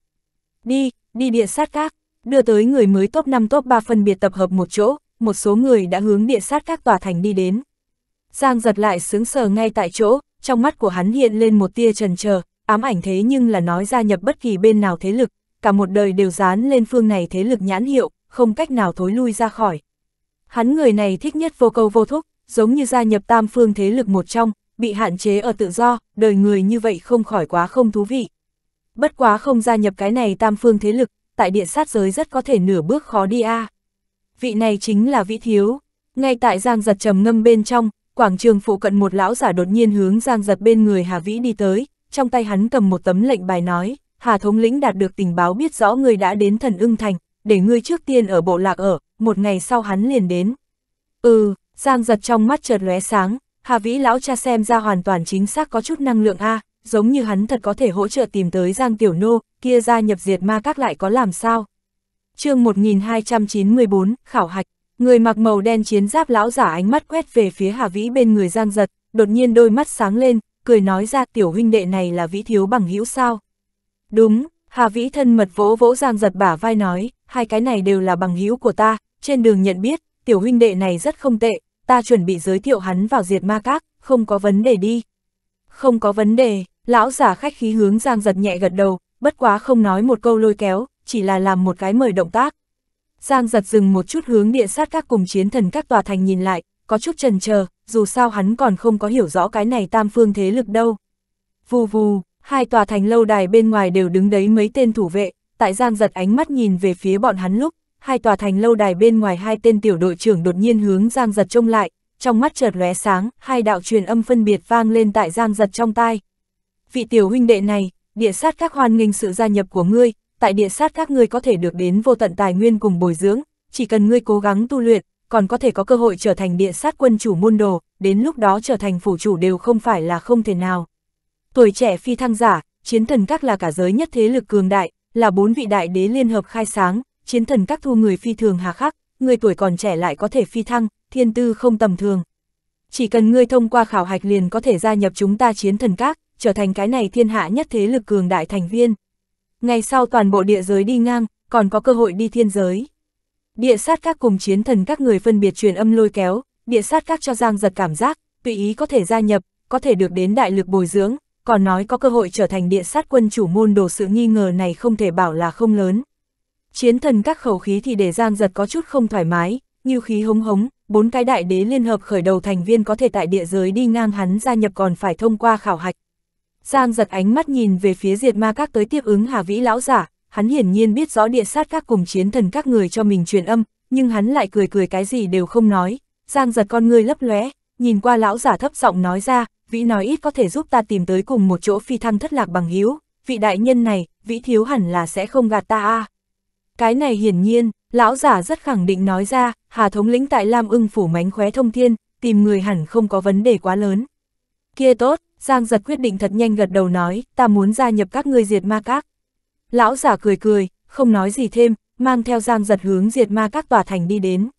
Đi, đi địa sát các, đưa tới người mới top 5 top 3 phân biệt tập hợp một chỗ, một số người đã hướng địa sát các tòa thành đi đến. Giang giật lại sướng sờ ngay tại chỗ, trong mắt của hắn hiện lên một tia trần chờ ám ảnh thế nhưng là nói gia nhập bất kỳ bên nào thế lực, cả một đời đều dán lên phương này thế lực nhãn hiệu, không cách nào thối lui ra khỏi. Hắn người này thích nhất vô câu vô thúc, giống như gia nhập tam phương thế lực một trong, bị hạn chế ở tự do, đời người như vậy không khỏi quá không thú vị. Bất quá không gia nhập cái này tam phương thế lực, tại địa sát giới rất có thể nửa bước khó đi a. Vị này chính là Vĩ Thiếu. Ngay tại Giang Giật trầm ngâm bên trong, quảng trường phụ cận một lão giả đột nhiên hướng Giang Giật bên người Hà Vĩ đi tới, trong tay hắn cầm một tấm lệnh bài nói, Hà thống lĩnh đạt được tình báo biết rõ ngươi đã đến thần ưng thành, để ngươi trước tiên ở bộ lạc ở, một ngày sau hắn liền đến. Ừ, Giang giật trong mắt chợt lóe sáng, Hà Vĩ lão cha xem ra hoàn toàn chính xác có chút năng lượng A, giống như hắn thật có thể hỗ trợ tìm tới Giang Tiểu Nô, kia gia nhập diệt ma các lại có làm sao. chương 1294, Khảo Hạch, người mặc màu đen chiến giáp lão giả ánh mắt quét về phía Hà Vĩ bên người Giang giật, đột nhiên đôi mắt sáng lên, cười nói ra tiểu huynh đệ này là Vĩ thiếu bằng hữu sao. Đúng, Hà Vĩ thân mật vỗ vỗ Giang giật bả vai nói, hai cái này đều là bằng hữu của ta, trên đường nhận biết, tiểu huynh đệ này rất không tệ, ta chuẩn bị giới thiệu hắn vào diệt ma các, không có vấn đề đi. Không có vấn đề, lão giả khách khí hướng Giang giật nhẹ gật đầu, bất quá không nói một câu lôi kéo, chỉ là làm một cái mời động tác. Giang giật dừng một chút hướng địa sát các cùng chiến thần các tòa thành nhìn lại, có chút trần chờ dù sao hắn còn không có hiểu rõ cái này tam phương thế lực đâu. Vù vù, hai tòa thành lâu đài bên ngoài đều đứng đấy mấy tên thủ vệ, tại Giang giật ánh mắt nhìn về phía bọn hắn lúc, hai tòa thành lâu đài bên ngoài hai tên tiểu đội trưởng đột nhiên hướng Giang giật trông lại, trong mắt chợt lóe sáng, hai đạo truyền âm phân biệt vang lên tại Giang giật trong tai. Vị tiểu huynh đệ này, địa sát các hoan nghênh sự gia nhập của ngươi, tại địa sát các ngươi có thể được đến vô tận tài nguyên cùng bồi dưỡng, chỉ cần ngươi cố gắng tu luyện, còn có thể có cơ hội trở thành địa sát quân chủ môn đồ, đến lúc đó trở thành phủ chủ đều không phải là không thể nào. Tuổi trẻ phi thăng giả, chiến thần các là cả giới nhất thế lực cường đại, là bốn vị đại đế liên hợp khai sáng, chiến thần các thu người phi thường hà khắc, người tuổi còn trẻ lại có thể phi thăng, thiên tư không tầm thường. Chỉ cần ngươi thông qua khảo hạch liền có thể gia nhập chúng ta chiến thần các, trở thành cái này thiên hạ nhất thế lực cường đại thành viên. Ngày sau toàn bộ địa giới đi ngang, còn có cơ hội đi thiên giới. Địa sát các cùng chiến thần các người phân biệt truyền âm lôi kéo, địa sát các cho Giang giật cảm giác, tùy ý có thể gia nhập, có thể được đến đại lực bồi dưỡng, còn nói có cơ hội trở thành địa sát quân chủ môn đồ sự nghi ngờ này không thể bảo là không lớn. Chiến thần các khẩu khí thì để Giang Giật có chút không thoải mái, như khí hống hống, bốn cái đại đế liên hợp khởi đầu thành viên có thể tại địa giới đi ngang hắn gia nhập còn phải thông qua khảo hạch. Giang Giật ánh mắt nhìn về phía diệt ma các tới tiếp ứng Hà Vĩ lão giả, hắn hiển nhiên biết rõ địa sát các cùng chiến thần các người cho mình truyền âm, nhưng hắn lại cười cười cái gì đều không nói. Giang Giật con người lấp lóe, nhìn qua lão giả thấp giọng nói ra, vĩ nói ít có thể giúp ta tìm tới cùng một chỗ phi thăng thất lạc bằng hữu vị đại nhân này, vĩ thiếu hẳn là sẽ không gạt ta a à. Cái này hiển nhiên, lão giả rất khẳng định nói ra, hà thống lĩnh tại Lam ưng phủ mánh khóe thông thiên, tìm người hẳn không có vấn đề quá lớn. Kia tốt, Giang giật quyết định thật nhanh gật đầu nói, ta muốn gia nhập các ngươi diệt ma các. Lão giả cười cười, không nói gì thêm, mang theo Giang giật hướng diệt ma các tòa thành đi đến.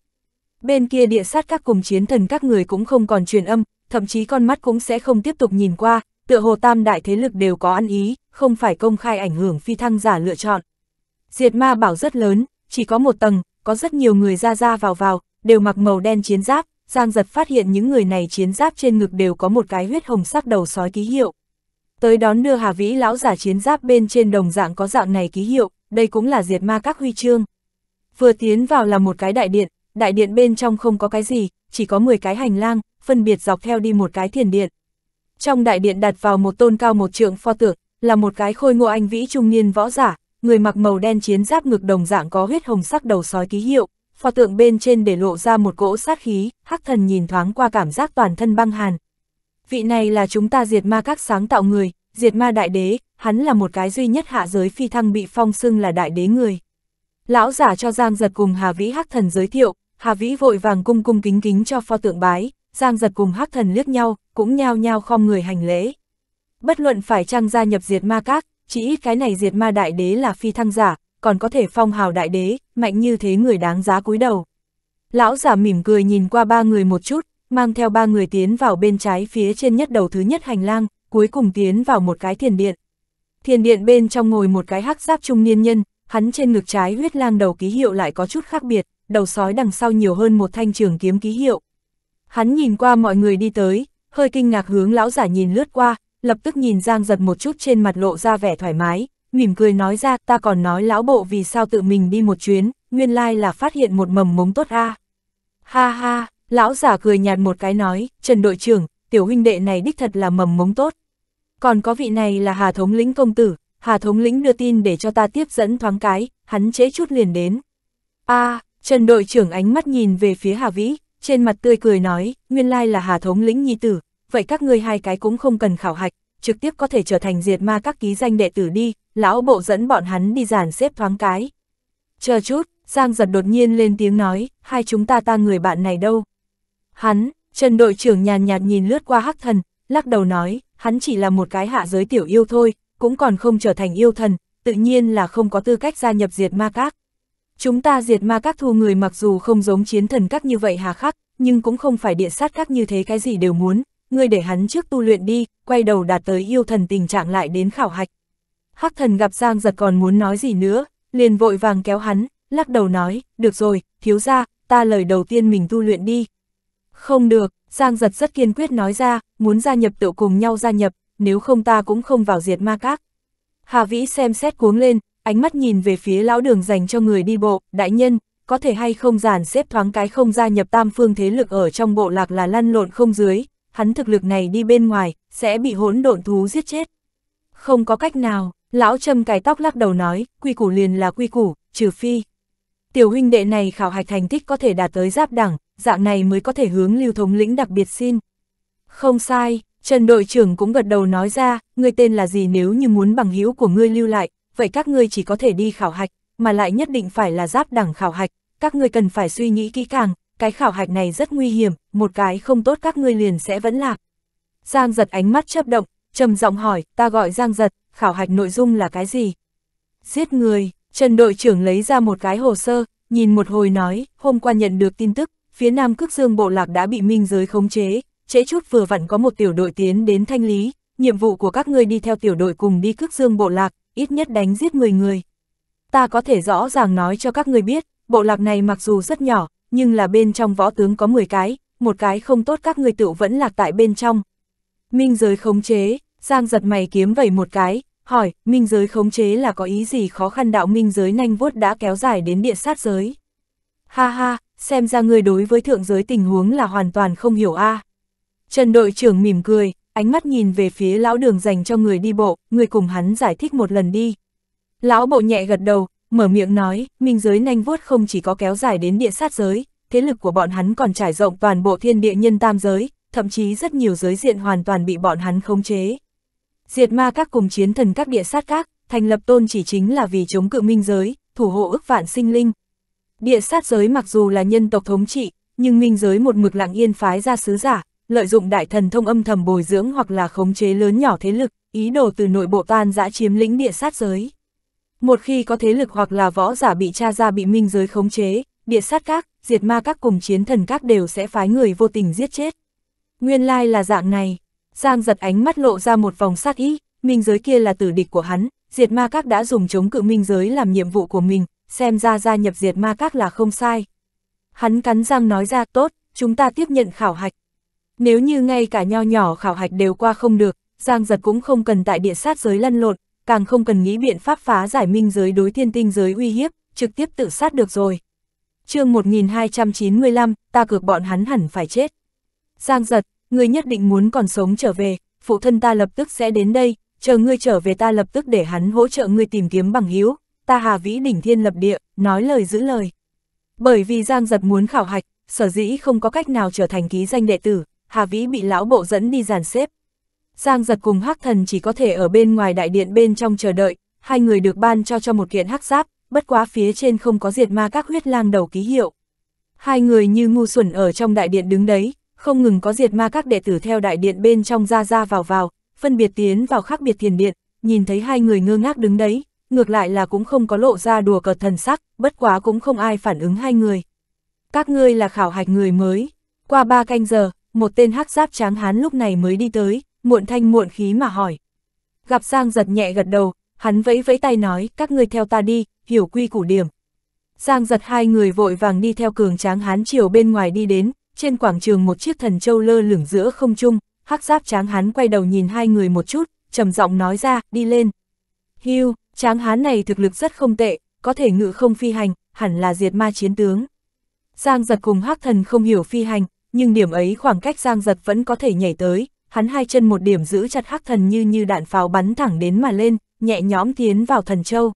Bên kia địa sát các cùng chiến thần các người cũng không còn truyền âm, thậm chí con mắt cũng sẽ không tiếp tục nhìn qua, tựa hồ tam đại thế lực đều có ăn ý, không phải công khai ảnh hưởng phi thăng giả lựa chọn. Diệt ma bảo rất lớn, chỉ có một tầng, có rất nhiều người ra ra vào vào, đều mặc màu đen chiến giáp, Giang Giật phát hiện những người này chiến giáp trên ngực đều có một cái huyết hồng sắc đầu sói ký hiệu. Tới đón đưa Hà Vĩ lão giả chiến giáp bên trên đồng dạng có dạng này ký hiệu, đây cũng là diệt ma các huy chương. Vừa tiến vào là một cái đại điện, đại điện bên trong không có cái gì, chỉ có 10 cái hành lang, phân biệt dọc theo đi một cái thiền điện. Trong đại điện đặt vào một tôn cao một trượng pho tượng, là một cái khôi ngô anh vĩ trung niên võ giả, người mặc màu đen chiến giáp ngực đồng dạng có huyết hồng sắc đầu sói ký hiệu, pho tượng bên trên để lộ ra một cỗ sát khí, hắc thần nhìn thoáng qua cảm giác toàn thân băng hàn. Vị này là chúng ta diệt ma các sáng tạo người, diệt ma đại đế, hắn là một cái duy nhất hạ giới phi thăng bị phong xưng là đại đế người. Lão giả cho Giang giật cùng Hà Vĩ hắc thần giới thiệu, Hà Vĩ vội vàng cung cung kính kính cho pho tượng bái, Giang giật cùng hắc thần liếc nhau, cũng nhao nhao khom người hành lễ. Bất luận phải chăng gia nhập diệt ma các, chỉ ít cái này diệt ma đại đế là phi thăng giả, còn có thể phong hào đại đế, mạnh như thế người đáng giá cúi đầu. Lão giả mỉm cười nhìn qua ba người một chút, mang theo ba người tiến vào bên trái phía trên nhất đầu thứ nhất hành lang, cuối cùng tiến vào một cái thiền điện. Thiền điện bên trong ngồi một cái hắc giáp trung niên nhân, hắn trên ngực trái huyết lang đầu ký hiệu lại có chút khác biệt, đầu sói đằng sau nhiều hơn một thanh trường kiếm ký hiệu, Hắn nhìn qua mọi người đi tới, hơi kinh ngạc hướng lão giả nhìn lướt qua, lập tức nhìn Giang giật một chút trên mặt lộ ra vẻ thoải mái, mỉm cười nói ra ta còn nói lão bộ vì sao tự mình đi một chuyến, nguyên lai là phát hiện một mầm mống tốt a. Ha ha, lão giả cười nhạt một cái nói, Trần đội trưởng, tiểu huynh đệ này đích thật là mầm mống tốt. Còn có vị này là Hà Thống lĩnh công tử, Hà Thống lĩnh đưa tin để cho ta tiếp dẫn thoáng cái, hắn chế chút liền đến. a Trần đội trưởng ánh mắt nhìn về phía Hà Vĩ, trên mặt tươi cười nói, nguyên lai là Hà Thống lĩnh nhi tử, vậy các ngươi hai cái cũng không cần khảo hạch, trực tiếp có thể trở thành diệt ma các ký danh đệ tử đi, lão bộ dẫn bọn hắn đi giản xếp thoáng cái. Chờ chút, Giang giật đột nhiên lên tiếng nói, hai chúng ta ta người bạn này đâu. Hắn, Trần đội trưởng nhàn nhạt nhìn lướt qua hắc thần, lắc đầu nói, hắn chỉ là một cái hạ giới tiểu yêu thôi, cũng còn không trở thành yêu thần, tự nhiên là không có tư cách gia nhập diệt ma các. Chúng ta diệt ma các thu người mặc dù không giống chiến thần các như vậy hà khắc, nhưng cũng không phải điện sát các như thế cái gì đều muốn, ngươi để hắn trước tu luyện đi, quay đầu đạt tới yêu thần tình trạng lại đến khảo hạch. Hắc thần gặp Giang giật còn muốn nói gì nữa, liền vội vàng kéo hắn, lắc đầu nói, được rồi, thiếu ra, ta lời đầu tiên mình tu luyện đi. Không được, Giang giật rất kiên quyết nói ra, muốn gia nhập tự cùng nhau gia nhập, nếu không ta cũng không vào diệt ma các. Hà Vĩ xem xét cuống lên, ánh mắt nhìn về phía lão đường dành cho người đi bộ, đại nhân, có thể hay không giản xếp thoáng cái không gia nhập tam phương thế lực ở trong bộ lạc là lăn lộn không dưới, hắn thực lực này đi bên ngoài, sẽ bị hỗn độn thú giết chết. Không có cách nào, lão châm cài tóc lắc đầu nói, quy củ liền là quy củ, trừ phi. Tiểu huynh đệ này khảo hạch thành tích có thể đạt tới giáp đẳng, dạng này mới có thể hướng lưu thống lĩnh đặc biệt xin. Không sai, Trần đội trưởng cũng gật đầu nói ra, ngươi tên là gì nếu như muốn bằng hữu của ngươi lưu lại, vậy các ngươi chỉ có thể đi khảo hạch, mà lại nhất định phải là giáp đẳng khảo hạch, các ngươi cần phải suy nghĩ kỹ càng, cái khảo hạch này rất nguy hiểm, một cái không tốt các ngươi liền sẽ vẫn lạc. Giang giật ánh mắt chớp động, trầm giọng hỏi, ta gọi Giang giật, khảo hạch nội dung là cái gì? Giết người, Trần đội trưởng lấy ra một cái hồ sơ, nhìn một hồi nói, hôm qua nhận được tin tức, phía Nam Cước Dương Bộ Lạc đã bị minh giới khống chế, trễ chút vừa vặn có một tiểu đội tiến đến thanh lý, nhiệm vụ của các ngươi đi theo tiểu đội cùng đi Cước Dương Bộ Lạc, ít nhất đánh giết 10 người. Ta có thể rõ ràng nói cho các người biết, bộ lạc này mặc dù rất nhỏ, nhưng là bên trong võ tướng có 10 cái, một cái không tốt các người tự vẫn lạc tại bên trong. Minh giới khống chế, Giang giật mày kiếm vẩy một cái, hỏi, minh giới khống chế là có ý gì khó khăn đạo minh giới nanh vuốt đã kéo dài đến địa sát giới. Ha ha, xem ra người đối với thượng giới tình huống là hoàn toàn không hiểu a. À. Trần đội trưởng mỉm cười, ánh mắt nhìn về phía lão đường dành cho người đi bộ, người cùng hắn giải thích một lần đi. Lão bộ nhẹ gật đầu, mở miệng nói, minh giới nanh vuốt không chỉ có kéo dài đến địa sát giới, thế lực của bọn hắn còn trải rộng toàn bộ thiên địa nhân tam giới, thậm chí rất nhiều giới diện hoàn toàn bị bọn hắn khống chế. Diệt ma các cùng chiến thần các địa sát các, thành lập tôn chỉ chính là vì chống cự minh giới, thủ hộ ức vạn sinh linh. Địa sát giới mặc dù là nhân tộc thống trị, nhưng minh giới một mực lặng yên phái ra sứ giả, lợi dụng đại thần thông âm thầm bồi dưỡng hoặc là khống chế lớn nhỏ thế lực, ý đồ từ nội bộ tan dã chiếm lĩnh địa sát giới. Một khi có thế lực hoặc là võ giả bị tra ra bị minh giới khống chế, địa sát các, diệt ma các cùng chiến thần các đều sẽ phái người vô tình giết chết. Nguyên lai là dạng này, Giang giật ánh mắt lộ ra một vòng sát ý, minh giới kia là tử địch của hắn, diệt ma các đã dùng chống cự minh giới làm nhiệm vụ của mình, xem ra gia nhập diệt ma các là không sai. Hắn cắn răng nói ra tốt, chúng ta tiếp nhận khảo hạch. Nếu như ngay cả nho nhỏ khảo hạch đều qua không được, Giang Giật cũng không cần tại địa sát giới lăn lộn, càng không cần nghĩ biện pháp phá giải minh giới đối thiên tinh giới uy hiếp, trực tiếp tự sát được rồi. chương 1295, ta cược bọn hắn hẳn phải chết. Giang Giật, ngươi nhất định muốn còn sống trở về, phụ thân ta lập tức sẽ đến đây, chờ ngươi trở về ta lập tức để hắn hỗ trợ ngươi tìm kiếm bằng hữu. ta hà vĩ đỉnh thiên lập địa, nói lời giữ lời. Bởi vì Giang Giật muốn khảo hạch, sở dĩ không có cách nào trở thành ký danh đệ tử, Hà Vĩ bị lão bộ dẫn đi giàn xếp. Giang giật cùng hắc thần chỉ có thể ở bên ngoài đại điện bên trong chờ đợi, hai người được ban cho cho một kiện hắc giáp, bất quá phía trên không có diệt ma các huyết lang đầu ký hiệu. Hai người như ngu xuẩn ở trong đại điện đứng đấy, không ngừng có diệt ma các đệ tử theo đại điện bên trong ra ra vào vào, phân biệt tiến vào khác biệt thiền điện, nhìn thấy hai người ngơ ngác đứng đấy, ngược lại là cũng không có lộ ra đùa cợt thần sắc, bất quá cũng không ai phản ứng hai người. Các ngươi là khảo hạch người mới, qua ba canh giờ, một tên hắc giáp tráng hán lúc này mới đi tới, muộn thanh muộn khí mà hỏi. Gặp Giang giật nhẹ gật đầu, hắn vẫy vẫy tay nói, các người theo ta đi, hiểu quy củ điểm. Giang giật hai người vội vàng đi theo cường tráng hán chiều bên ngoài đi đến, trên quảng trường một chiếc thần châu lơ lửng giữa không trung, hắc giáp tráng hán quay đầu nhìn hai người một chút, trầm giọng nói ra, đi lên. hiu tráng hán này thực lực rất không tệ, có thể ngự không phi hành, hẳn là diệt ma chiến tướng. Giang giật cùng hắc thần không hiểu phi hành, nhưng điểm ấy khoảng cách Giang Giật vẫn có thể nhảy tới, hắn hai chân một điểm giữ chặt hắc thần như như đạn pháo bắn thẳng đến mà lên, nhẹ nhõm tiến vào thần châu.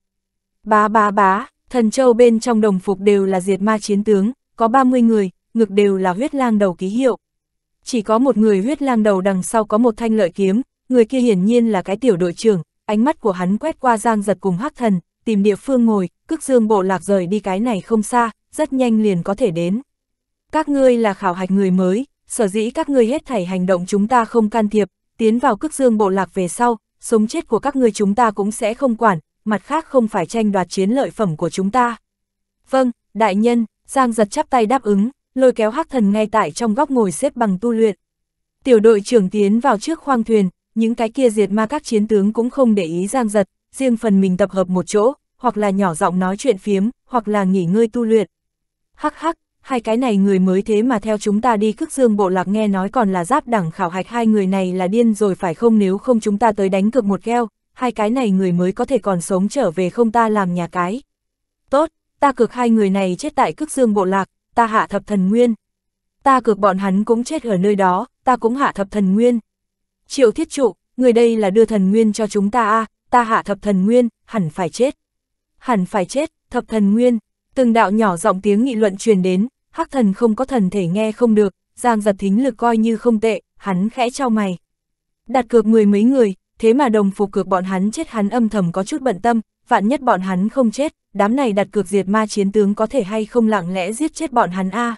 Bá bá bá, thần châu bên trong đồng phục đều là diệt ma chiến tướng, có 30 người, ngực đều là huyết lang đầu ký hiệu. Chỉ có một người huyết lang đầu đằng sau có một thanh lợi kiếm, người kia hiển nhiên là cái tiểu đội trưởng, ánh mắt của hắn quét qua giang giật cùng hắc thần, tìm địa phương ngồi, cước dương bộ lạc rời đi cái này không xa, rất nhanh liền có thể đến. Các ngươi là khảo hạch người mới, sở dĩ các ngươi hết thảy hành động chúng ta không can thiệp, tiến vào cước dương bộ lạc về sau, sống chết của các ngươi chúng ta cũng sẽ không quản, mặt khác không phải tranh đoạt chiến lợi phẩm của chúng ta. Vâng, đại nhân, Giang giật chắp tay đáp ứng, lôi kéo hắc thần ngay tại trong góc ngồi xếp bằng tu luyện. Tiểu đội trưởng tiến vào trước khoang thuyền, những cái kia diệt ma các chiến tướng cũng không để ý Giang giật, riêng phần mình tập hợp một chỗ, hoặc là nhỏ giọng nói chuyện phiếm, hoặc là nghỉ ngơi tu luyện. Hắc hắc, hai cái này người mới thế mà theo chúng ta đi cức dương bộ lạc nghe nói còn là giáp đẳng khảo hạch hai người này là điên rồi phải không nếu không chúng ta tới đánh cược một keo hai cái này người mới có thể còn sống trở về không ta làm nhà cái. Tốt, ta cược hai người này chết tại cức dương bộ lạc, ta hạ thập thần nguyên. Ta cược bọn hắn cũng chết ở nơi đó, ta cũng hạ thập thần nguyên. Triệu thiết trụ, người đây là đưa thần nguyên cho chúng ta a ta hạ thập thần nguyên, hẳn phải chết. Hẳn phải chết, thập thần nguyên. Từng đạo nhỏ giọng tiếng nghị luận truyền đến, hắc thần không có thần thể nghe không được, Giang giật thính lực coi như không tệ, hắn khẽ trao mày. Đặt cược mười mấy người, thế mà đồng phục cược bọn hắn chết hắn âm thầm có chút bận tâm, vạn nhất bọn hắn không chết, đám này đặt cược diệt ma chiến tướng có thể hay không lặng lẽ giết chết bọn hắn a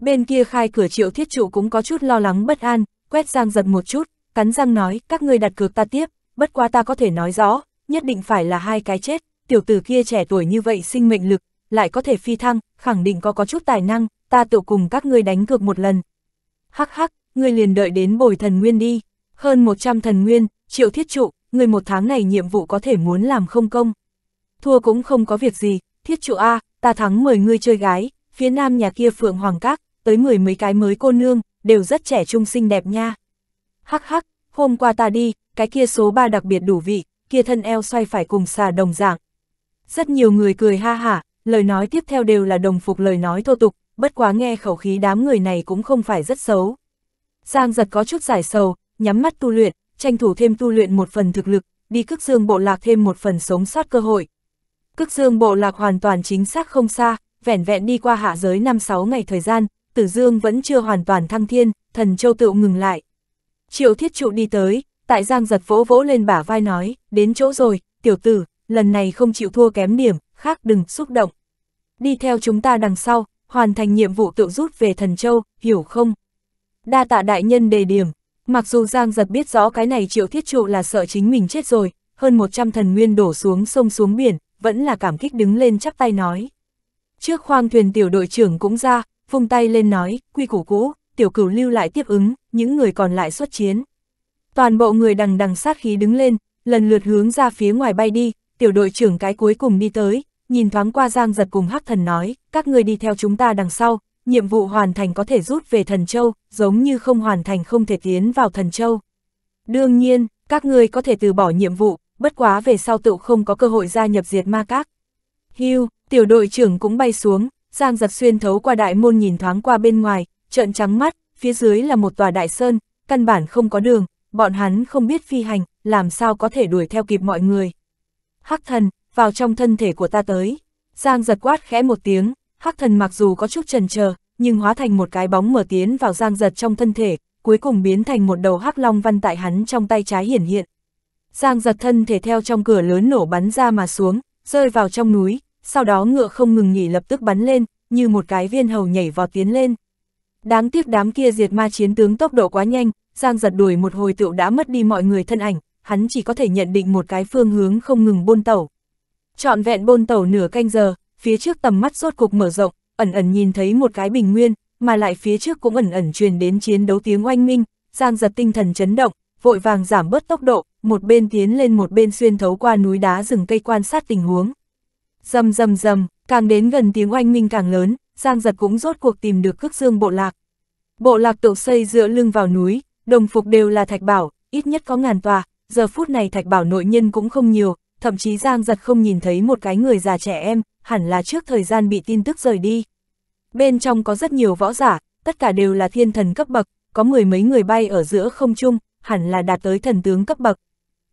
Bên kia khai cửa triệu thiết trụ cũng có chút lo lắng bất an, quét Giang giật một chút, cắn răng nói các người đặt cược ta tiếp, bất quá ta có thể nói rõ, nhất định phải là hai cái chết, tiểu tử kia trẻ tuổi như vậy sinh mệnh lực, lại có thể phi thăng, khẳng định có có chút tài năng, ta tự cùng các ngươi đánh cược một lần. Hắc hắc, ngươi liền đợi đến bồi thần nguyên đi, hơn 100 thần nguyên, triệu thiết trụ, ngươi một tháng này nhiệm vụ có thể muốn làm không công. Thua cũng không có việc gì, thiết trụ A, ta thắng mời ngươi chơi gái, phía nam nhà kia phượng hoàng các, tới mười mấy cái mới cô nương, đều rất trẻ trung xinh đẹp nha. Hắc hắc, hôm qua ta đi, cái kia số 3 đặc biệt đủ vị, kia thân eo xoay phải cùng xà đồng dạng. Rất nhiều người cười ha hả, lời nói tiếp theo đều là đồng phục lời nói thô tục, bất quá nghe khẩu khí đám người này cũng không phải rất xấu. Giang giật có chút giải sầu, nhắm mắt tu luyện, tranh thủ thêm tu luyện một phần thực lực, đi cước dương bộ lạc thêm một phần sống sót cơ hội. Cước dương bộ lạc hoàn toàn chính xác không xa, vẻn vẹn đi qua hạ giới 5-6 ngày thời gian, tử dương vẫn chưa hoàn toàn thăng thiên, thần châu tựu ngừng lại. Triệu thiết trụ đi tới, tại giang giật vỗ vỗ lên bả vai nói, đến chỗ rồi, tiểu tử, lần này không chịu thua kém điểm, khác đừng xúc động. Đi theo chúng ta đằng sau, hoàn thành nhiệm vụ tự rút về thần châu, hiểu không? Đa tạ đại nhân đề điểm, mặc dù Giang giật biết rõ cái này triệu thiết trụ là sợ chính mình chết rồi, hơn 100 thần nguyên đổ xuống sông xuống biển, vẫn là cảm kích đứng lên chắp tay nói. Trước khoang thuyền tiểu đội trưởng cũng ra, vung tay lên nói, quy củ cũ, tiểu cửu lưu lại tiếp ứng, những người còn lại xuất chiến. Toàn bộ người đằng đằng sát khí đứng lên, lần lượt hướng ra phía ngoài bay đi, tiểu đội trưởng cái cuối cùng đi tới, nhìn thoáng qua Giang giật cùng Hắc Thần nói, các người đi theo chúng ta đằng sau, nhiệm vụ hoàn thành có thể rút về Thần Châu, giống như không hoàn thành không thể tiến vào Thần Châu. Đương nhiên, các người có thể từ bỏ nhiệm vụ, bất quá về sau tựu không có cơ hội gia nhập diệt ma các. Hưu, tiểu đội trưởng cũng bay xuống, Giang giật xuyên thấu qua đại môn nhìn thoáng qua bên ngoài, trợn trắng mắt, phía dưới là một tòa đại sơn, căn bản không có đường, bọn hắn không biết phi hành, làm sao có thể đuổi theo kịp mọi người. Hắc thần, vào trong thân thể của ta tới. Giang giật quát khẽ một tiếng, hắc thần mặc dù có chút trần chờ nhưng hóa thành một cái bóng mở tiến vào giang giật trong thân thể, cuối cùng biến thành một đầu hắc long văn tại hắn trong tay trái hiển hiện. Giang giật thân thể theo trong cửa lớn nổ bắn ra mà xuống, rơi vào trong núi, sau đó ngựa không ngừng nghỉ lập tức bắn lên, như một cái viên hầu nhảy vọt tiến lên. Đáng tiếc đám kia diệt ma chiến tướng tốc độ quá nhanh, Giang giật đuổi một hồi tựu đã mất đi mọi người thân ảnh, hắn chỉ có thể nhận định một cái phương hướng không ngừng buôn tẩu trọn vẹn bôn tàu nửa canh giờ, phía trước tầm mắt rốt cục mở rộng, ẩn ẩn nhìn thấy một cái bình nguyên, mà lại phía trước cũng ẩn ẩn truyền đến chiến đấu tiếng oanh minh, Giang giật tinh thần chấn động, vội vàng giảm bớt tốc độ, một bên tiến lên một bên xuyên thấu qua núi đá rừng cây quan sát tình huống. rầm rầm rầm càng đến gần tiếng oanh minh càng lớn, Giang giật cũng rốt cuộc tìm được cước dương bộ lạc. Bộ lạc tự xây dựa lưng vào núi, đồng phục đều là thạch bảo, ít nhất có ngàn tòa, giờ phút này thạch bảo nội nhân cũng không nhiều, thậm chí Giang giật không nhìn thấy một cái người già trẻ em, hẳn là trước thời gian bị tin tức rời đi. Bên trong có rất nhiều võ giả, tất cả đều là thiên thần cấp bậc, có mười mấy người bay ở giữa không trung, hẳn là đạt tới thần tướng cấp bậc.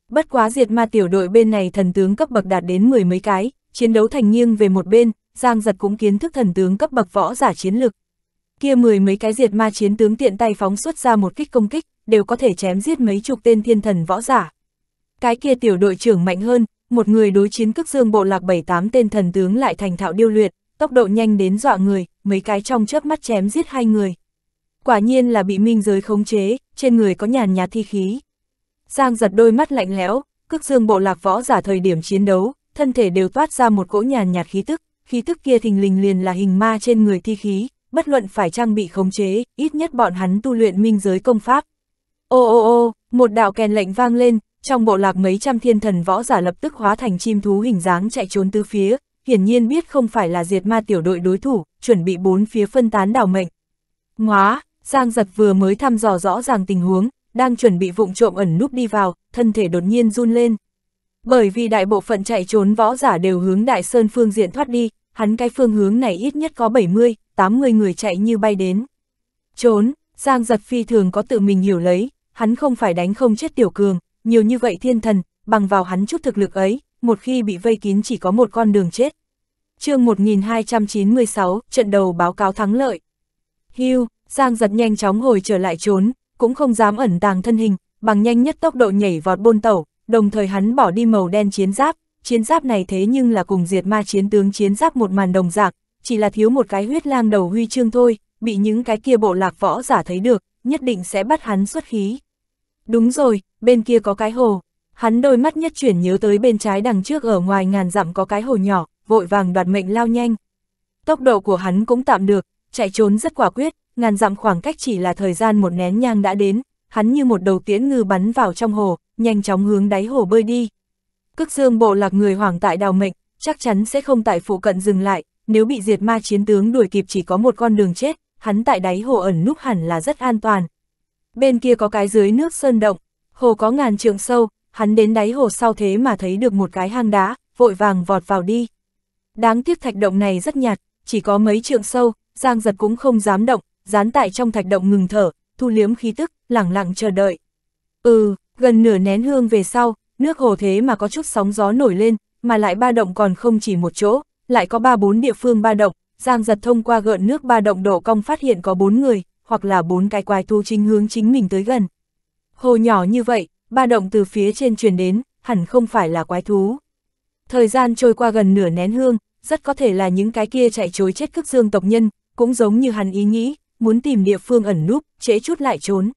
Bất quá diệt ma tiểu đội bên này thần tướng cấp bậc đạt đến mười mấy cái, chiến đấu thành nghiêng về một bên, Giang giật cũng kiến thức thần tướng cấp bậc võ giả chiến lực. Kia mười mấy cái diệt ma chiến tướng tiện tay phóng xuất ra một kích công kích, đều có thể chém giết mấy chục tên thiên thần võ giả. Cái kia tiểu đội trưởng mạnh hơn, một người đối chiến cước dương bộ lạc bảy tám tên thần tướng lại thành thạo điêu luyện, tốc độ nhanh đến dọa người, mấy cái trong chớp mắt chém giết hai người. Quả nhiên là bị minh giới khống chế, trên người có nhàn nhạt thi khí. Giang giật đôi mắt lạnh lẽo, cước dương bộ lạc võ giả thời điểm chiến đấu, thân thể đều toát ra một cỗ nhàn nhạt khí tức, khí tức kia thình lình liền là hình ma trên người thi khí, bất luận phải trang bị khống chế, ít nhất bọn hắn tu luyện minh giới công pháp. Ô ô ô, một đạo kèn lệnh vang lên, trong bộ lạc mấy trăm thiên thần võ giả lập tức hóa thành chim thú hình dáng chạy trốn tứ phía, hiển nhiên biết không phải là diệt ma tiểu đội đối thủ, chuẩn bị bốn phía phân tán đảo mệnh. Ngóa, Giang giật vừa mới thăm dò rõ ràng tình huống, đang chuẩn bị vụng trộm ẩn núp đi vào, thân thể đột nhiên run lên. Bởi vì đại bộ phận chạy trốn võ giả đều hướng đại sơn phương diện thoát đi, hắn cái phương hướng này ít nhất có 70, 80 người chạy như bay đến. Trốn, Giang giật phi thường có tự mình hiểu lấy, hắn không phải đánh không chết tiểu cường, nhiều như vậy thiên thần, bằng vào hắn chút thực lực ấy, một khi bị vây kín chỉ có một con đường chết. chương 1296, trận đầu báo cáo thắng lợi. Hưu, Giang giật nhanh chóng hồi trở lại trốn, cũng không dám ẩn tàng thân hình, bằng nhanh nhất tốc độ nhảy vọt bôn tẩu, đồng thời hắn bỏ đi màu đen chiến giáp, chiến giáp này thế nhưng là cùng diệt ma chiến tướng chiến giáp một màn đồng dạng, chỉ là thiếu một cái huyết lang đầu huy chương thôi, bị những cái kia bộ lạc võ giả thấy được, nhất định sẽ bắt hắn xuất khí. Đúng rồi, bên kia có cái hồ. Hắn đôi mắt nhất chuyển nhớ tới bên trái đằng trước ở ngoài ngàn dặm có cái hồ nhỏ, vội vàng đoạt mệnh lao nhanh. Tốc độ của hắn cũng tạm được, chạy trốn rất quả quyết, ngàn dặm khoảng cách chỉ là thời gian một nén nhang đã đến, hắn như một đầu tiễn ngư bắn vào trong hồ, nhanh chóng hướng đáy hồ bơi đi. Cức dương bộ lạc người hoảng tại đào mệnh, chắc chắn sẽ không tại phụ cận dừng lại, nếu bị diệt ma chiến tướng đuổi kịp chỉ có một con đường chết, hắn tại đáy hồ ẩn núp hẳn là rất an toàn, bên kia có cái dưới nước sơn động, hồ có ngàn trượng sâu, hắn đến đáy hồ sau thế mà thấy được một cái hang đá, vội vàng vọt vào đi. Đáng tiếc thạch động này rất nhạt, chỉ có mấy trượng sâu, Giang giật cũng không dám động, dán tại trong thạch động ngừng thở, thu liếm khí tức, lẳng lặng chờ đợi. Ừ, gần nửa nén hương về sau, nước hồ thế mà có chút sóng gió nổi lên, mà lại ba động còn không chỉ một chỗ, lại có ba bốn địa phương ba động, Giang giật thông qua gợn nước ba động độ cong phát hiện có bốn người, hoặc là bốn cái quái thú chính hướng chính mình tới gần. Hồ nhỏ như vậy, ba động từ phía trên truyền đến, hẳn không phải là quái thú. Thời gian trôi qua gần nửa nén hương, rất có thể là những cái kia chạy chối chết cước dương tộc nhân, cũng giống như hắn ý nghĩ, muốn tìm địa phương ẩn núp, trễ chút lại trốn.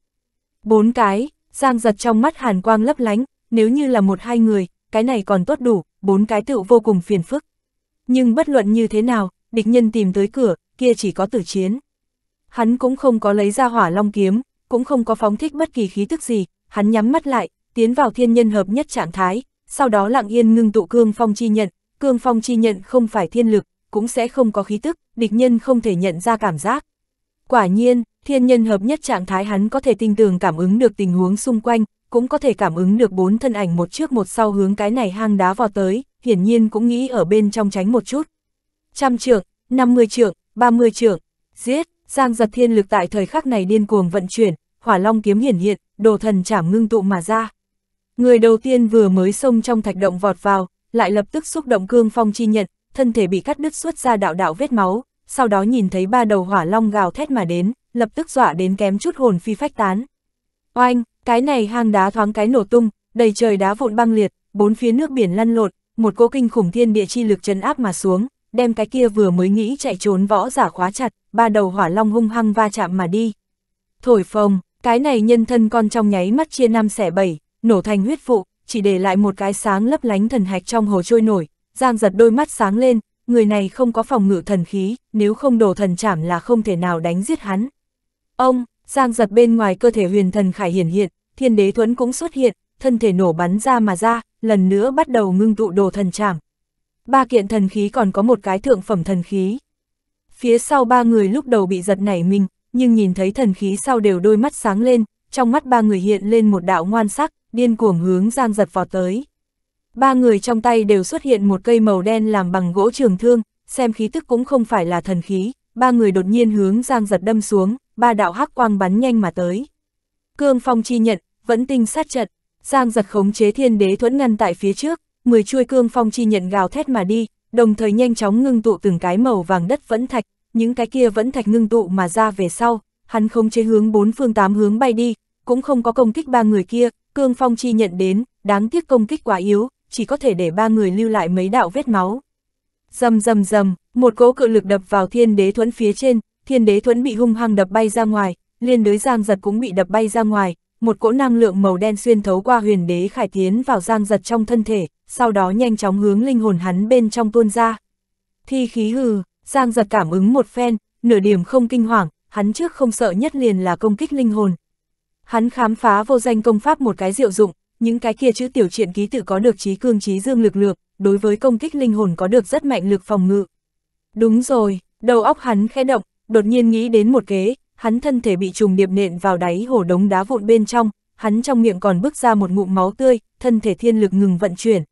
Bốn cái, giang giật trong mắt hàn quang lấp lánh, nếu như là một hai người, cái này còn tốt đủ, bốn cái tựu vô cùng phiền phức. Nhưng bất luận như thế nào, địch nhân tìm tới cửa, kia chỉ có tử chiến hắn cũng không có lấy ra hỏa long kiếm, cũng không có phóng thích bất kỳ khí tức gì, hắn nhắm mắt lại, tiến vào thiên nhân hợp nhất trạng thái, sau đó lặng yên ngưng tụ cương phong chi nhận, cương phong chi nhận không phải thiên lực, cũng sẽ không có khí tức, địch nhân không thể nhận ra cảm giác. Quả nhiên, thiên nhân hợp nhất trạng thái hắn có thể tinh tường cảm ứng được tình huống xung quanh, cũng có thể cảm ứng được bốn thân ảnh một trước một sau hướng cái này hang đá vào tới, hiển nhiên cũng nghĩ ở bên trong tránh một chút. Trăm trượng, 50 trượng, 30 trượng, giết, Giang giật thiên lực tại thời khắc này điên cuồng vận chuyển, hỏa long kiếm hiển hiện, đồ thần chảm ngưng tụ mà ra. Người đầu tiên vừa mới xông trong thạch động vọt vào, lại lập tức xúc động cương phong chi nhận, thân thể bị cắt đứt xuất ra đạo đạo vết máu, sau đó nhìn thấy ba đầu hỏa long gào thét mà đến, lập tức dọa đến kém chút hồn phi phách tán. Oanh, cái này hang đá thoáng cái nổ tung, đầy trời đá vụn băng liệt, bốn phía nước biển lăn lộn, một cỗ kinh khủng thiên địa chi lực trấn áp mà xuống, đem cái kia vừa mới nghĩ chạy trốn võ giả khóa chặt, ba đầu hỏa long hung hăng va chạm mà đi. Thổi phồng, cái này nhân thân con trong nháy mắt chia năm xẻ bảy, nổ thành huyết vụ, chỉ để lại một cái sáng lấp lánh thần hạch trong hồ trôi nổi, giang giật đôi mắt sáng lên, người này không có phòng ngự thần khí, nếu không đổ thần chảm là không thể nào đánh giết hắn. Ông, giang giật bên ngoài cơ thể huyền thần khải hiển hiện, thiên đế thuẫn cũng xuất hiện, thân thể nổ bắn ra mà ra, lần nữa bắt đầu ngưng tụ đồ thần chảm, ba kiện thần khí còn có một cái thượng phẩm thần khí. Phía sau ba người lúc đầu bị giật nảy mình, nhưng nhìn thấy thần khí sau đều đôi mắt sáng lên, trong mắt ba người hiện lên một đạo ngoan sắc, điên cuồng hướng Giang giật vào tới. Ba người trong tay đều xuất hiện một cây màu đen làm bằng gỗ trường thương, xem khí tức cũng không phải là thần khí, ba người đột nhiên hướng Giang giật đâm xuống, ba đạo hắc quang bắn nhanh mà tới. Cương phong chi nhận, vẫn tinh sát trận, Giang giật khống chế thiên đế thuẫn ngăn tại phía trước, 10 chuôi cương phong chi nhận gào thét mà đi, đồng thời nhanh chóng ngưng tụ từng cái màu vàng đất vẫn thạch, những cái kia vẫn thạch ngưng tụ mà ra về sau, hắn không chế hướng bốn phương tám hướng bay đi, cũng không có công kích ba người kia, cương phong chi nhận đến, đáng tiếc công kích quá yếu, chỉ có thể để ba người lưu lại mấy đạo vết máu. rầm rầm rầm, một cỗ cự lực đập vào thiên đế thuẫn phía trên, thiên đế thuẫn bị hung hăng đập bay ra ngoài, liên đới giang giật cũng bị đập bay ra ngoài, một cỗ năng lượng màu đen xuyên thấu qua huyền đế khải tiến vào giang giật trong thân thể, sau đó nhanh chóng hướng linh hồn hắn bên trong tuôn ra. Thi khí hừ, Giang giật cảm ứng một phen, nửa điểm không kinh hoàng, hắn trước không sợ nhất liền là công kích linh hồn. Hắn khám phá vô danh công pháp một cái diệu dụng, những cái kia chữ tiểu triện ký tự có được trí cương trí dương lực lượng, đối với công kích linh hồn có được rất mạnh lực phòng ngự. Đúng rồi, đầu óc hắn khẽ động, đột nhiên nghĩ đến một kế, hắn thân thể bị trùng điệp nện vào đáy hổ đống đá vụn bên trong, hắn trong miệng còn bước ra một ngụm máu tươi, thân thể thiên lực ngừng vận chuyển,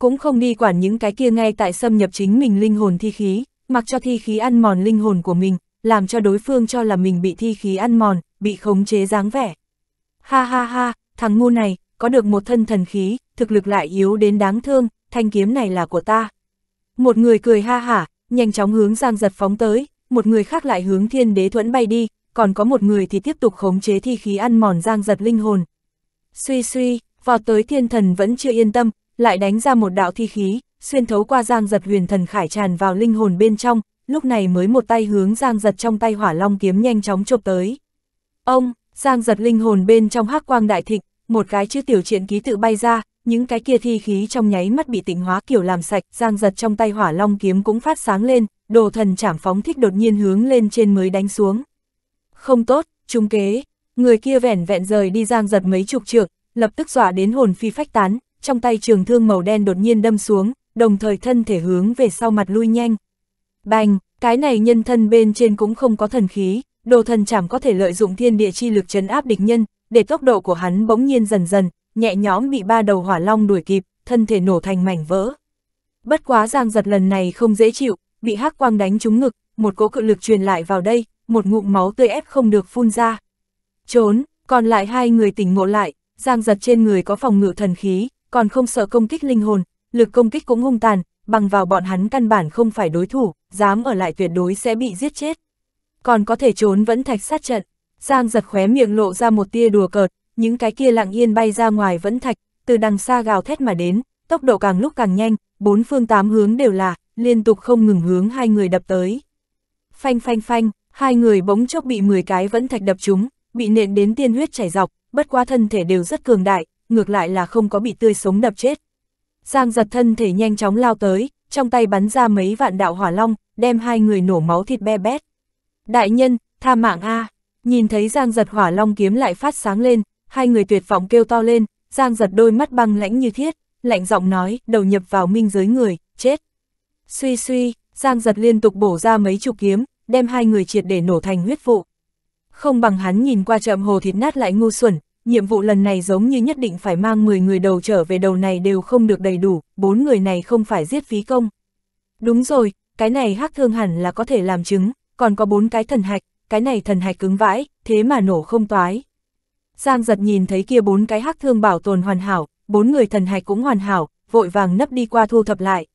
cũng không đi quản những cái kia ngay tại xâm nhập chính mình linh hồn thi khí, mặc cho thi khí ăn mòn linh hồn của mình, làm cho đối phương cho là mình bị thi khí ăn mòn, bị khống chế dáng vẻ. Ha ha ha, thằng ngu này, có được một thân thần khí, thực lực lại yếu đến đáng thương, thanh kiếm này là của ta. Một người cười ha hả, nhanh chóng hướng Giang Giật phóng tới, một người khác lại hướng Thiên Đế Thuẫn bay đi, còn có một người thì tiếp tục khống chế thi khí ăn mòn Giang Giật linh hồn. Suy suy, vào tới thiên thần vẫn chưa yên tâm, lại đánh ra một đạo thi khí, xuyên thấu qua giang giật huyền thần khải tràn vào linh hồn bên trong, lúc này mới một tay hướng giang giật trong tay hỏa long kiếm nhanh chóng chộp tới. Ông, giang giật linh hồn bên trong hắc quang đại thịnh, một cái chữ tiểu triện ký tự bay ra, những cái kia thi khí trong nháy mắt bị tịnh hóa kiểu làm sạch, giang giật trong tay hỏa long kiếm cũng phát sáng lên, đồ thần chảm phóng thích đột nhiên hướng lên trên mới đánh xuống. Không tốt, trung kế, người kia vẻn vẹn rời đi giang giật mấy chục trượng, lập tức dọa đến hồn phi phách tán, trong tay trường thương màu đen đột nhiên đâm xuống, đồng thời thân thể hướng về sau mặt lui nhanh. Bành, cái này nhân thân bên trên cũng không có thần khí, đồ thần chảm có thể lợi dụng thiên địa chi lực chấn áp địch nhân, để tốc độ của hắn bỗng nhiên dần dần, nhẹ nhõm bị ba đầu hỏa long đuổi kịp, thân thể nổ thành mảnh vỡ. Bất quá giang giật lần này không dễ chịu, bị hắc quang đánh trúng ngực, một cỗ cự lực truyền lại vào đây, một ngụm máu tươi ép không được phun ra. Trốn, còn lại hai người tỉnh ngộ lại, giang giật trên người có phòng ngự thần khí, còn không sợ công kích linh hồn, lực công kích cũng hung tàn, bằng vào bọn hắn căn bản không phải đối thủ, dám ở lại tuyệt đối sẽ bị giết chết. Còn có thể trốn vẫn thạch sát trận, Giang giật khóe miệng lộ ra một tia đùa cợt, những cái kia lặng yên bay ra ngoài vẫn thạch, từ đằng xa gào thét mà đến, tốc độ càng lúc càng nhanh, bốn phương tám hướng đều là, liên tục không ngừng hướng hai người đập tới. Phanh phanh phanh, hai người bỗng chốc bị 10 cái vẫn thạch đập chúng, bị nện đến tiên huyết chảy dọc, bất quá thân thể đều rất cường đại, ngược lại là không có bị tươi sống đập chết. Giang giật thân thể nhanh chóng lao tới, trong tay bắn ra mấy vạn đạo hỏa long, đem hai người nổ máu thịt be bét. Đại nhân, tha mạng A, nhìn thấy Giang giật hỏa long kiếm lại phát sáng lên, hai người tuyệt vọng kêu to lên, Giang giật đôi mắt băng lãnh như thiết, lạnh giọng nói, đầu nhập vào minh giới người, chết. Suy suy, Giang giật liên tục bổ ra mấy chục kiếm, đem hai người triệt để nổ thành huyết vụ. Không bằng hắn nhìn qua chậm hồ thịt nát lại ngu xuẩn, nhiệm vụ lần này giống như nhất định phải mang 10 người đầu trở về đầu này đều không được đầy đủ, bốn người này không phải giết phí công. Đúng rồi, cái này hắc thương hẳn là có thể làm chứng, còn có bốn cái thần hạch, cái này thần hạch cứng vãi, thế mà nổ không toái. Giang giật nhìn thấy kia bốn cái hắc thương bảo tồn hoàn hảo, bốn người thần hạch cũng hoàn hảo, vội vàng nấp đi qua thu thập lại.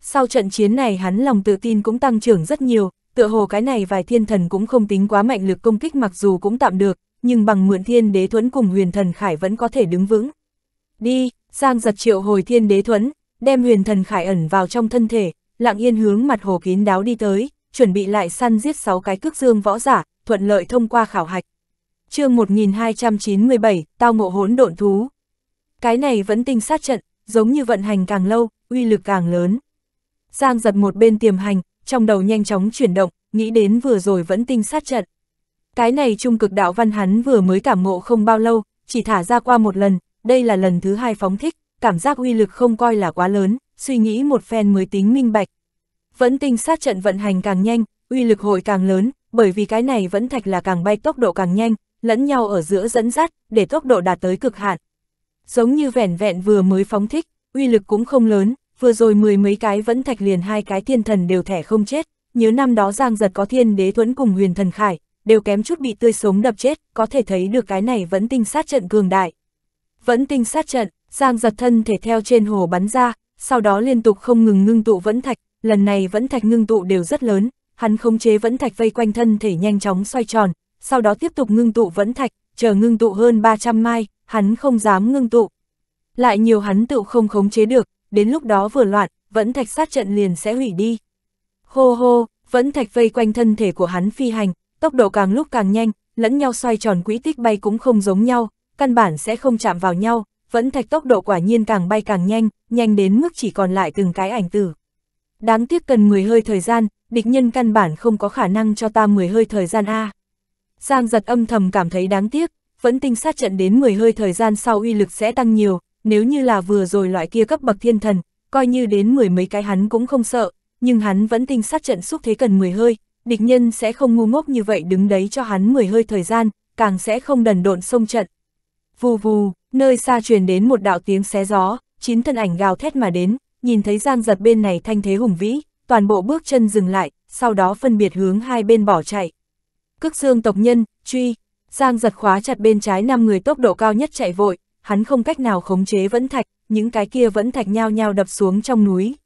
Sau trận chiến này hắn lòng tự tin cũng tăng trưởng rất nhiều, tựa hồ cái này vài thiên thần cũng không tính quá mạnh lực công kích mặc dù cũng tạm được, nhưng bằng mượn thiên đế thuẫn cùng huyền thần khải vẫn có thể đứng vững. Đi, giang giật triệu hồi thiên đế thuẫn, đem huyền thần khải ẩn vào trong thân thể, lặng yên hướng mặt hồ kín đáo đi tới, chuẩn bị lại săn giết 6 cái cước dương võ giả, thuận lợi thông qua khảo hạch. chương 1297, tao ngộ hỗn độn thú. Cái này vẫn tinh sát trận, giống như vận hành càng lâu, uy lực càng lớn. Giang giật một bên tiềm hành, trong đầu nhanh chóng chuyển động, nghĩ đến vừa rồi vẫn tinh sát trận. Cái này trung cực đạo văn hắn vừa mới cảm ngộ không bao lâu, chỉ thả ra qua một lần, đây là lần thứ hai phóng thích, cảm giác uy lực không coi là quá lớn, suy nghĩ một phen mới tính minh bạch. Vẫn tinh sát trận vận hành càng nhanh, uy lực hội càng lớn, bởi vì cái này vẫn thạch là càng bay tốc độ càng nhanh, lẫn nhau ở giữa dẫn dắt, để tốc độ đạt tới cực hạn. Giống như vẻn vẹn vừa mới phóng thích, uy lực cũng không lớn, vừa rồi mười mấy cái vẫn thạch liền hai cái thiên thần đều thẻ không chết, nhớ năm đó Giang Giật có thiên đế thuẫn cùng huyền thần khải, đều kém chút bị tươi sống đập chết, có thể thấy được cái này vẫn tinh sát trận cường đại. Vẫn tinh sát trận, Giang giật thân thể theo trên hồ bắn ra, sau đó liên tục không ngừng ngưng tụ vẫn thạch, lần này vẫn thạch ngưng tụ đều rất lớn, hắn khống chế vẫn thạch vây quanh thân thể nhanh chóng xoay tròn, sau đó tiếp tục ngưng tụ vẫn thạch, chờ ngưng tụ hơn 300 mai, hắn không dám ngưng tụ. Lại nhiều hắn tự không khống chế được, đến lúc đó vừa loạn, vẫn thạch sát trận liền sẽ hủy đi. Hô hô, vẫn thạch vây quanh thân thể của hắn phi hành, tốc độ càng lúc càng nhanh, lẫn nhau xoay tròn quỹ tích bay cũng không giống nhau, căn bản sẽ không chạm vào nhau, vẫn thạch tốc độ quả nhiên càng bay càng nhanh, nhanh đến mức chỉ còn lại từng cái ảnh tử. Đáng tiếc cần 10 hơi thời gian, địch nhân căn bản không có khả năng cho ta 10 hơi thời gian A. Giang giật âm thầm cảm thấy đáng tiếc, vẫn tinh sát trận đến 10 hơi thời gian sau uy lực sẽ tăng nhiều, nếu như là vừa rồi loại kia cấp bậc thiên thần, coi như đến mười mấy cái hắn cũng không sợ, nhưng hắn vẫn tinh sát trận xúc thế cần 10 hơi, địch nhân sẽ không ngu ngốc như vậy đứng đấy cho hắn 10 hơi thời gian, càng sẽ không đần độn xông trận. Vù vù, nơi xa truyền đến một đạo tiếng xé gió, chín thân ảnh gào thét mà đến, nhìn thấy Giang Giật bên này thanh thế hùng vĩ, toàn bộ bước chân dừng lại, sau đó phân biệt hướng hai bên bỏ chạy. Cước xương tộc nhân, truy, Giang Giật khóa chặt bên trái năm người tốc độ cao nhất chạy vội, hắn không cách nào khống chế vẫn thạch, những cái kia vẫn thạch nhau nhau đập xuống trong núi.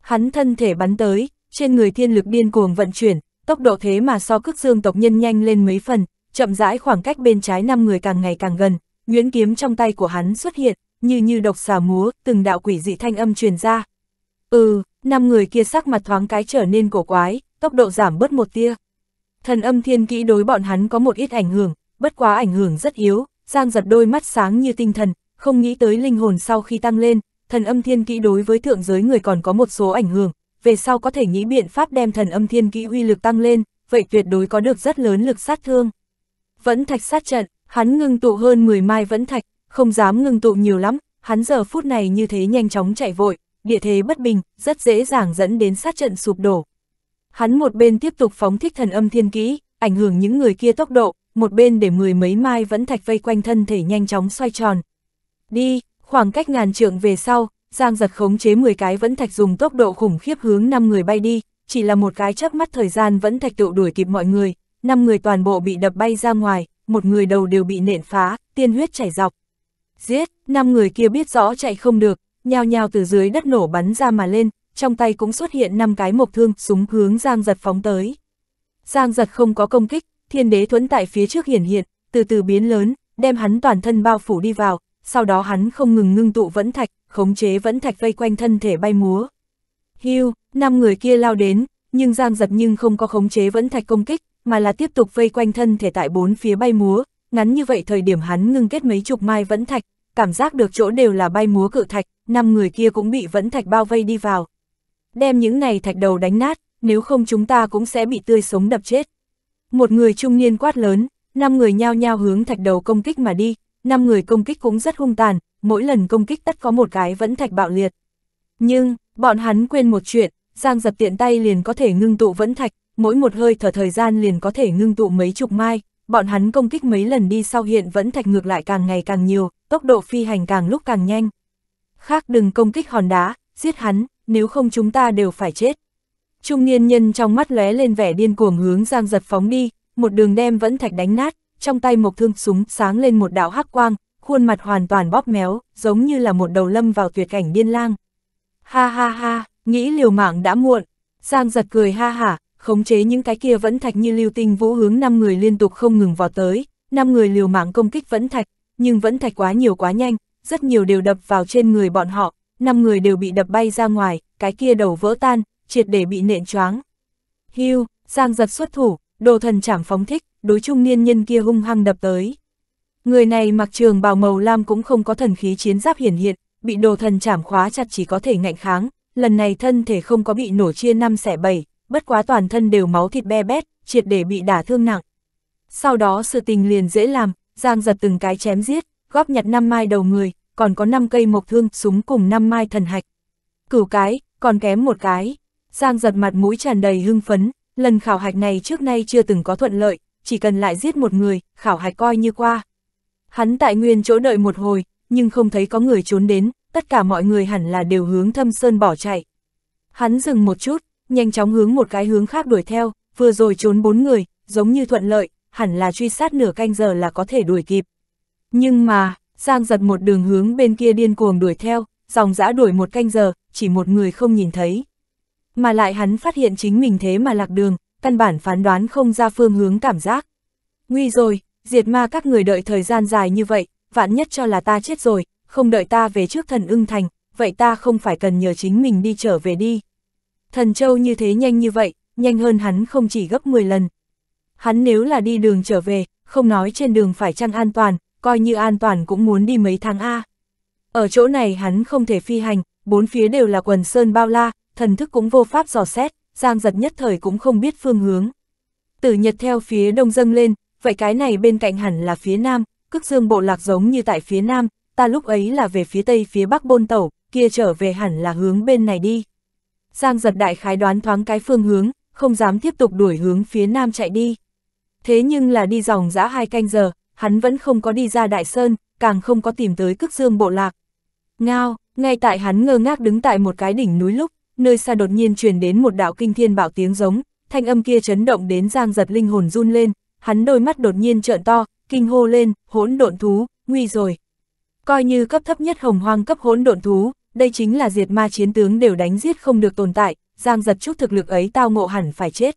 Hắn thân thể bắn tới, trên người thiên lực điên cuồng vận chuyển, tốc độ thế mà so cước dương tộc nhân nhanh lên mấy phần, chậm rãi khoảng cách bên trái năm người càng ngày càng gần, nguyễn kiếm trong tay của hắn xuất hiện, như như độc xà múa, từng đạo quỷ dị thanh âm truyền ra. Ừ, năm người kia sắc mặt thoáng cái trở nên cổ quái, tốc độ giảm bớt một tia. Thần âm thiên kỹ đối bọn hắn có một ít ảnh hưởng, bất quá ảnh hưởng rất yếu, Giang giật đôi mắt sáng như tinh thần, không nghĩ tới linh hồn sau khi tăng lên, thần âm thiên kỹ đối với thượng giới người còn có một số ảnh hưởng, về sau có thể nghĩ biện pháp đem thần âm thiên kỹ uy lực tăng lên, vậy tuyệt đối có được rất lớn lực sát thương. Vẫn thạch sát trận, hắn ngưng tụ hơn 10 mai vẫn thạch, không dám ngưng tụ nhiều lắm, hắn giờ phút này như thế nhanh chóng chạy vội, địa thế bất bình, rất dễ dàng dẫn đến sát trận sụp đổ. Hắn một bên tiếp tục phóng thích thần âm thiên kỹ, ảnh hưởng những người kia tốc độ, một bên để mười mấy mai vẫn thạch vây quanh thân thể nhanh chóng xoay tròn. Đi, khoảng cách ngàn trượng về sau, Giang giật khống chế 10 cái vẫn thạch dùng tốc độ khủng khiếp hướng 5 người bay đi, chỉ là một cái chớp mắt thời gian vẫn thạch tựu đuổi kịp mọi người, 5 người toàn bộ bị đập bay ra ngoài, một người đầu đều bị nện phá, tiên huyết chảy dọc. Giết, 5 người kia biết rõ chạy không được, nhào nhào từ dưới đất nổ bắn ra mà lên, trong tay cũng xuất hiện 5 cái mộc thương súng hướng Giang giật phóng tới. Giang giật không có công kích, thiên đế thuẫn tại phía trước hiển hiện, từ từ biến lớn, đem hắn toàn thân bao phủ đi vào, sau đó hắn không ngừng ngưng tụ vẫn thạch, khống chế vẫn thạch vây quanh thân thể bay múa. Hưu, năm người kia lao đến, nhưng Giang dật nhưng không có khống chế vẫn thạch công kích, mà là tiếp tục vây quanh thân thể tại bốn phía bay múa, ngắn như vậy thời điểm hắn ngưng kết mấy chục mai vẫn thạch, cảm giác được chỗ đều là bay múa cự thạch, năm người kia cũng bị vẫn thạch bao vây đi vào. Đem những này thạch đầu đánh nát, nếu không chúng ta cũng sẽ bị tươi sống đập chết. Một người trung niên quát lớn, năm người nhao nhao hướng thạch đầu công kích mà đi, năm người công kích cũng rất hung tàn, mỗi lần công kích tất có một cái vẫn thạch bạo liệt. Nhưng, bọn hắn quên một chuyện, Giang Giật tiện tay liền có thể ngưng tụ vẫn thạch, mỗi một hơi thở thời gian liền có thể ngưng tụ mấy chục mai, bọn hắn công kích mấy lần đi sau hiện vẫn thạch ngược lại càng ngày càng nhiều, tốc độ phi hành càng lúc càng nhanh. Khác đừng công kích hòn đá, giết hắn, nếu không chúng ta đều phải chết. Trung niên nhân trong mắt lóe lên vẻ điên cuồng hướng Giang Giật phóng đi, một đường đem vẫn thạch đánh nát, trong tay một thương súng sáng lên một đạo hắc quang, khuôn mặt hoàn toàn bóp méo, giống như là một đầu lâm vào tuyệt cảnh điên lang. Ha ha ha, nghĩ liều mạng đã muộn. Giang giật cười ha hả, khống chế những cái kia vẫn thạch như lưu tinh vũ hướng năm người liên tục không ngừng vọt tới, năm người liều mạng công kích vẫn thạch, nhưng vẫn thạch quá nhiều quá nhanh, rất nhiều đều đập vào trên người bọn họ, năm người đều bị đập bay ra ngoài, cái kia đầu vỡ tan, triệt để bị nện choáng. Hưu, Giang giật xuất thủ, đồ thần chảm phóng thích, đối trung niên nhân kia hung hăng đập tới. Người này mặc trường bào màu lam cũng không có thần khí chiến giáp hiển hiện, bị đồ thần chảm khóa chặt chỉ có thể ngạnh kháng, lần này thân thể không có bị nổ chia năm xẻ bảy, bất quá toàn thân đều máu thịt be bét, triệt để bị đả thương nặng. Sau đó sự tình liền dễ làm, Giang giật từng cái chém giết, góp nhặt năm mai đầu người, còn có năm cây mộc thương, súng cùng năm mai thần hạch. Cửu cái, còn kém một cái. Giang giật mặt mũi tràn đầy hưng phấn, lần khảo hạch này trước nay chưa từng có thuận lợi, chỉ cần lại giết một người, khảo hạch coi như qua. Hắn tại nguyên chỗ đợi một hồi, nhưng không thấy có người trốn đến, tất cả mọi người hẳn là đều hướng thâm sơn bỏ chạy. Hắn dừng một chút, nhanh chóng hướng một cái hướng khác đuổi theo, vừa rồi trốn bốn người, giống như thuận lợi, hẳn là truy sát nửa canh giờ là có thể đuổi kịp. Nhưng mà, Giang giật một đường hướng bên kia điên cuồng đuổi theo, dòng dã đuổi một canh giờ, chỉ một người không nhìn thấy. Mà lại hắn phát hiện chính mình thế mà lạc đường, căn bản phán đoán không ra phương hướng cảm giác. Nguy rồi, diệt ma các người đợi thời gian dài như vậy, vạn nhất cho là ta chết rồi, không đợi ta về trước thần ưng thành, vậy ta không phải cần nhờ chính mình đi trở về đi. Thần châu như thế nhanh như vậy, nhanh hơn hắn không chỉ gấp 10 lần. Hắn nếu là đi đường trở về, không nói trên đường phải chăng an toàn, coi như an toàn cũng muốn đi mấy tháng A. Ở chỗ này hắn không thể phi hành, bốn phía đều là quần sơn bao la, thần thức cũng vô pháp dò xét, giang giật nhất thời cũng không biết phương hướng. Tử nhật theo phía đông dâng lên, vậy cái này bên cạnh hẳn là phía nam, cước dương bộ lạc giống như tại phía nam, ta lúc ấy là về phía tây phía bắc bôn tẩu, kia trở về hẳn là hướng bên này đi. Giang giật đại khái đoán thoáng cái phương hướng, không dám tiếp tục đuổi hướng phía nam chạy đi. Thế nhưng là đi dòng dã hai canh giờ, hắn vẫn không có đi ra đại sơn, càng không có tìm tới cước dương bộ lạc. Ngao, ngay tại hắn ngơ ngác đứng tại một cái đỉnh núi lúc, nơi xa đột nhiên truyền đến một đạo kinh thiên bạo tiếng giống, thanh âm kia chấn động đến giang giật linh hồn run lên, hắn đôi mắt đột nhiên trợn to, kinh hô lên, hỗn độn thú, nguy rồi. Coi như cấp thấp nhất hồng hoang cấp hỗn độn thú, đây chính là diệt ma chiến tướng đều đánh giết không được tồn tại, giang giật chút thực lực ấy tao ngộ hẳn phải chết.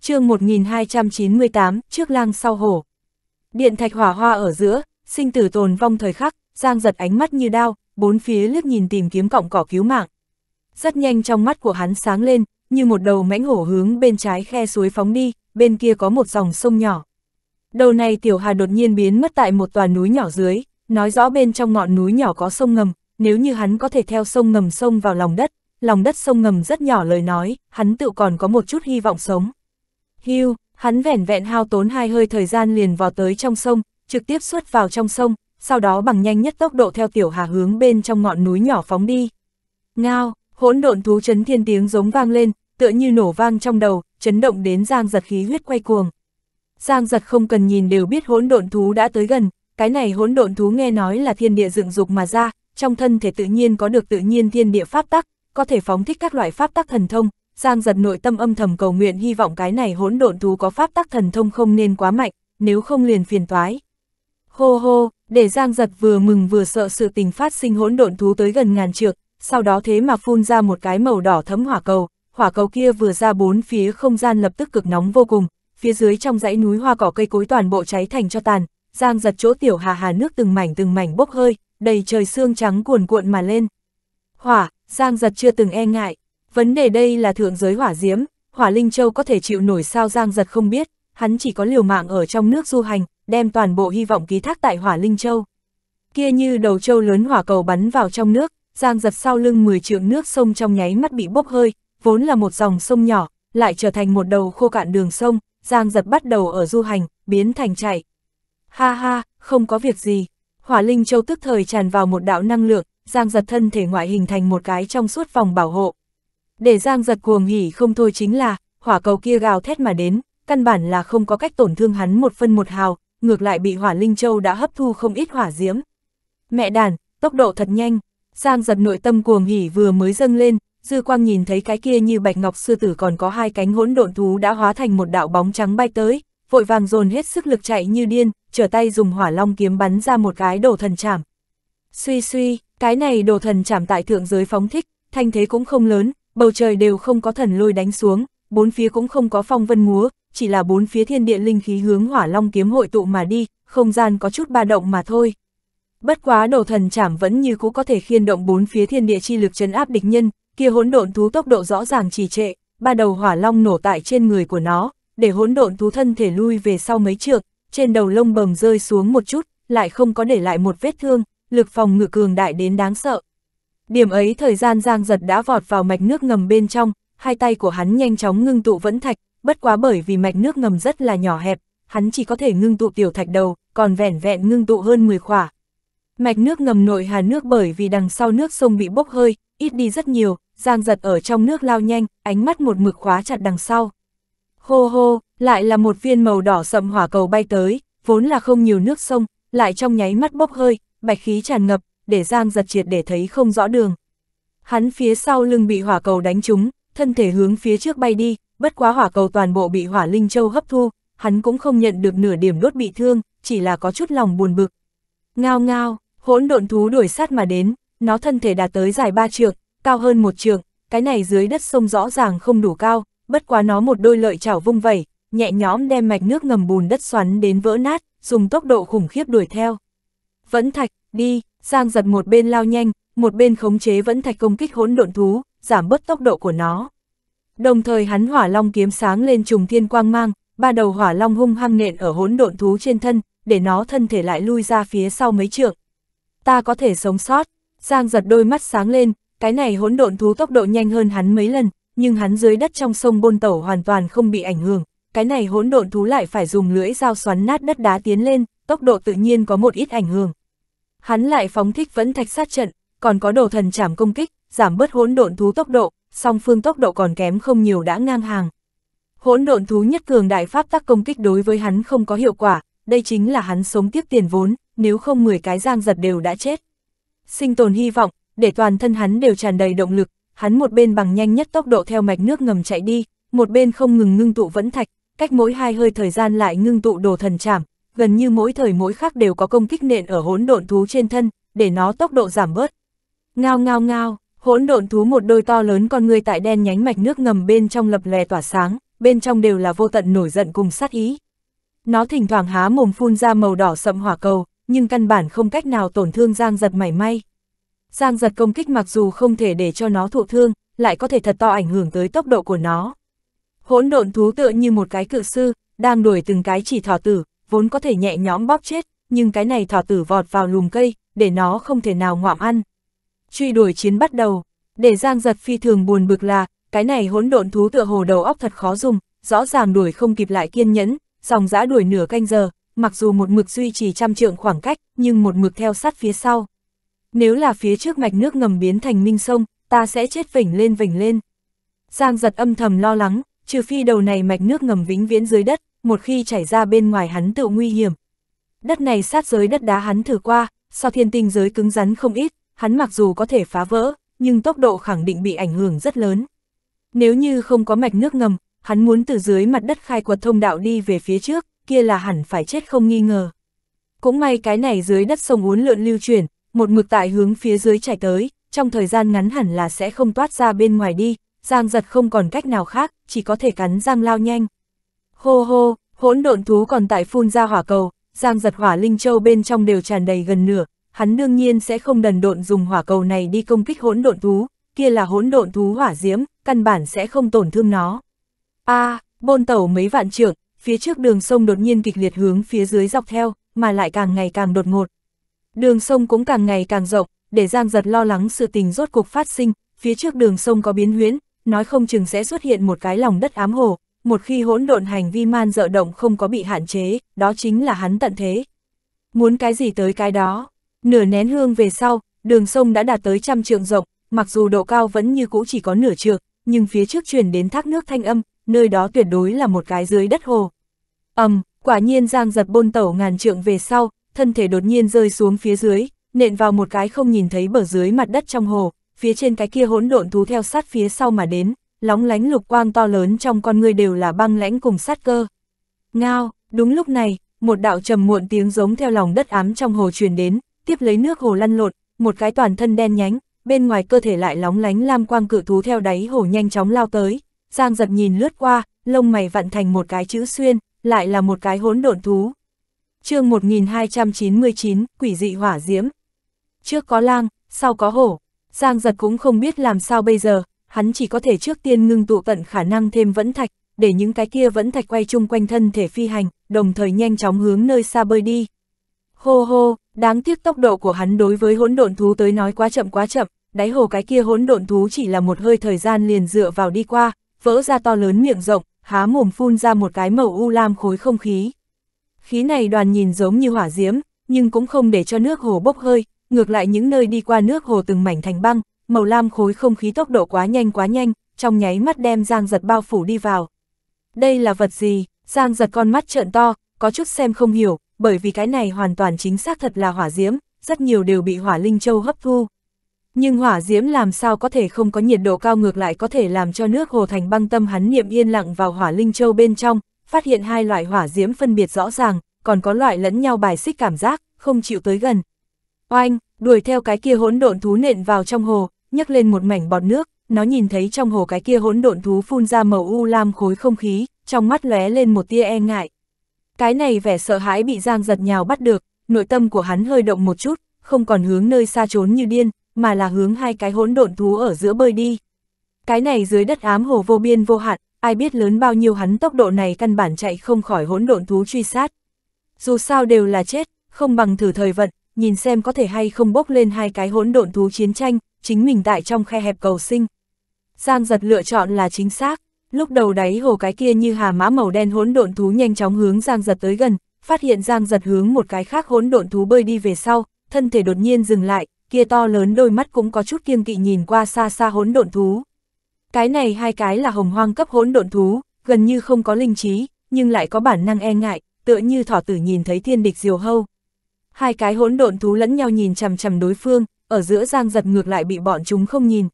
chương 1298, trước lang sau hổ. Điện thạch hỏa hoa ở giữa, sinh tử tồn vong thời khắc, giang giật ánh mắt như đao, bốn phía liếc nhìn tìm kiếm cọng cỏ cứu mạng. Rất nhanh trong mắt của hắn sáng lên, như một đầu mãnh hổ hướng bên trái khe suối phóng đi, bên kia có một dòng sông nhỏ. Đầu này Tiểu Hà đột nhiên biến mất tại một tòa núi nhỏ dưới, nói rõ bên trong ngọn núi nhỏ có sông ngầm, nếu như hắn có thể theo sông ngầm sông vào lòng đất, lòng đất sông ngầm rất nhỏ lời nói, hắn tự còn có một chút hy vọng sống. Hưu, hắn vẻn vẹn hao tốn hai hơi thời gian liền vào tới trong sông, trực tiếp xuất vào trong sông, sau đó bằng nhanh nhất tốc độ theo Tiểu Hà hướng bên trong ngọn núi nhỏ phóng đi. Ngao, hỗn độn thú chấn thiên tiếng giống vang lên, tựa như nổ vang trong đầu, chấn động đến Giang giật khí huyết quay cuồng. Giang giật không cần nhìn đều biết hỗn độn thú đã tới gần, cái này hỗn độn thú nghe nói là thiên địa dựng dục mà ra, trong thân thể tự nhiên có được tự nhiên thiên địa pháp tắc, có thể phóng thích các loại pháp tắc thần thông, Giang giật nội tâm âm thầm cầu nguyện hy vọng cái này hỗn độn thú có pháp tắc thần thông không nên quá mạnh, nếu không liền phiền toái. Hô hô, để Giang giật vừa mừng vừa sợ sự tình phát sinh hỗn độn thú tới gần ngàn trượng, sau đó thế mà phun ra một cái màu đỏ thấm hỏa cầu, hỏa cầu kia vừa ra bốn phía không gian lập tức cực nóng vô cùng, phía dưới trong dãy núi hoa cỏ cây cối toàn bộ cháy thành cho tàn, giang giật chỗ tiểu hà hà nước từng mảnh từng mảnh bốc hơi, đầy trời xương trắng cuồn cuộn mà lên. Hỏa, giang giật chưa từng e ngại, vấn đề đây là thượng giới hỏa diễm, hỏa linh châu có thể chịu nổi sao giang giật không biết, hắn chỉ có liều mạng ở trong nước du hành, đem toàn bộ hy vọng ký thác tại hỏa linh châu. Kia như đầu châu lớn hỏa cầu bắn vào trong nước, giang giật sau lưng 10 trượng nước sông trong nháy mắt bị bốc hơi, vốn là một dòng sông nhỏ, lại trở thành một đầu khô cạn đường sông, Giang giật bắt đầu ở du hành, biến thành chạy. Ha ha, không có việc gì. Hỏa Linh Châu tức thời tràn vào một đạo năng lượng, Giang giật thân thể ngoại hình thành một cái trong suốt vòng bảo hộ. Để Giang giật cuồng hỉ không thôi chính là, hỏa cầu kia gào thét mà đến, căn bản là không có cách tổn thương hắn một phân một hào, ngược lại bị hỏa Linh Châu đã hấp thu không ít hỏa diễm. Mẹ đàn, tốc độ thật nhanh, Giang giật nội tâm cuồng hỉ vừa mới dâng lên, Dư quang nhìn thấy cái kia như bạch ngọc sư tử còn có hai cánh hỗn độn thú đã hóa thành một đạo bóng trắng bay tới, vội vàng dồn hết sức lực chạy như điên, trở tay dùng hỏa long kiếm bắn ra một cái đồ thần chạm. Suy suy, cái này đồ thần chạm tại thượng giới phóng thích, thanh thế cũng không lớn, bầu trời đều không có thần lôi đánh xuống, bốn phía cũng không có phong vân múa, chỉ là bốn phía thiên địa linh khí hướng hỏa long kiếm hội tụ mà đi, không gian có chút ba động mà thôi. Bất quá đồ thần chạm vẫn như cũ có thể khiên động bốn phía thiên địa chi lực chấn áp địch nhân, kia hỗn độn thú tốc độ rõ ràng trì trệ, ba đầu hỏa long nổ tại trên người của nó, để hỗn độn thú thân thể lui về sau mấy trượng, trên đầu lông bầm rơi xuống một chút, lại không có để lại một vết thương, lực phòng ngự cường đại đến đáng sợ. Điểm ấy thời gian Giang Giật đã vọt vào mạch nước ngầm bên trong, hai tay của hắn nhanh chóng ngưng tụ vẫn thạch, bất quá bởi vì mạch nước ngầm rất là nhỏ hẹp, hắn chỉ có thể ngưng tụ tiểu thạch đầu, còn vẻn vẹn ngưng tụ hơn 10 khỏa. Mạch nước ngầm nội hà nước bởi vì đằng sau nước sông bị bốc hơi, ít đi rất nhiều, Giang giật ở trong nước lao nhanh, ánh mắt một mực khóa chặt đằng sau. Hô hô, lại là một viên màu đỏ sậm hỏa cầu bay tới, vốn là không nhiều nước sông, lại trong nháy mắt bốc hơi, bạch khí tràn ngập, để Giang giật triệt để thấy không rõ đường. Hắn phía sau lưng bị hỏa cầu đánh trúng, thân thể hướng phía trước bay đi, bất quá hỏa cầu toàn bộ bị hỏa linh châu hấp thu, hắn cũng không nhận được nửa điểm đốt bị thương, chỉ là có chút lòng buồn bực. Ngao ngao, hỗn độn thú đuổi sát mà đến, nó thân thể đạt tới dài ba trượng, cao hơn một trường, cái này dưới đất sông rõ ràng không đủ cao, bất quá nó một đôi lợi chảo vung vẩy, nhẹ nhõm đem mạch nước ngầm bùn đất xoắn đến vỡ nát, dùng tốc độ khủng khiếp đuổi theo. Vẫn thạch, đi, Giang giật một bên lao nhanh, một bên khống chế vẫn thạch công kích hỗn độn thú, giảm bớt tốc độ của nó. Đồng thời hắn hỏa long kiếm sáng lên trùng thiên quang mang, ba đầu hỏa long hung hăng nện ở hỗn độn thú trên thân, để nó thân thể lại lui ra phía sau mấy trượng. Ta có thể sống sót, Giang giật đôi mắt sáng lên, cái này hỗn độn thú tốc độ nhanh hơn hắn mấy lần, nhưng hắn dưới đất trong sông bôn tẩu hoàn toàn không bị ảnh hưởng, cái này hỗn độn thú lại phải dùng lưỡi dao xoắn nát đất đá tiến lên, tốc độ tự nhiên có một ít ảnh hưởng. Hắn lại phóng thích vẫn thạch sát trận, còn có đồ thần chảm công kích, giảm bớt hỗn độn thú tốc độ, song phương tốc độ còn kém không nhiều đã ngang hàng. Hỗn độn thú nhất cường đại pháp tác công kích đối với hắn không có hiệu quả, đây chính là hắn sống tiếp tiền vốn, nếu không 10 cái giang giật đều đã chết. Sinh tồn hy vọng, để toàn thân hắn đều tràn đầy động lực, hắn một bên bằng nhanh nhất tốc độ theo mạch nước ngầm chạy đi, một bên không ngừng ngưng tụ vẫn thạch, cách mỗi hai hơi thời gian lại ngưng tụ đồ thần chảm, gần như mỗi thời mỗi khắc đều có công kích nện ở hỗn độn thú trên thân, để nó tốc độ giảm bớt. Ngao ngao ngao, hỗn độn thú một đôi to lớn con người tại đen nhánh mạch nước ngầm bên trong lập lè tỏa sáng, bên trong đều là vô tận nổi giận cùng sát ý. Nó thỉnh thoảng há mồm phun ra màu đỏ sậm hỏa cầu, nhưng căn bản không cách nào tổn thương Giang giật mảy may. Giang giật công kích mặc dù không thể để cho nó thụ thương, lại có thể thật to ảnh hưởng tới tốc độ của nó. Hỗn độn thú tựa như một cái cự sư, đang đuổi từng cái chỉ thỏ tử, vốn có thể nhẹ nhõm bóp chết, nhưng cái này thỏ tử vọt vào lùm cây, để nó không thể nào ngoạm ăn. Truy đuổi chiến bắt đầu, để Giang giật phi thường buồn bực là, cái này hỗn độn thú tựa hồ đầu óc thật khó dùng, rõ ràng đuổi không kịp lại kiên nhẫn, dòng dã đuổi nửa canh giờ, mặc dù một mực duy trì trăm trượng khoảng cách, nhưng một mực theo sát phía sau. Nếu là phía trước mạch nước ngầm biến thành minh sông, ta sẽ chết vỉnh lên vỉnh lên. Giang giật âm thầm lo lắng, trừ phi đầu này mạch nước ngầm vĩnh viễn dưới đất, một khi chảy ra bên ngoài hắn tự nguy hiểm. Đất này sát giới đất đá hắn thử qua, so thiên tinh giới cứng rắn không ít, hắn mặc dù có thể phá vỡ, nhưng tốc độ khẳng định bị ảnh hưởng rất lớn. Nếu như không có mạch nước ngầm, hắn muốn từ dưới mặt đất khai quật thông đạo đi về phía trước, kia là hẳn phải chết không nghi ngờ. Cũng may cái này dưới đất sông uốn lượn lưu chuyển, một mực tại hướng phía dưới chảy tới, trong thời gian ngắn hẳn là sẽ không toát ra bên ngoài đi, Giang giật không còn cách nào khác, chỉ có thể cắn giang lao nhanh. Hô hô, hỗn độn thú còn tại phun ra hỏa cầu, Giang giật hỏa linh châu bên trong đều tràn đầy gần nửa, hắn đương nhiên sẽ không đần độn dùng hỏa cầu này đi công kích hỗn độn thú, kia là hỗn độn thú hỏa diễm, căn bản sẽ không tổn thương nó. A, à, bôn tẩu mấy vạn trượng, phía trước đường sông đột nhiên kịch liệt hướng phía dưới dọc theo, mà lại càng ngày càng đột ngột, Đường sông cũng càng ngày càng rộng, để Giang Giật lo lắng sự tình rốt cuộc phát sinh, phía trước đường sông có biến huyễn, nói không chừng sẽ xuất hiện một cái lòng đất ám hồ, một khi hỗn độn hành vi man dợ động không có bị hạn chế, đó chính là hắn tận thế. Muốn cái gì tới cái đó, nửa nén hương về sau, đường sông đã đạt tới trăm trượng rộng, mặc dù độ cao vẫn như cũ chỉ có nửa trượng, nhưng phía trước chuyển đến thác nước thanh âm, nơi đó tuyệt đối là một cái dưới đất hồ. ầm, um, quả nhiên Giang giật bôn tẩu ngàn trượng về sau, thân thể đột nhiên rơi xuống phía dưới, nện vào một cái không nhìn thấy bờ dưới mặt đất trong hồ, phía trên cái kia hỗn độn thú theo sát phía sau mà đến, lóng lánh lục quang to lớn trong con người đều là băng lãnh cùng sát cơ. Ngao, đúng lúc này, một đạo trầm muộn tiếng giống theo lòng đất ám trong hồ truyền đến, tiếp lấy nước hồ lăn lộn, một cái toàn thân đen nhánh, bên ngoài cơ thể lại lóng lánh lam quang cự thú theo đáy hồ nhanh chóng lao tới. Giang giật nhìn lướt qua, lông mày vặn thành một cái chữ xuyên, lại là một cái hỗn độn thú chương 1299, quỷ dị hỏa diễm. Trước có lang, sau có hổ, Giang giật cũng không biết làm sao bây giờ, hắn chỉ có thể trước tiên ngưng tụ tận khả năng thêm vẫn thạch, để những cái kia vẫn thạch quay chung quanh thân thể phi hành, đồng thời nhanh chóng hướng nơi xa bơi đi. Hô hô, đáng tiếc tốc độ của hắn đối với hỗn độn thú tới nói quá chậm quá chậm, đáy hồ cái kia hỗn độn thú chỉ là một hơi thời gian liền dựa vào đi qua, vỡ ra to lớn miệng rộng, há mồm phun ra một cái màu u lam khối không khí khí này đoàn nhìn giống như hỏa diễm, nhưng cũng không để cho nước hồ bốc hơi, ngược lại những nơi đi qua nước hồ từng mảnh thành băng, màu lam khối không khí tốc độ quá nhanh quá nhanh, trong nháy mắt đem Giang Giật bao phủ đi vào. Đây là vật gì? Giang Giật con mắt trợn to, có chút xem không hiểu, bởi vì cái này hoàn toàn chính xác thật là hỏa diễm, rất nhiều đều bị hỏa linh châu hấp thu. Nhưng hỏa diễm làm sao có thể không có nhiệt độ cao ngược lại có thể làm cho nước hồ thành băng tâm hắn niệm yên lặng vào hỏa linh châu bên trong, phát hiện hai loại hỏa diễm phân biệt rõ ràng, còn có loại lẫn nhau bài xích cảm giác, không chịu tới gần. Oanh, đuổi theo cái kia hỗn độn thú nện vào trong hồ, nhấc lên một mảnh bọt nước, nó nhìn thấy trong hồ cái kia hỗn độn thú phun ra màu u lam khối không khí, trong mắt lóe lên một tia e ngại. Cái này vẻ sợ hãi bị Giang giật nhào bắt được, nội tâm của hắn hơi động một chút, không còn hướng nơi xa trốn như điên, mà là hướng hai cái hỗn độn thú ở giữa bơi đi. Cái này dưới đất ám hồ vô biên vô hạn, ai biết lớn bao nhiêu hắn tốc độ này căn bản chạy không khỏi hỗn độn thú truy sát. Dù sao đều là chết, không bằng thử thời vận, nhìn xem có thể hay không bốc lên hai cái hỗn độn thú chiến tranh, chính mình tại trong khe hẹp cầu sinh. Giang giật lựa chọn là chính xác, lúc đầu đáy hồ cái kia như hà mã màu đen hỗn độn thú nhanh chóng hướng Giang giật tới gần, phát hiện Giang giật hướng một cái khác hỗn độn thú bơi đi về sau, thân thể đột nhiên dừng lại, kia to lớn đôi mắt cũng có chút kiêng kỵ nhìn qua xa xa hỗn độn thú, cái này hai cái là hồng hoang cấp hỗn độn thú, gần như không có linh trí, nhưng lại có bản năng e ngại, tựa như thỏ tử nhìn thấy thiên địch diều hâu. Hai cái hỗn độn thú lẫn nhau nhìn chằm chằm đối phương, ở giữa Giang giật ngược lại bị bọn chúng không nhìn.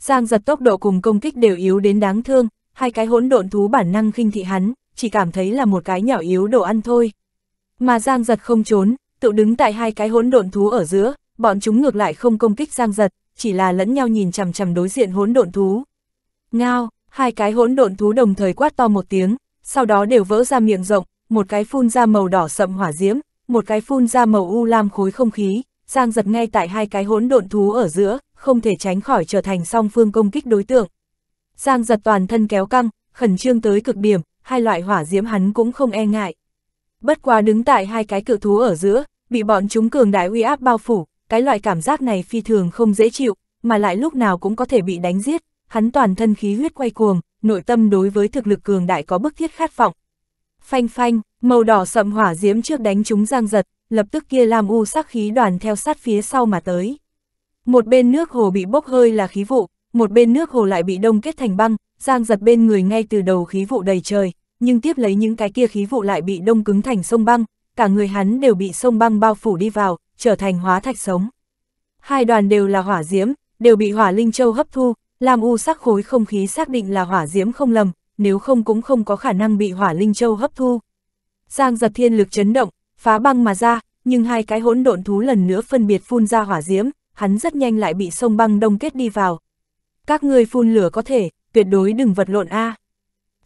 Giang giật tốc độ cùng công kích đều yếu đến đáng thương, hai cái hỗn độn thú bản năng khinh thị hắn, chỉ cảm thấy là một cái nhỏ yếu đồ ăn thôi. Mà Giang giật không trốn, tự đứng tại hai cái hỗn độn thú ở giữa, bọn chúng ngược lại không công kích Giang giật, chỉ là lẫn nhau nhìn chằm chằm đối diện hỗn độn thú, Ngao, hai cái hỗn độn thú đồng thời quát to một tiếng, sau đó đều vỡ ra miệng rộng, một cái phun ra màu đỏ sậm hỏa diễm, một cái phun ra màu u lam khối không khí, giang giật ngay tại hai cái hỗn độn thú ở giữa, không thể tránh khỏi trở thành song phương công kích đối tượng. Giang giật toàn thân kéo căng, khẩn trương tới cực điểm, hai loại hỏa diễm hắn cũng không e ngại. Bất quá đứng tại hai cái cự thú ở giữa, bị bọn chúng cường đại uy áp bao phủ, cái loại cảm giác này phi thường không dễ chịu, mà lại lúc nào cũng có thể bị đánh giết, hắn toàn thân khí huyết quay cuồng, nội tâm đối với thực lực cường đại có bức thiết khát vọng. Phanh phanh, màu đỏ sậm hỏa diễm trước đánh chúng giang giật, lập tức kia làm u sắc khí đoàn theo sát phía sau mà tới. Một bên nước hồ bị bốc hơi là khí vụ, một bên nước hồ lại bị đông kết thành băng, giang giật bên người ngay từ đầu khí vụ đầy trời, nhưng tiếp lấy những cái kia khí vụ lại bị đông cứng thành sông băng, cả người hắn đều bị sông băng bao phủ đi vào, trở thành hóa thạch sống. Hai đoàn đều là hỏa diễm, đều bị hỏa linh châu hấp thu, làm U sắc khối không khí xác định là hỏa diễm không lầm, nếu không cũng không có khả năng bị hỏa linh châu hấp thu. Giang giật thiên lực chấn động, phá băng mà ra, nhưng hai cái hỗn độn thú lần nữa phân biệt phun ra hỏa diễm, hắn rất nhanh lại bị sông băng đông kết đi vào. Các ngươi phun lửa có thể, tuyệt đối đừng vật lộn a.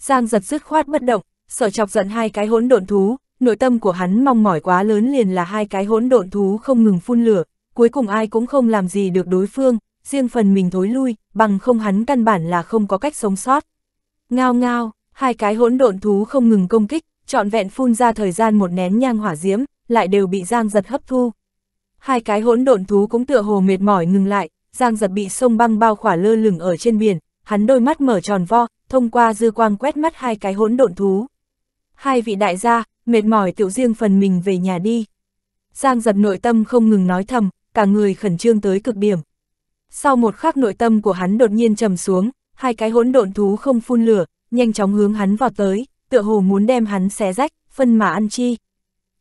Giang giật dứt khoát bất động, sợ chọc giận hai cái hỗn độn thú, nội tâm của hắn mong mỏi quá lớn liền là hai cái hỗn độn thú không ngừng phun lửa, cuối cùng ai cũng không làm gì được đối phương, riêng phần mình thối lui, bằng không hắn căn bản là không có cách sống sót. Ngao ngao, hai cái hỗn độn thú không ngừng công kích, trọn vẹn phun ra thời gian một nén nhang hỏa diễm, lại đều bị Giang giật hấp thu. Hai cái hỗn độn thú cũng tựa hồ mệt mỏi ngừng lại, Giang giật bị sông băng bao khỏa lơ lửng ở trên biển, hắn đôi mắt mở tròn vo, thông qua dư quang quét mắt hai cái hỗn độn thú. Hai vị đại gia, mệt mỏi tiểu riêng phần mình về nhà đi. Giang giật nội tâm không ngừng nói thầm, cả người khẩn trương tới cực điểm, sau một khắc nội tâm của hắn đột nhiên trầm xuống, hai cái hỗn độn thú không phun lửa, nhanh chóng hướng hắn vào tới, tựa hồ muốn đem hắn xé rách, phân mà ăn chi.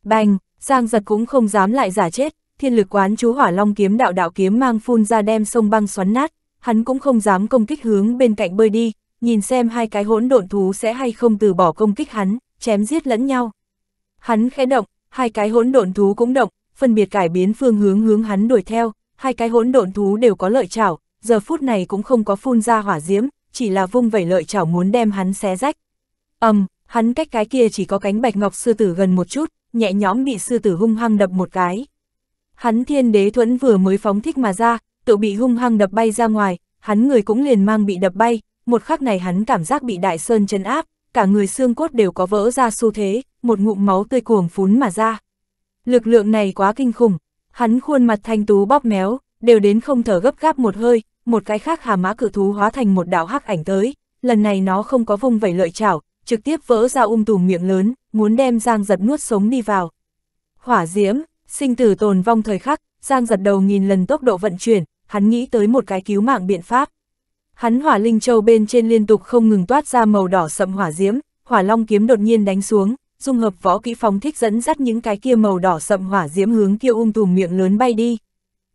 Bành, Giang giật cũng không dám lại giả chết, thiên lực quán chú hỏa long kiếm đạo đạo kiếm mang phun ra đem sông băng xoắn nát, hắn cũng không dám công kích hướng bên cạnh bơi đi, nhìn xem hai cái hỗn độn thú sẽ hay không từ bỏ công kích hắn, chém giết lẫn nhau. Hắn khẽ động, hai cái hỗn độn thú cũng động, phân biệt cải biến phương hướng hướng hắn đuổi theo, hai cái hỗn độn thú đều có lợi chảo, giờ phút này cũng không có phun ra hỏa diễm, chỉ là vung vẩy lợi chảo muốn đem hắn xé rách. Ầm, um, hắn cách cái kia chỉ có cánh bạch ngọc sư tử gần một chút, nhẹ nhõm bị sư tử hung hăng đập một cái. Hắn thiên đế thuẫn vừa mới phóng thích mà ra, tự bị hung hăng đập bay ra ngoài, hắn người cũng liền mang bị đập bay, một khắc này hắn cảm giác bị đại sơn chân áp, cả người xương cốt đều có vỡ ra xu thế, một ngụm máu tươi cuồng phún mà ra. Lực lượng này quá kinh khủng, hắn khuôn mặt thanh tú bóp méo, đều đến không thở gấp gáp một hơi, một cái khác hà mã cự thú hóa thành một đạo hắc ảnh tới, lần này nó không có vùng vẩy lợi chảo, trực tiếp vỡ ra um tùm miệng lớn, muốn đem Giang giật nuốt sống đi vào. Hỏa diễm, sinh tử tồn vong thời khắc, Giang giật đầu nhìn lần tốc độ vận chuyển, hắn nghĩ tới một cái cứu mạng biện pháp. Hắn hỏa linh châu bên trên liên tục không ngừng toát ra màu đỏ sậm hỏa diễm, hỏa long kiếm đột nhiên đánh xuống, dung hợp võ kỹ phóng thích dẫn dắt những cái kia màu đỏ sậm hỏa diễm hướng kia ung um tùm miệng lớn bay đi.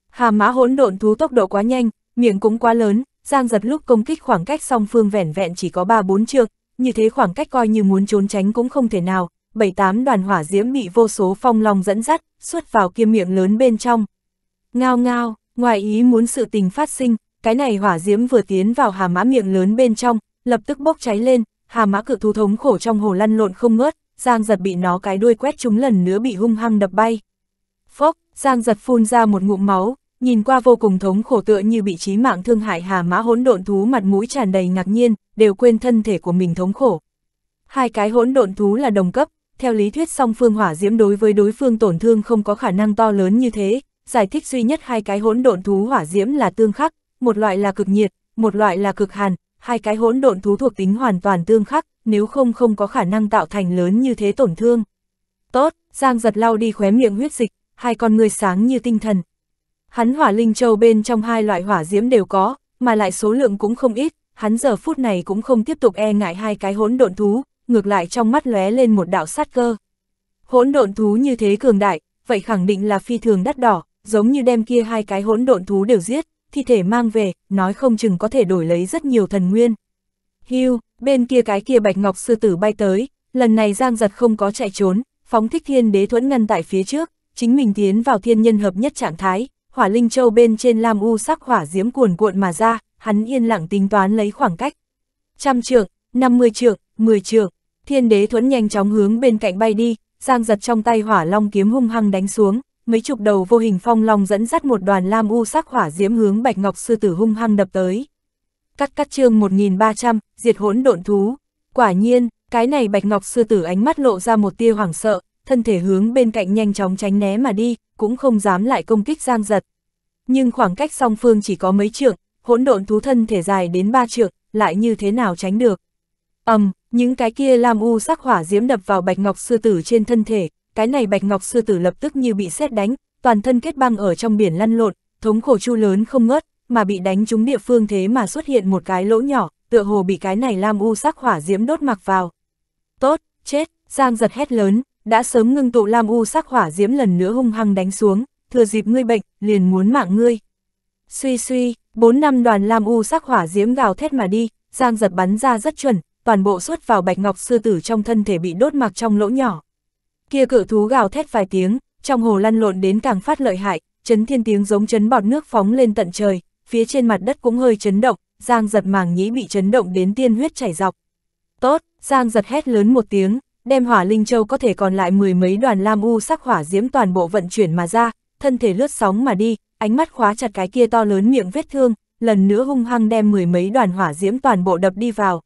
Hà mã hỗn độn thú tốc độ quá nhanh, miệng cũng quá lớn, Giang giật lúc công kích khoảng cách song phương vẻn vẹn chỉ có 3-4 trượng, như thế khoảng cách coi như muốn trốn tránh cũng không thể nào, bảy tám đoàn hỏa diễm bị vô số phong long dẫn dắt, xuất vào kia miệng lớn bên trong. Ngao ngao, ngoài ý muốn sự tình phát sinh, cái này hỏa diễm vừa tiến vào hà mã miệng lớn bên trong, lập tức bốc cháy lên, hà mã cự thú thống khổ trong hồ lăn lộn không ngớt, Giang giật bị nó cái đuôi quét trúng lần nữa bị hung hăng đập bay. Phốc, Giang giật phun ra một ngụm máu, nhìn qua vô cùng thống khổ tựa như bị trí mạng thương hại hà mã hỗn độn thú mặt mũi tràn đầy ngạc nhiên, đều quên thân thể của mình thống khổ. Hai cái hỗn độn thú là đồng cấp, theo lý thuyết song phương hỏa diễm đối với đối phương tổn thương không có khả năng to lớn như thế, giải thích duy nhất hai cái hỗn độn thú hỏa diễm là tương khắc, một loại là cực nhiệt, một loại là cực hàn, hai cái hỗn độn thú thuộc tính hoàn toàn tương khắc, nếu không không có khả năng tạo thành lớn như thế tổn thương. Tốt, Giang giật lau đi khóe miệng huyết dịch, hai con người sáng như tinh thần. Hắn hỏa linh châu bên trong hai loại hỏa diễm đều có, mà lại số lượng cũng không ít, hắn giờ phút này cũng không tiếp tục e ngại hai cái hỗn độn thú, ngược lại trong mắt lóe lên một đạo sát cơ. Hỗn độn thú như thế cường đại, vậy khẳng định là phi thường đắt đỏ, giống như đem kia hai cái hỗn độn thú đều giết, thi thể mang về, nói không chừng có thể đổi lấy rất nhiều thần nguyên. Hưu, bên kia cái kia bạch ngọc sư tử bay tới, lần này Giang Giật không có chạy trốn, phóng thích thiên đế thuẫn ngăn tại phía trước, chính mình tiến vào thiên nhân hợp nhất trạng thái, hỏa linh châu bên trên lam u sắc hỏa diễm cuồn cuộn mà ra, hắn yên lặng tính toán lấy khoảng cách. Trăm trượng, năm mươi trượng, mười trượng, thiên đế thuẫn nhanh chóng hướng bên cạnh bay đi, Giang Giật trong tay hỏa long kiếm hung hăng đánh xuống, mấy chục đầu vô hình phong long dẫn dắt một đoàn lam u sắc hỏa diễm hướng bạch ngọc sư tử hung hăng đập tới cắt cắt chương 1300, diệt hỗn độn thú. Quả nhiên, cái này bạch ngọc sư tử ánh mắt lộ ra một tia hoảng sợ, thân thể hướng bên cạnh nhanh chóng tránh né mà đi, cũng không dám lại công kích giang giật. Nhưng khoảng cách song phương chỉ có mấy trượng, hỗn độn thú thân thể dài đến ba trượng, lại như thế nào tránh được. ầm um, những cái kia lam u sắc hỏa diễm đập vào bạch ngọc sư tử trên thân thể, cái này bạch ngọc sư tử lập tức như bị sét đánh, toàn thân kết băng ở trong biển lăn lộn, thống khổ chu lớn không ngớt, mà bị đánh trúng địa phương thế mà xuất hiện một cái lỗ nhỏ, tựa hồ bị cái này lam u sắc hỏa diễm đốt mặc vào. Tốt, chết, Giang giật hét lớn, đã sớm ngưng tụ lam u sắc hỏa diễm lần nữa hung hăng đánh xuống, thừa dịp ngươi bệnh, liền muốn mạng ngươi. Suy suy, bốn năm đoàn lam u sắc hỏa diễm gào thét mà đi, Giang giật bắn ra rất chuẩn, toàn bộ xuất vào bạch ngọc sư tử trong thân thể bị đốt mặc trong lỗ nhỏ. Kia cự thú gào thét vài tiếng, trong hồ lăn lộn đến càng phát lợi hại, chấn thiên tiếng giống chấn bọt nước phóng lên tận trời, phía trên mặt đất cũng hơi chấn động, Giang giật màng nhĩ bị chấn động đến tiên huyết chảy dọc. Tốt, Giang giật hét lớn một tiếng, đem hỏa linh châu có thể còn lại mười mấy đoàn lam u sắc hỏa diễm toàn bộ vận chuyển mà ra, thân thể lướt sóng mà đi, ánh mắt khóa chặt cái kia to lớn miệng vết thương, lần nữa hung hăng đem mười mấy đoàn hỏa diễm toàn bộ đập đi vào.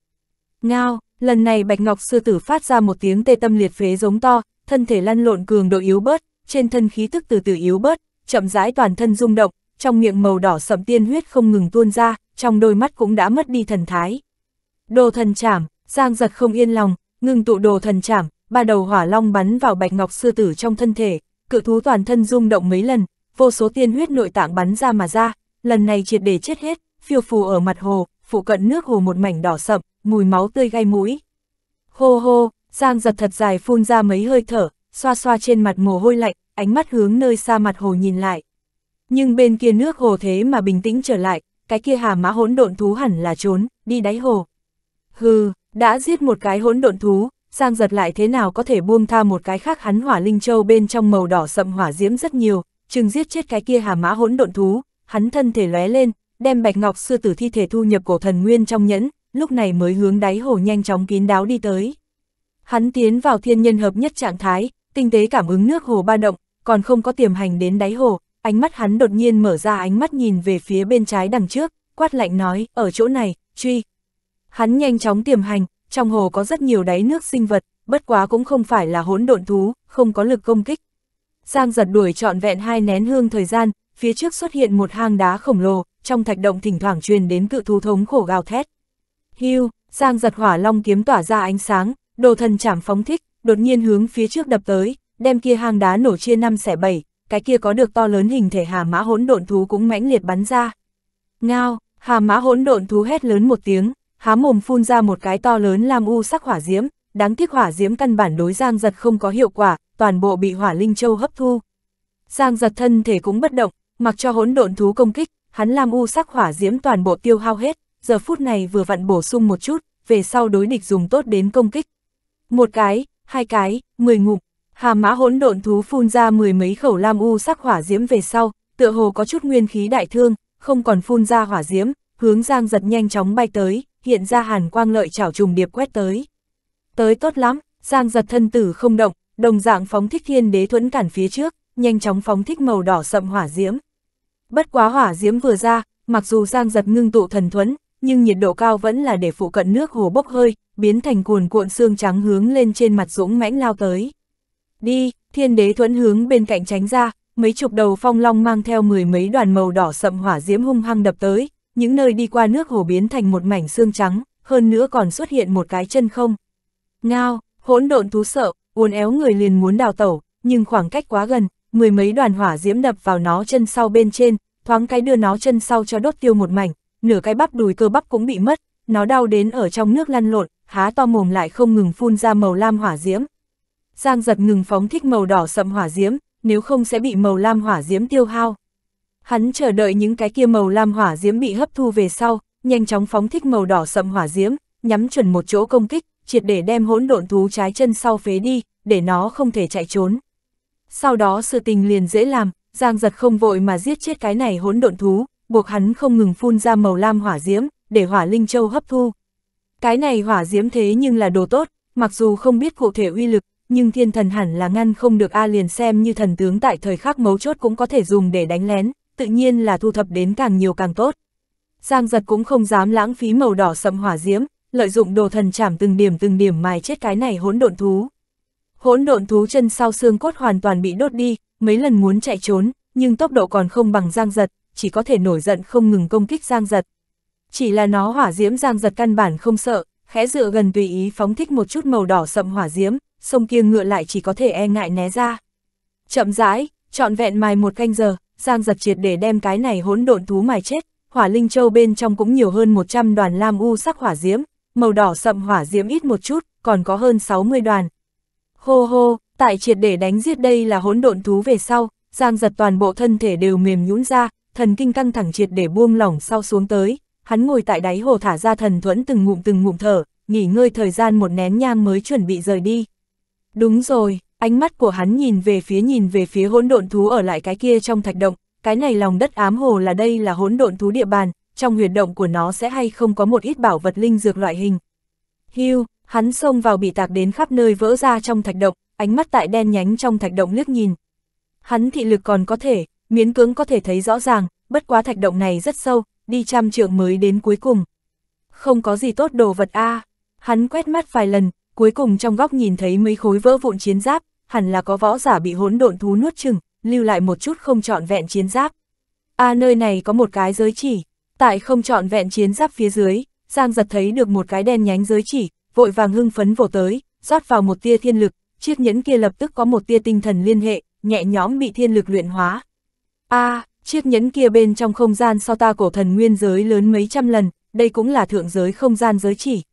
Ngao, lần này Bạch Ngọc sư tử phát ra một tiếng tê tâm liệt phế giống to, thân thể lăn lộn cường độ yếu bớt, trên thân khí tức từ từ yếu bớt, chậm rãi toàn thân rung động, trong miệng màu đỏ sậm tiên huyết không ngừng tuôn ra, trong đôi mắt cũng đã mất đi thần thái. Đồ thần chảm, Giang giật không yên lòng, ngừng tụ đồ thần chảm, ba đầu hỏa long bắn vào bạch ngọc sư tử trong thân thể, cự thú toàn thân rung động mấy lần, vô số tiên huyết nội tạng bắn ra mà ra, lần này triệt để chết hết, phiêu phù ở mặt hồ, phụ cận nước hồ một mảnh đỏ sậm, mùi máu tươi gai mũi. Hô hô, Giang giật thật dài phun ra mấy hơi thở, xoa xoa trên mặt mồ hôi lạnh, ánh mắt hướng nơi xa mặt hồ nhìn lại. Nhưng bên kia nước hồ thế mà bình tĩnh trở lại, cái kia hà mã hỗn độn thú hẳn là trốn, đi đáy hồ. Hừ, đã giết một cái hỗn độn thú, sang giật lại thế nào có thể buông tha một cái khác hắn hỏa linh châu bên trong màu đỏ sậm hỏa diễm rất nhiều, chừng giết chết cái kia hà mã hỗn độn thú, hắn thân thể lóe lên, đem bạch ngọc sư tử thi thể thu nhập cổ thần nguyên trong nhẫn, lúc này mới hướng đáy hồ nhanh chóng kín đáo đi tới. Hắn tiến vào thiên nhân hợp nhất trạng thái, tinh tế cảm ứng nước hồ ba động, còn không có tiềm hành đến đáy hồ, Ánh mắt hắn đột nhiên mở ra ánh mắt nhìn về phía bên trái đằng trước, quát lạnh nói, ở chỗ này, truy. Hắn nhanh chóng tiềm hành, trong hồ có rất nhiều đáy nước sinh vật, bất quá cũng không phải là hỗn độn thú, không có lực công kích. Giang giật đuổi trọn vẹn hai nén hương thời gian, phía trước xuất hiện một hang đá khổng lồ, trong thạch động thỉnh thoảng truyền đến cự thú thống khổ gào thét. Hưu, Giang giật hỏa long kiếm tỏa ra ánh sáng, đồ thần chảm phóng thích, đột nhiên hướng phía trước đập tới, đem kia hang đá nổ chia năm xẻ bảy, cái kia có được to lớn hình thể hà mã hỗn độn thú cũng mãnh liệt bắn ra. Ngao, hà mã hỗn độn thú hét lớn một tiếng, há mồm phun ra một cái to lớn làm u sắc hỏa diễm, đáng tiếc hỏa diễm căn bản đối Giang Giật không có hiệu quả, toàn bộ bị hỏa linh châu hấp thu. Giang Giật thân thể cũng bất động, mặc cho hỗn độn thú công kích, hắn làm u sắc hỏa diễm toàn bộ tiêu hao hết, giờ phút này vừa vặn bổ sung một chút, về sau đối địch dùng tốt đến công kích. Một cái, hai cái, mười ngụm, Hà mã hỗn độn thú phun ra mười mấy khẩu lam u sắc hỏa diễm về sau, tựa hồ có chút nguyên khí đại thương, không còn phun ra hỏa diễm, hướng Giang giật nhanh chóng bay tới, hiện ra hàn quang lợi chảo trùng điệp quét tới. Tới tốt lắm, Giang giật thân tử không động, đồng dạng phóng thích thiên đế thuẫn cản phía trước, nhanh chóng phóng thích màu đỏ sậm hỏa diễm. Bất quá hỏa diễm vừa ra, mặc dù Giang giật ngưng tụ thần thuẫn, nhưng nhiệt độ cao vẫn là để phụ cận nước hồ bốc hơi, biến thành cuồn cuộn xương trắng hướng lên trên mặt dũng mãnh lao tới đi, thiên đế thuẫn hướng bên cạnh tránh ra, mấy chục đầu phong long mang theo mười mấy đoàn màu đỏ sậm hỏa diễm hung hăng đập tới, những nơi đi qua nước hồ biến thành một mảnh xương trắng, hơn nữa còn xuất hiện một cái chân không. Ngao, hỗn độn thú sợ, uốn éo người liền muốn đào tẩu, nhưng khoảng cách quá gần, mười mấy đoàn hỏa diễm đập vào nó chân sau bên trên, thoáng cái đưa nó chân sau cho đốt tiêu một mảnh, nửa cái bắp đùi cơ bắp cũng bị mất, nó đau đến ở trong nước lăn lộn, há to mồm lại không ngừng phun ra màu lam hỏa diễm, Giang giật ngừng phóng thích màu đỏ sậm hỏa diễm, nếu không sẽ bị màu lam hỏa diễm tiêu hao. Hắn chờ đợi những cái kia màu lam hỏa diễm bị hấp thu về sau, nhanh chóng phóng thích màu đỏ sậm hỏa diễm, nhắm chuẩn một chỗ công kích, triệt để đem hỗn độn thú trái chân sau phế đi, để nó không thể chạy trốn. Sau đó sự tình liền dễ làm, Giang giật không vội mà giết chết cái này hỗn độn thú, buộc hắn không ngừng phun ra màu lam hỏa diễm, để hỏa linh châu hấp thu. Cái này hỏa diễm thế nhưng là đồ tốt, mặc dù không biết cụ thể uy lực, nhưng thiên thần hẳn là ngăn không được A liền xem như thần tướng tại thời khắc mấu chốt cũng có thể dùng để đánh lén, tự nhiên là thu thập đến càng nhiều càng tốt. Giang giật cũng không dám lãng phí màu đỏ sầm hỏa diễm, lợi dụng đồ thần chảm từng điểm từng điểm mài chết cái này hỗn độn thú. Hỗn độn thú chân sau xương cốt hoàn toàn bị đốt đi, mấy lần muốn chạy trốn, nhưng tốc độ còn không bằng giang giật, chỉ có thể nổi giận không ngừng công kích giang giật. Chỉ là nó hỏa diễm giang giật căn bản không sợ, khẽ dựa gần tùy ý phóng thích một chút màu đỏ sậm hỏa diễm, sông kia ngựa lại chỉ có thể e ngại né ra. Chậm rãi, trọn vẹn mài một canh giờ, Giang giật triệt để đem cái này hỗn độn thú mài chết, hỏa linh châu bên trong cũng nhiều hơn 100 đoàn lam u sắc hỏa diễm, màu đỏ sậm hỏa diễm ít một chút, còn có hơn 60 đoàn. Hô hô, tại triệt để đánh giết đây là hỗn độn thú về sau, Giang giật toàn bộ thân thể đều mềm nhũn ra, thần kinh căng thẳng triệt để buông lỏng sau xuống tới, hắn ngồi tại đáy hồ thả ra thần thuẫn từng ngụm từng ngụm thở, nghỉ ngơi thời gian một nén nhang mới chuẩn bị rời đi. Đúng rồi, ánh mắt của hắn nhìn về phía nhìn về phía hỗn độn thú ở lại cái kia trong thạch động, cái này lòng đất ám hồ là đây là hỗn độn thú địa bàn, trong huyệt động của nó sẽ hay không có một ít bảo vật linh dược loại hình. Hưu, hắn xông vào bị tạc đến khắp nơi vỡ ra trong thạch động, ánh mắt tại đen nhánh trong thạch động liếc nhìn. Hắn thị lực còn có thể, miến cứng có thể thấy rõ ràng, bất quá thạch động này rất sâu, đi trăm trượng mới đến cuối cùng. Không có gì tốt đồ vật a à. Hắn quét mắt vài lần, cuối cùng trong góc nhìn thấy mấy khối vỡ vụn chiến giáp, hẳn là có võ giả bị hỗn độn thú nuốt chừng, lưu lại một chút không trọn vẹn chiến giáp. À nơi này có một cái giới chỉ, tại không trọn vẹn chiến giáp phía dưới, Giang giật thấy được một cái đen nhánh giới chỉ, vội vàng hưng phấn vồ tới, rót vào một tia thiên lực, chiếc nhẫn kia lập tức có một tia tinh thần liên hệ, nhẹ nhõm bị thiên lực luyện hóa. A, à, chiếc nhẫn kia bên trong không gian so ta cổ thần nguyên giới lớn mấy trăm lần, đây cũng là thượng giới không gian giới chỉ,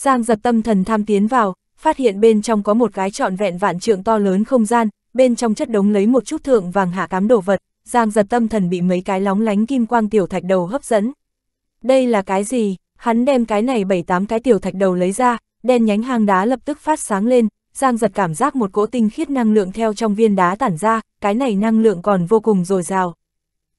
Giang giật tâm thần tham tiến vào, phát hiện bên trong có một cái trọn vẹn vạn trượng to lớn không gian, bên trong chất đống lấy một chút thượng vàng hạ cám đồ vật, Giang giật tâm thần bị mấy cái lóng lánh kim quang tiểu thạch đầu hấp dẫn. Đây là cái gì? Hắn đem cái này bảy tám cái tiểu thạch đầu lấy ra, đen nhánh hang đá lập tức phát sáng lên, Giang giật cảm giác một cỗ tinh khiết năng lượng theo trong viên đá tản ra, cái này năng lượng còn vô cùng dồi dào.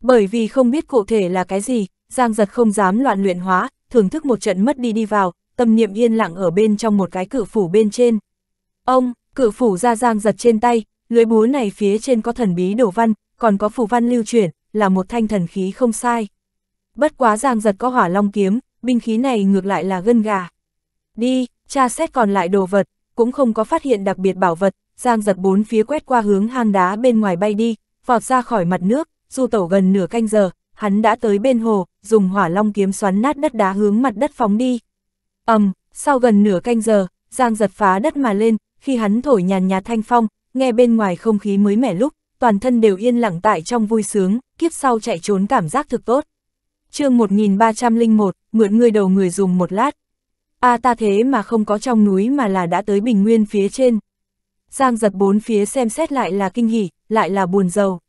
Bởi vì không biết cụ thể là cái gì, Giang giật không dám loạn luyện hóa, thưởng thức một trận mất đi đi vào, tâm niệm yên lặng ở bên trong một cái cự phủ bên trên. Ông, cự phủ ra giang giật trên tay, lưới búa này phía trên có thần bí đổ văn, còn có phủ văn lưu chuyển, là một thanh thần khí không sai. Bất quá giang giật có hỏa long kiếm, binh khí này ngược lại là gân gà. Đi, tra xét còn lại đồ vật, cũng không có phát hiện đặc biệt bảo vật, giang giật bốn phía quét qua hướng hang đá bên ngoài bay đi, vọt ra khỏi mặt nước, du tẩu gần nửa canh giờ, hắn đã tới bên hồ, dùng hỏa long kiếm xoắn nát đất đá hướng mặt đất phóng đi ầm, um, sau gần nửa canh giờ, Giang giật phá đất mà lên, khi hắn thổi nhàn nhạt thanh phong, nghe bên ngoài không khí mới mẻ lúc, toàn thân đều yên lặng tại trong vui sướng, kiếp sau chạy trốn cảm giác thực tốt. chương 1301, mượn người đầu người dùng một lát. a à ta thế mà không có trong núi mà là đã tới bình nguyên phía trên. Giang giật bốn phía xem xét lại là kinh hỉ, lại là buồn giàu.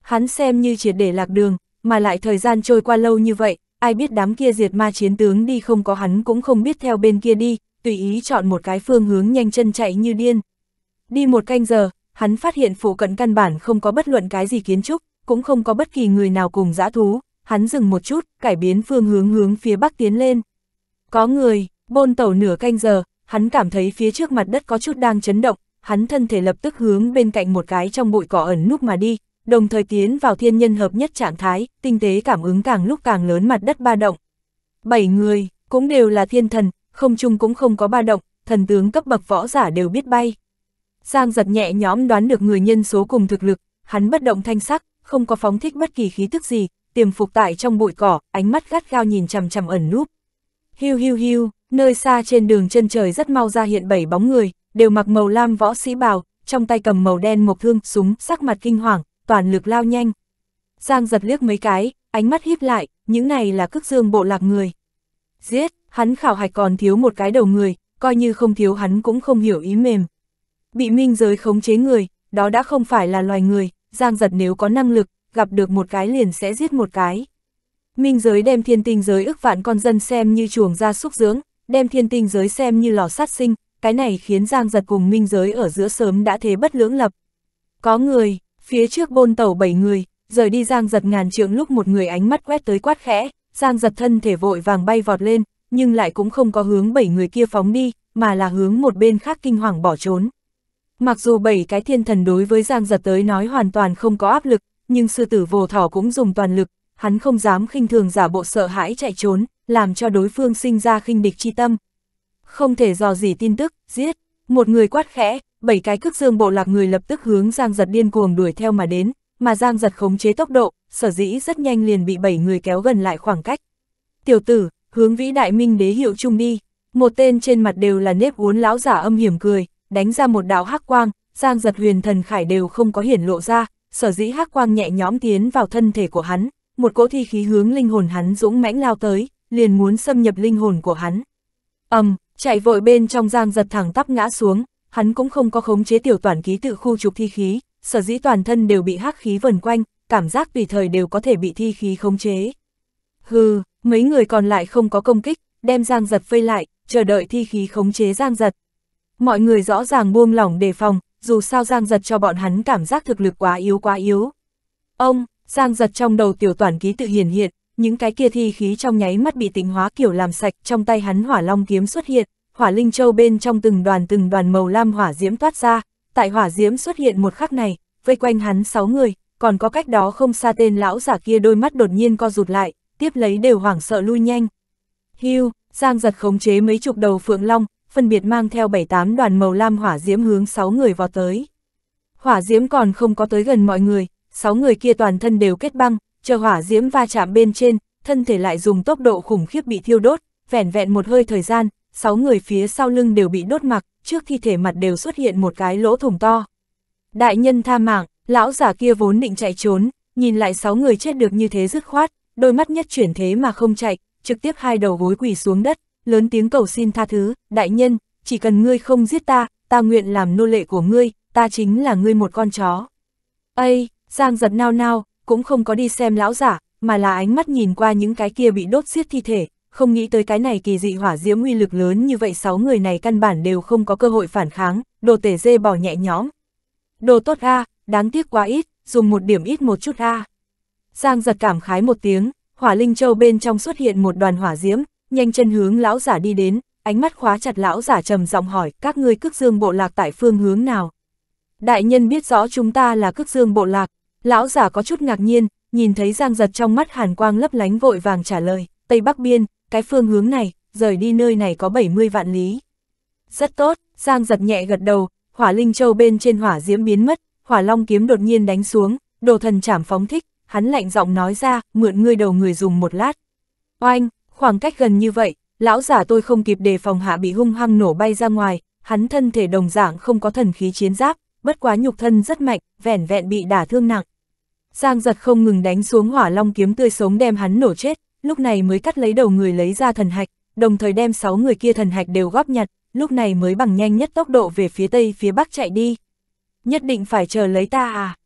Hắn xem như triệt để lạc đường, mà lại thời gian trôi qua lâu như vậy, ai biết đám kia diệt ma chiến tướng đi không có hắn cũng không biết theo bên kia đi, tùy ý chọn một cái phương hướng nhanh chân chạy như điên. Đi một canh giờ, hắn phát hiện phủ cận căn bản không có bất luận cái gì kiến trúc, cũng không có bất kỳ người nào cùng dã thú, hắn dừng một chút, cải biến phương hướng hướng phía bắc tiến lên. Có người, bôn tẩu nửa canh giờ, hắn cảm thấy phía trước mặt đất có chút đang chấn động, hắn thân thể lập tức hướng bên cạnh một cái trong bụi cỏ ẩn núp mà đi, đồng thời tiến vào thiên nhân hợp nhất trạng thái, tinh tế cảm ứng càng lúc càng lớn mặt đất ba động. Bảy người, cũng đều là thiên thần, không chung cũng không có ba động, thần tướng cấp bậc võ giả đều biết bay. Giang giật nhẹ nhóm đoán được người nhân số cùng thực lực, hắn bất động thanh sắc, không có phóng thích bất kỳ khí tức gì, tiềm phục tại trong bụi cỏ, ánh mắt gắt gao nhìn chằm chằm ẩn núp. Hiu hiu hiu, nơi xa trên đường chân trời rất mau ra hiện bảy bóng người, đều mặc màu lam võ sĩ bào, trong tay cầm màu đen một thương, súng, sắc mặt kinh hoàng, toàn lực lao nhanh. Giang giật liếc mấy cái, ánh mắt híp lại, những này là cước dương bộ lạc người. Giết, hắn khảo hạch còn thiếu một cái đầu người, coi như không thiếu hắn cũng không hiểu ý mềm. Bị minh giới khống chế người, đó đã không phải là loài người, Giang giật nếu có năng lực, gặp được một cái liền sẽ giết một cái. Minh giới đem thiên tinh giới ước vạn con dân xem như chuồng ra xúc dưỡng, đem thiên tinh giới xem như lò sát sinh, cái này khiến Giang giật cùng minh giới ở giữa sớm đã thế bất lưỡng lập. Có người, Phía trước bôn tàu bảy người, rời đi Giang giật ngàn trượng lúc một người ánh mắt quét tới quát khẽ, Giang giật thân thể vội vàng bay vọt lên, nhưng lại cũng không có hướng bảy người kia phóng đi, mà là hướng một bên khác kinh hoàng bỏ trốn. Mặc dù bảy cái thiên thần đối với Giang giật tới nói hoàn toàn không có áp lực, nhưng sư tử vồ thỏ cũng dùng toàn lực, hắn không dám khinh thường giả bộ sợ hãi chạy trốn, làm cho đối phương sinh ra khinh địch chi tâm. Không thể dò gì tin tức, giết, một người quát khẽ, bảy cái cước dương bộ lạc người lập tức hướng Giang Giật điên cuồng đuổi theo mà đến, mà Giang Giật khống chế tốc độ, sở dĩ rất nhanh liền bị bảy người kéo gần lại khoảng cách. Tiểu tử, hướng vĩ đại minh đế hiệu trung đi, một tên trên mặt đều là nếp uốn lão giả âm hiểm cười, đánh ra một đạo hắc quang, Giang Giật huyền thần khải đều không có hiển lộ ra, sở dĩ hắc quang nhẹ nhõm tiến vào thân thể của hắn, một cỗ thi khí hướng linh hồn hắn dũng mãnh lao tới, liền muốn xâm nhập linh hồn của hắn. Ầm, um, chạy vội bên trong Giang Giật thẳng tắp ngã xuống, hắn cũng không có khống chế tiểu toàn ký tự khu trục thi khí, sở dĩ toàn thân đều bị hắc khí vần quanh, cảm giác tùy thời đều có thể bị thi khí khống chế. Hừ, mấy người còn lại không có công kích, đem giang giật vây lại, chờ đợi thi khí khống chế giang giật. Mọi người rõ ràng buông lỏng đề phòng, dù sao giang giật cho bọn hắn cảm giác thực lực quá yếu quá yếu. Ông, giang giật trong đầu tiểu toàn ký tự hiển hiện, những cái kia thi khí trong nháy mắt bị tính hóa kiểu làm sạch trong tay hắn hỏa long kiếm xuất hiện, hỏa linh châu bên trong từng đoàn từng đoàn màu lam hỏa diễm toát ra, tại hỏa diễm xuất hiện một khắc này, vây quanh hắn sáu người, còn có cách đó không xa tên lão giả kia đôi mắt đột nhiên co rụt lại, tiếp lấy đều hoảng sợ lui nhanh. Hưu, Giang giật khống chế mấy chục đầu phượng long, phân biệt mang theo bảy tám đoàn màu lam hỏa diễm hướng sáu người vào tới. Hỏa diễm còn không có tới gần mọi người, sáu người kia toàn thân đều kết băng, chờ hỏa diễm va chạm bên trên, thân thể lại dùng tốc độ khủng khiếp bị thiêu đốt, vẻn vẹn một hơi thời gian, sáu người phía sau lưng đều bị đốt mặc, trước thi thể mặt đều xuất hiện một cái lỗ thủng to. Đại nhân tha mạng, lão giả kia vốn định chạy trốn, nhìn lại sáu người chết được như thế dứt khoát, đôi mắt nhất chuyển thế mà không chạy, trực tiếp hai đầu gối quỳ xuống đất, lớn tiếng cầu xin tha thứ, đại nhân, chỉ cần ngươi không giết ta, ta nguyện làm nô lệ của ngươi, ta chính là ngươi một con chó. Ây, Giang giật nao nao, cũng không có đi xem lão giả, mà là ánh mắt nhìn qua những cái kia bị đốt giết thi thể, không nghĩ tới cái này kỳ dị hỏa diễm uy lực lớn như vậy sáu người này căn bản đều không có cơ hội phản kháng, đồ tể dê bỏ nhẹ nhõm. Đồ tốt a đáng tiếc quá ít, dùng một điểm ít một chút a Giang giật cảm khái một tiếng, hỏa linh châu bên trong xuất hiện một đoàn hỏa diễm, nhanh chân hướng lão giả đi đến, ánh mắt khóa chặt lão giả trầm giọng hỏi các ngươi cước dương bộ lạc tại phương hướng nào. Đại nhân biết rõ chúng ta là cước dương bộ lạc, lão giả có chút ngạc nhiên, nhìn thấy giang giật trong mắt hàn quang lấp lánh vội vàng trả lời, Tây Bắc Biên, cái phương hướng này, rời đi nơi này có 70 vạn lý. Rất tốt, Giang giật nhẹ gật đầu, hỏa linh châu bên trên hỏa diễm biến mất, hỏa long kiếm đột nhiên đánh xuống, đồ thần chảm phóng thích, hắn lạnh giọng nói ra, mượn ngươi đầu người dùng một lát. Oanh, khoảng cách gần như vậy, lão giả tôi không kịp đề phòng hạ bị hung hăng nổ bay ra ngoài, hắn thân thể đồng dạng không có thần khí chiến giáp, bất quá nhục thân rất mạnh, vẻn vẹn bị đả thương nặng. Giang giật không ngừng đánh xuống hỏa long kiếm tươi sống đem hắn nổ chết, lúc này mới cắt lấy đầu người lấy ra thần hạch, đồng thời đem 6 người kia thần hạch đều góp nhặt, lúc này mới bằng nhanh nhất tốc độ về phía tây phía bắc chạy đi. Nhất định phải chờ lấy ta à?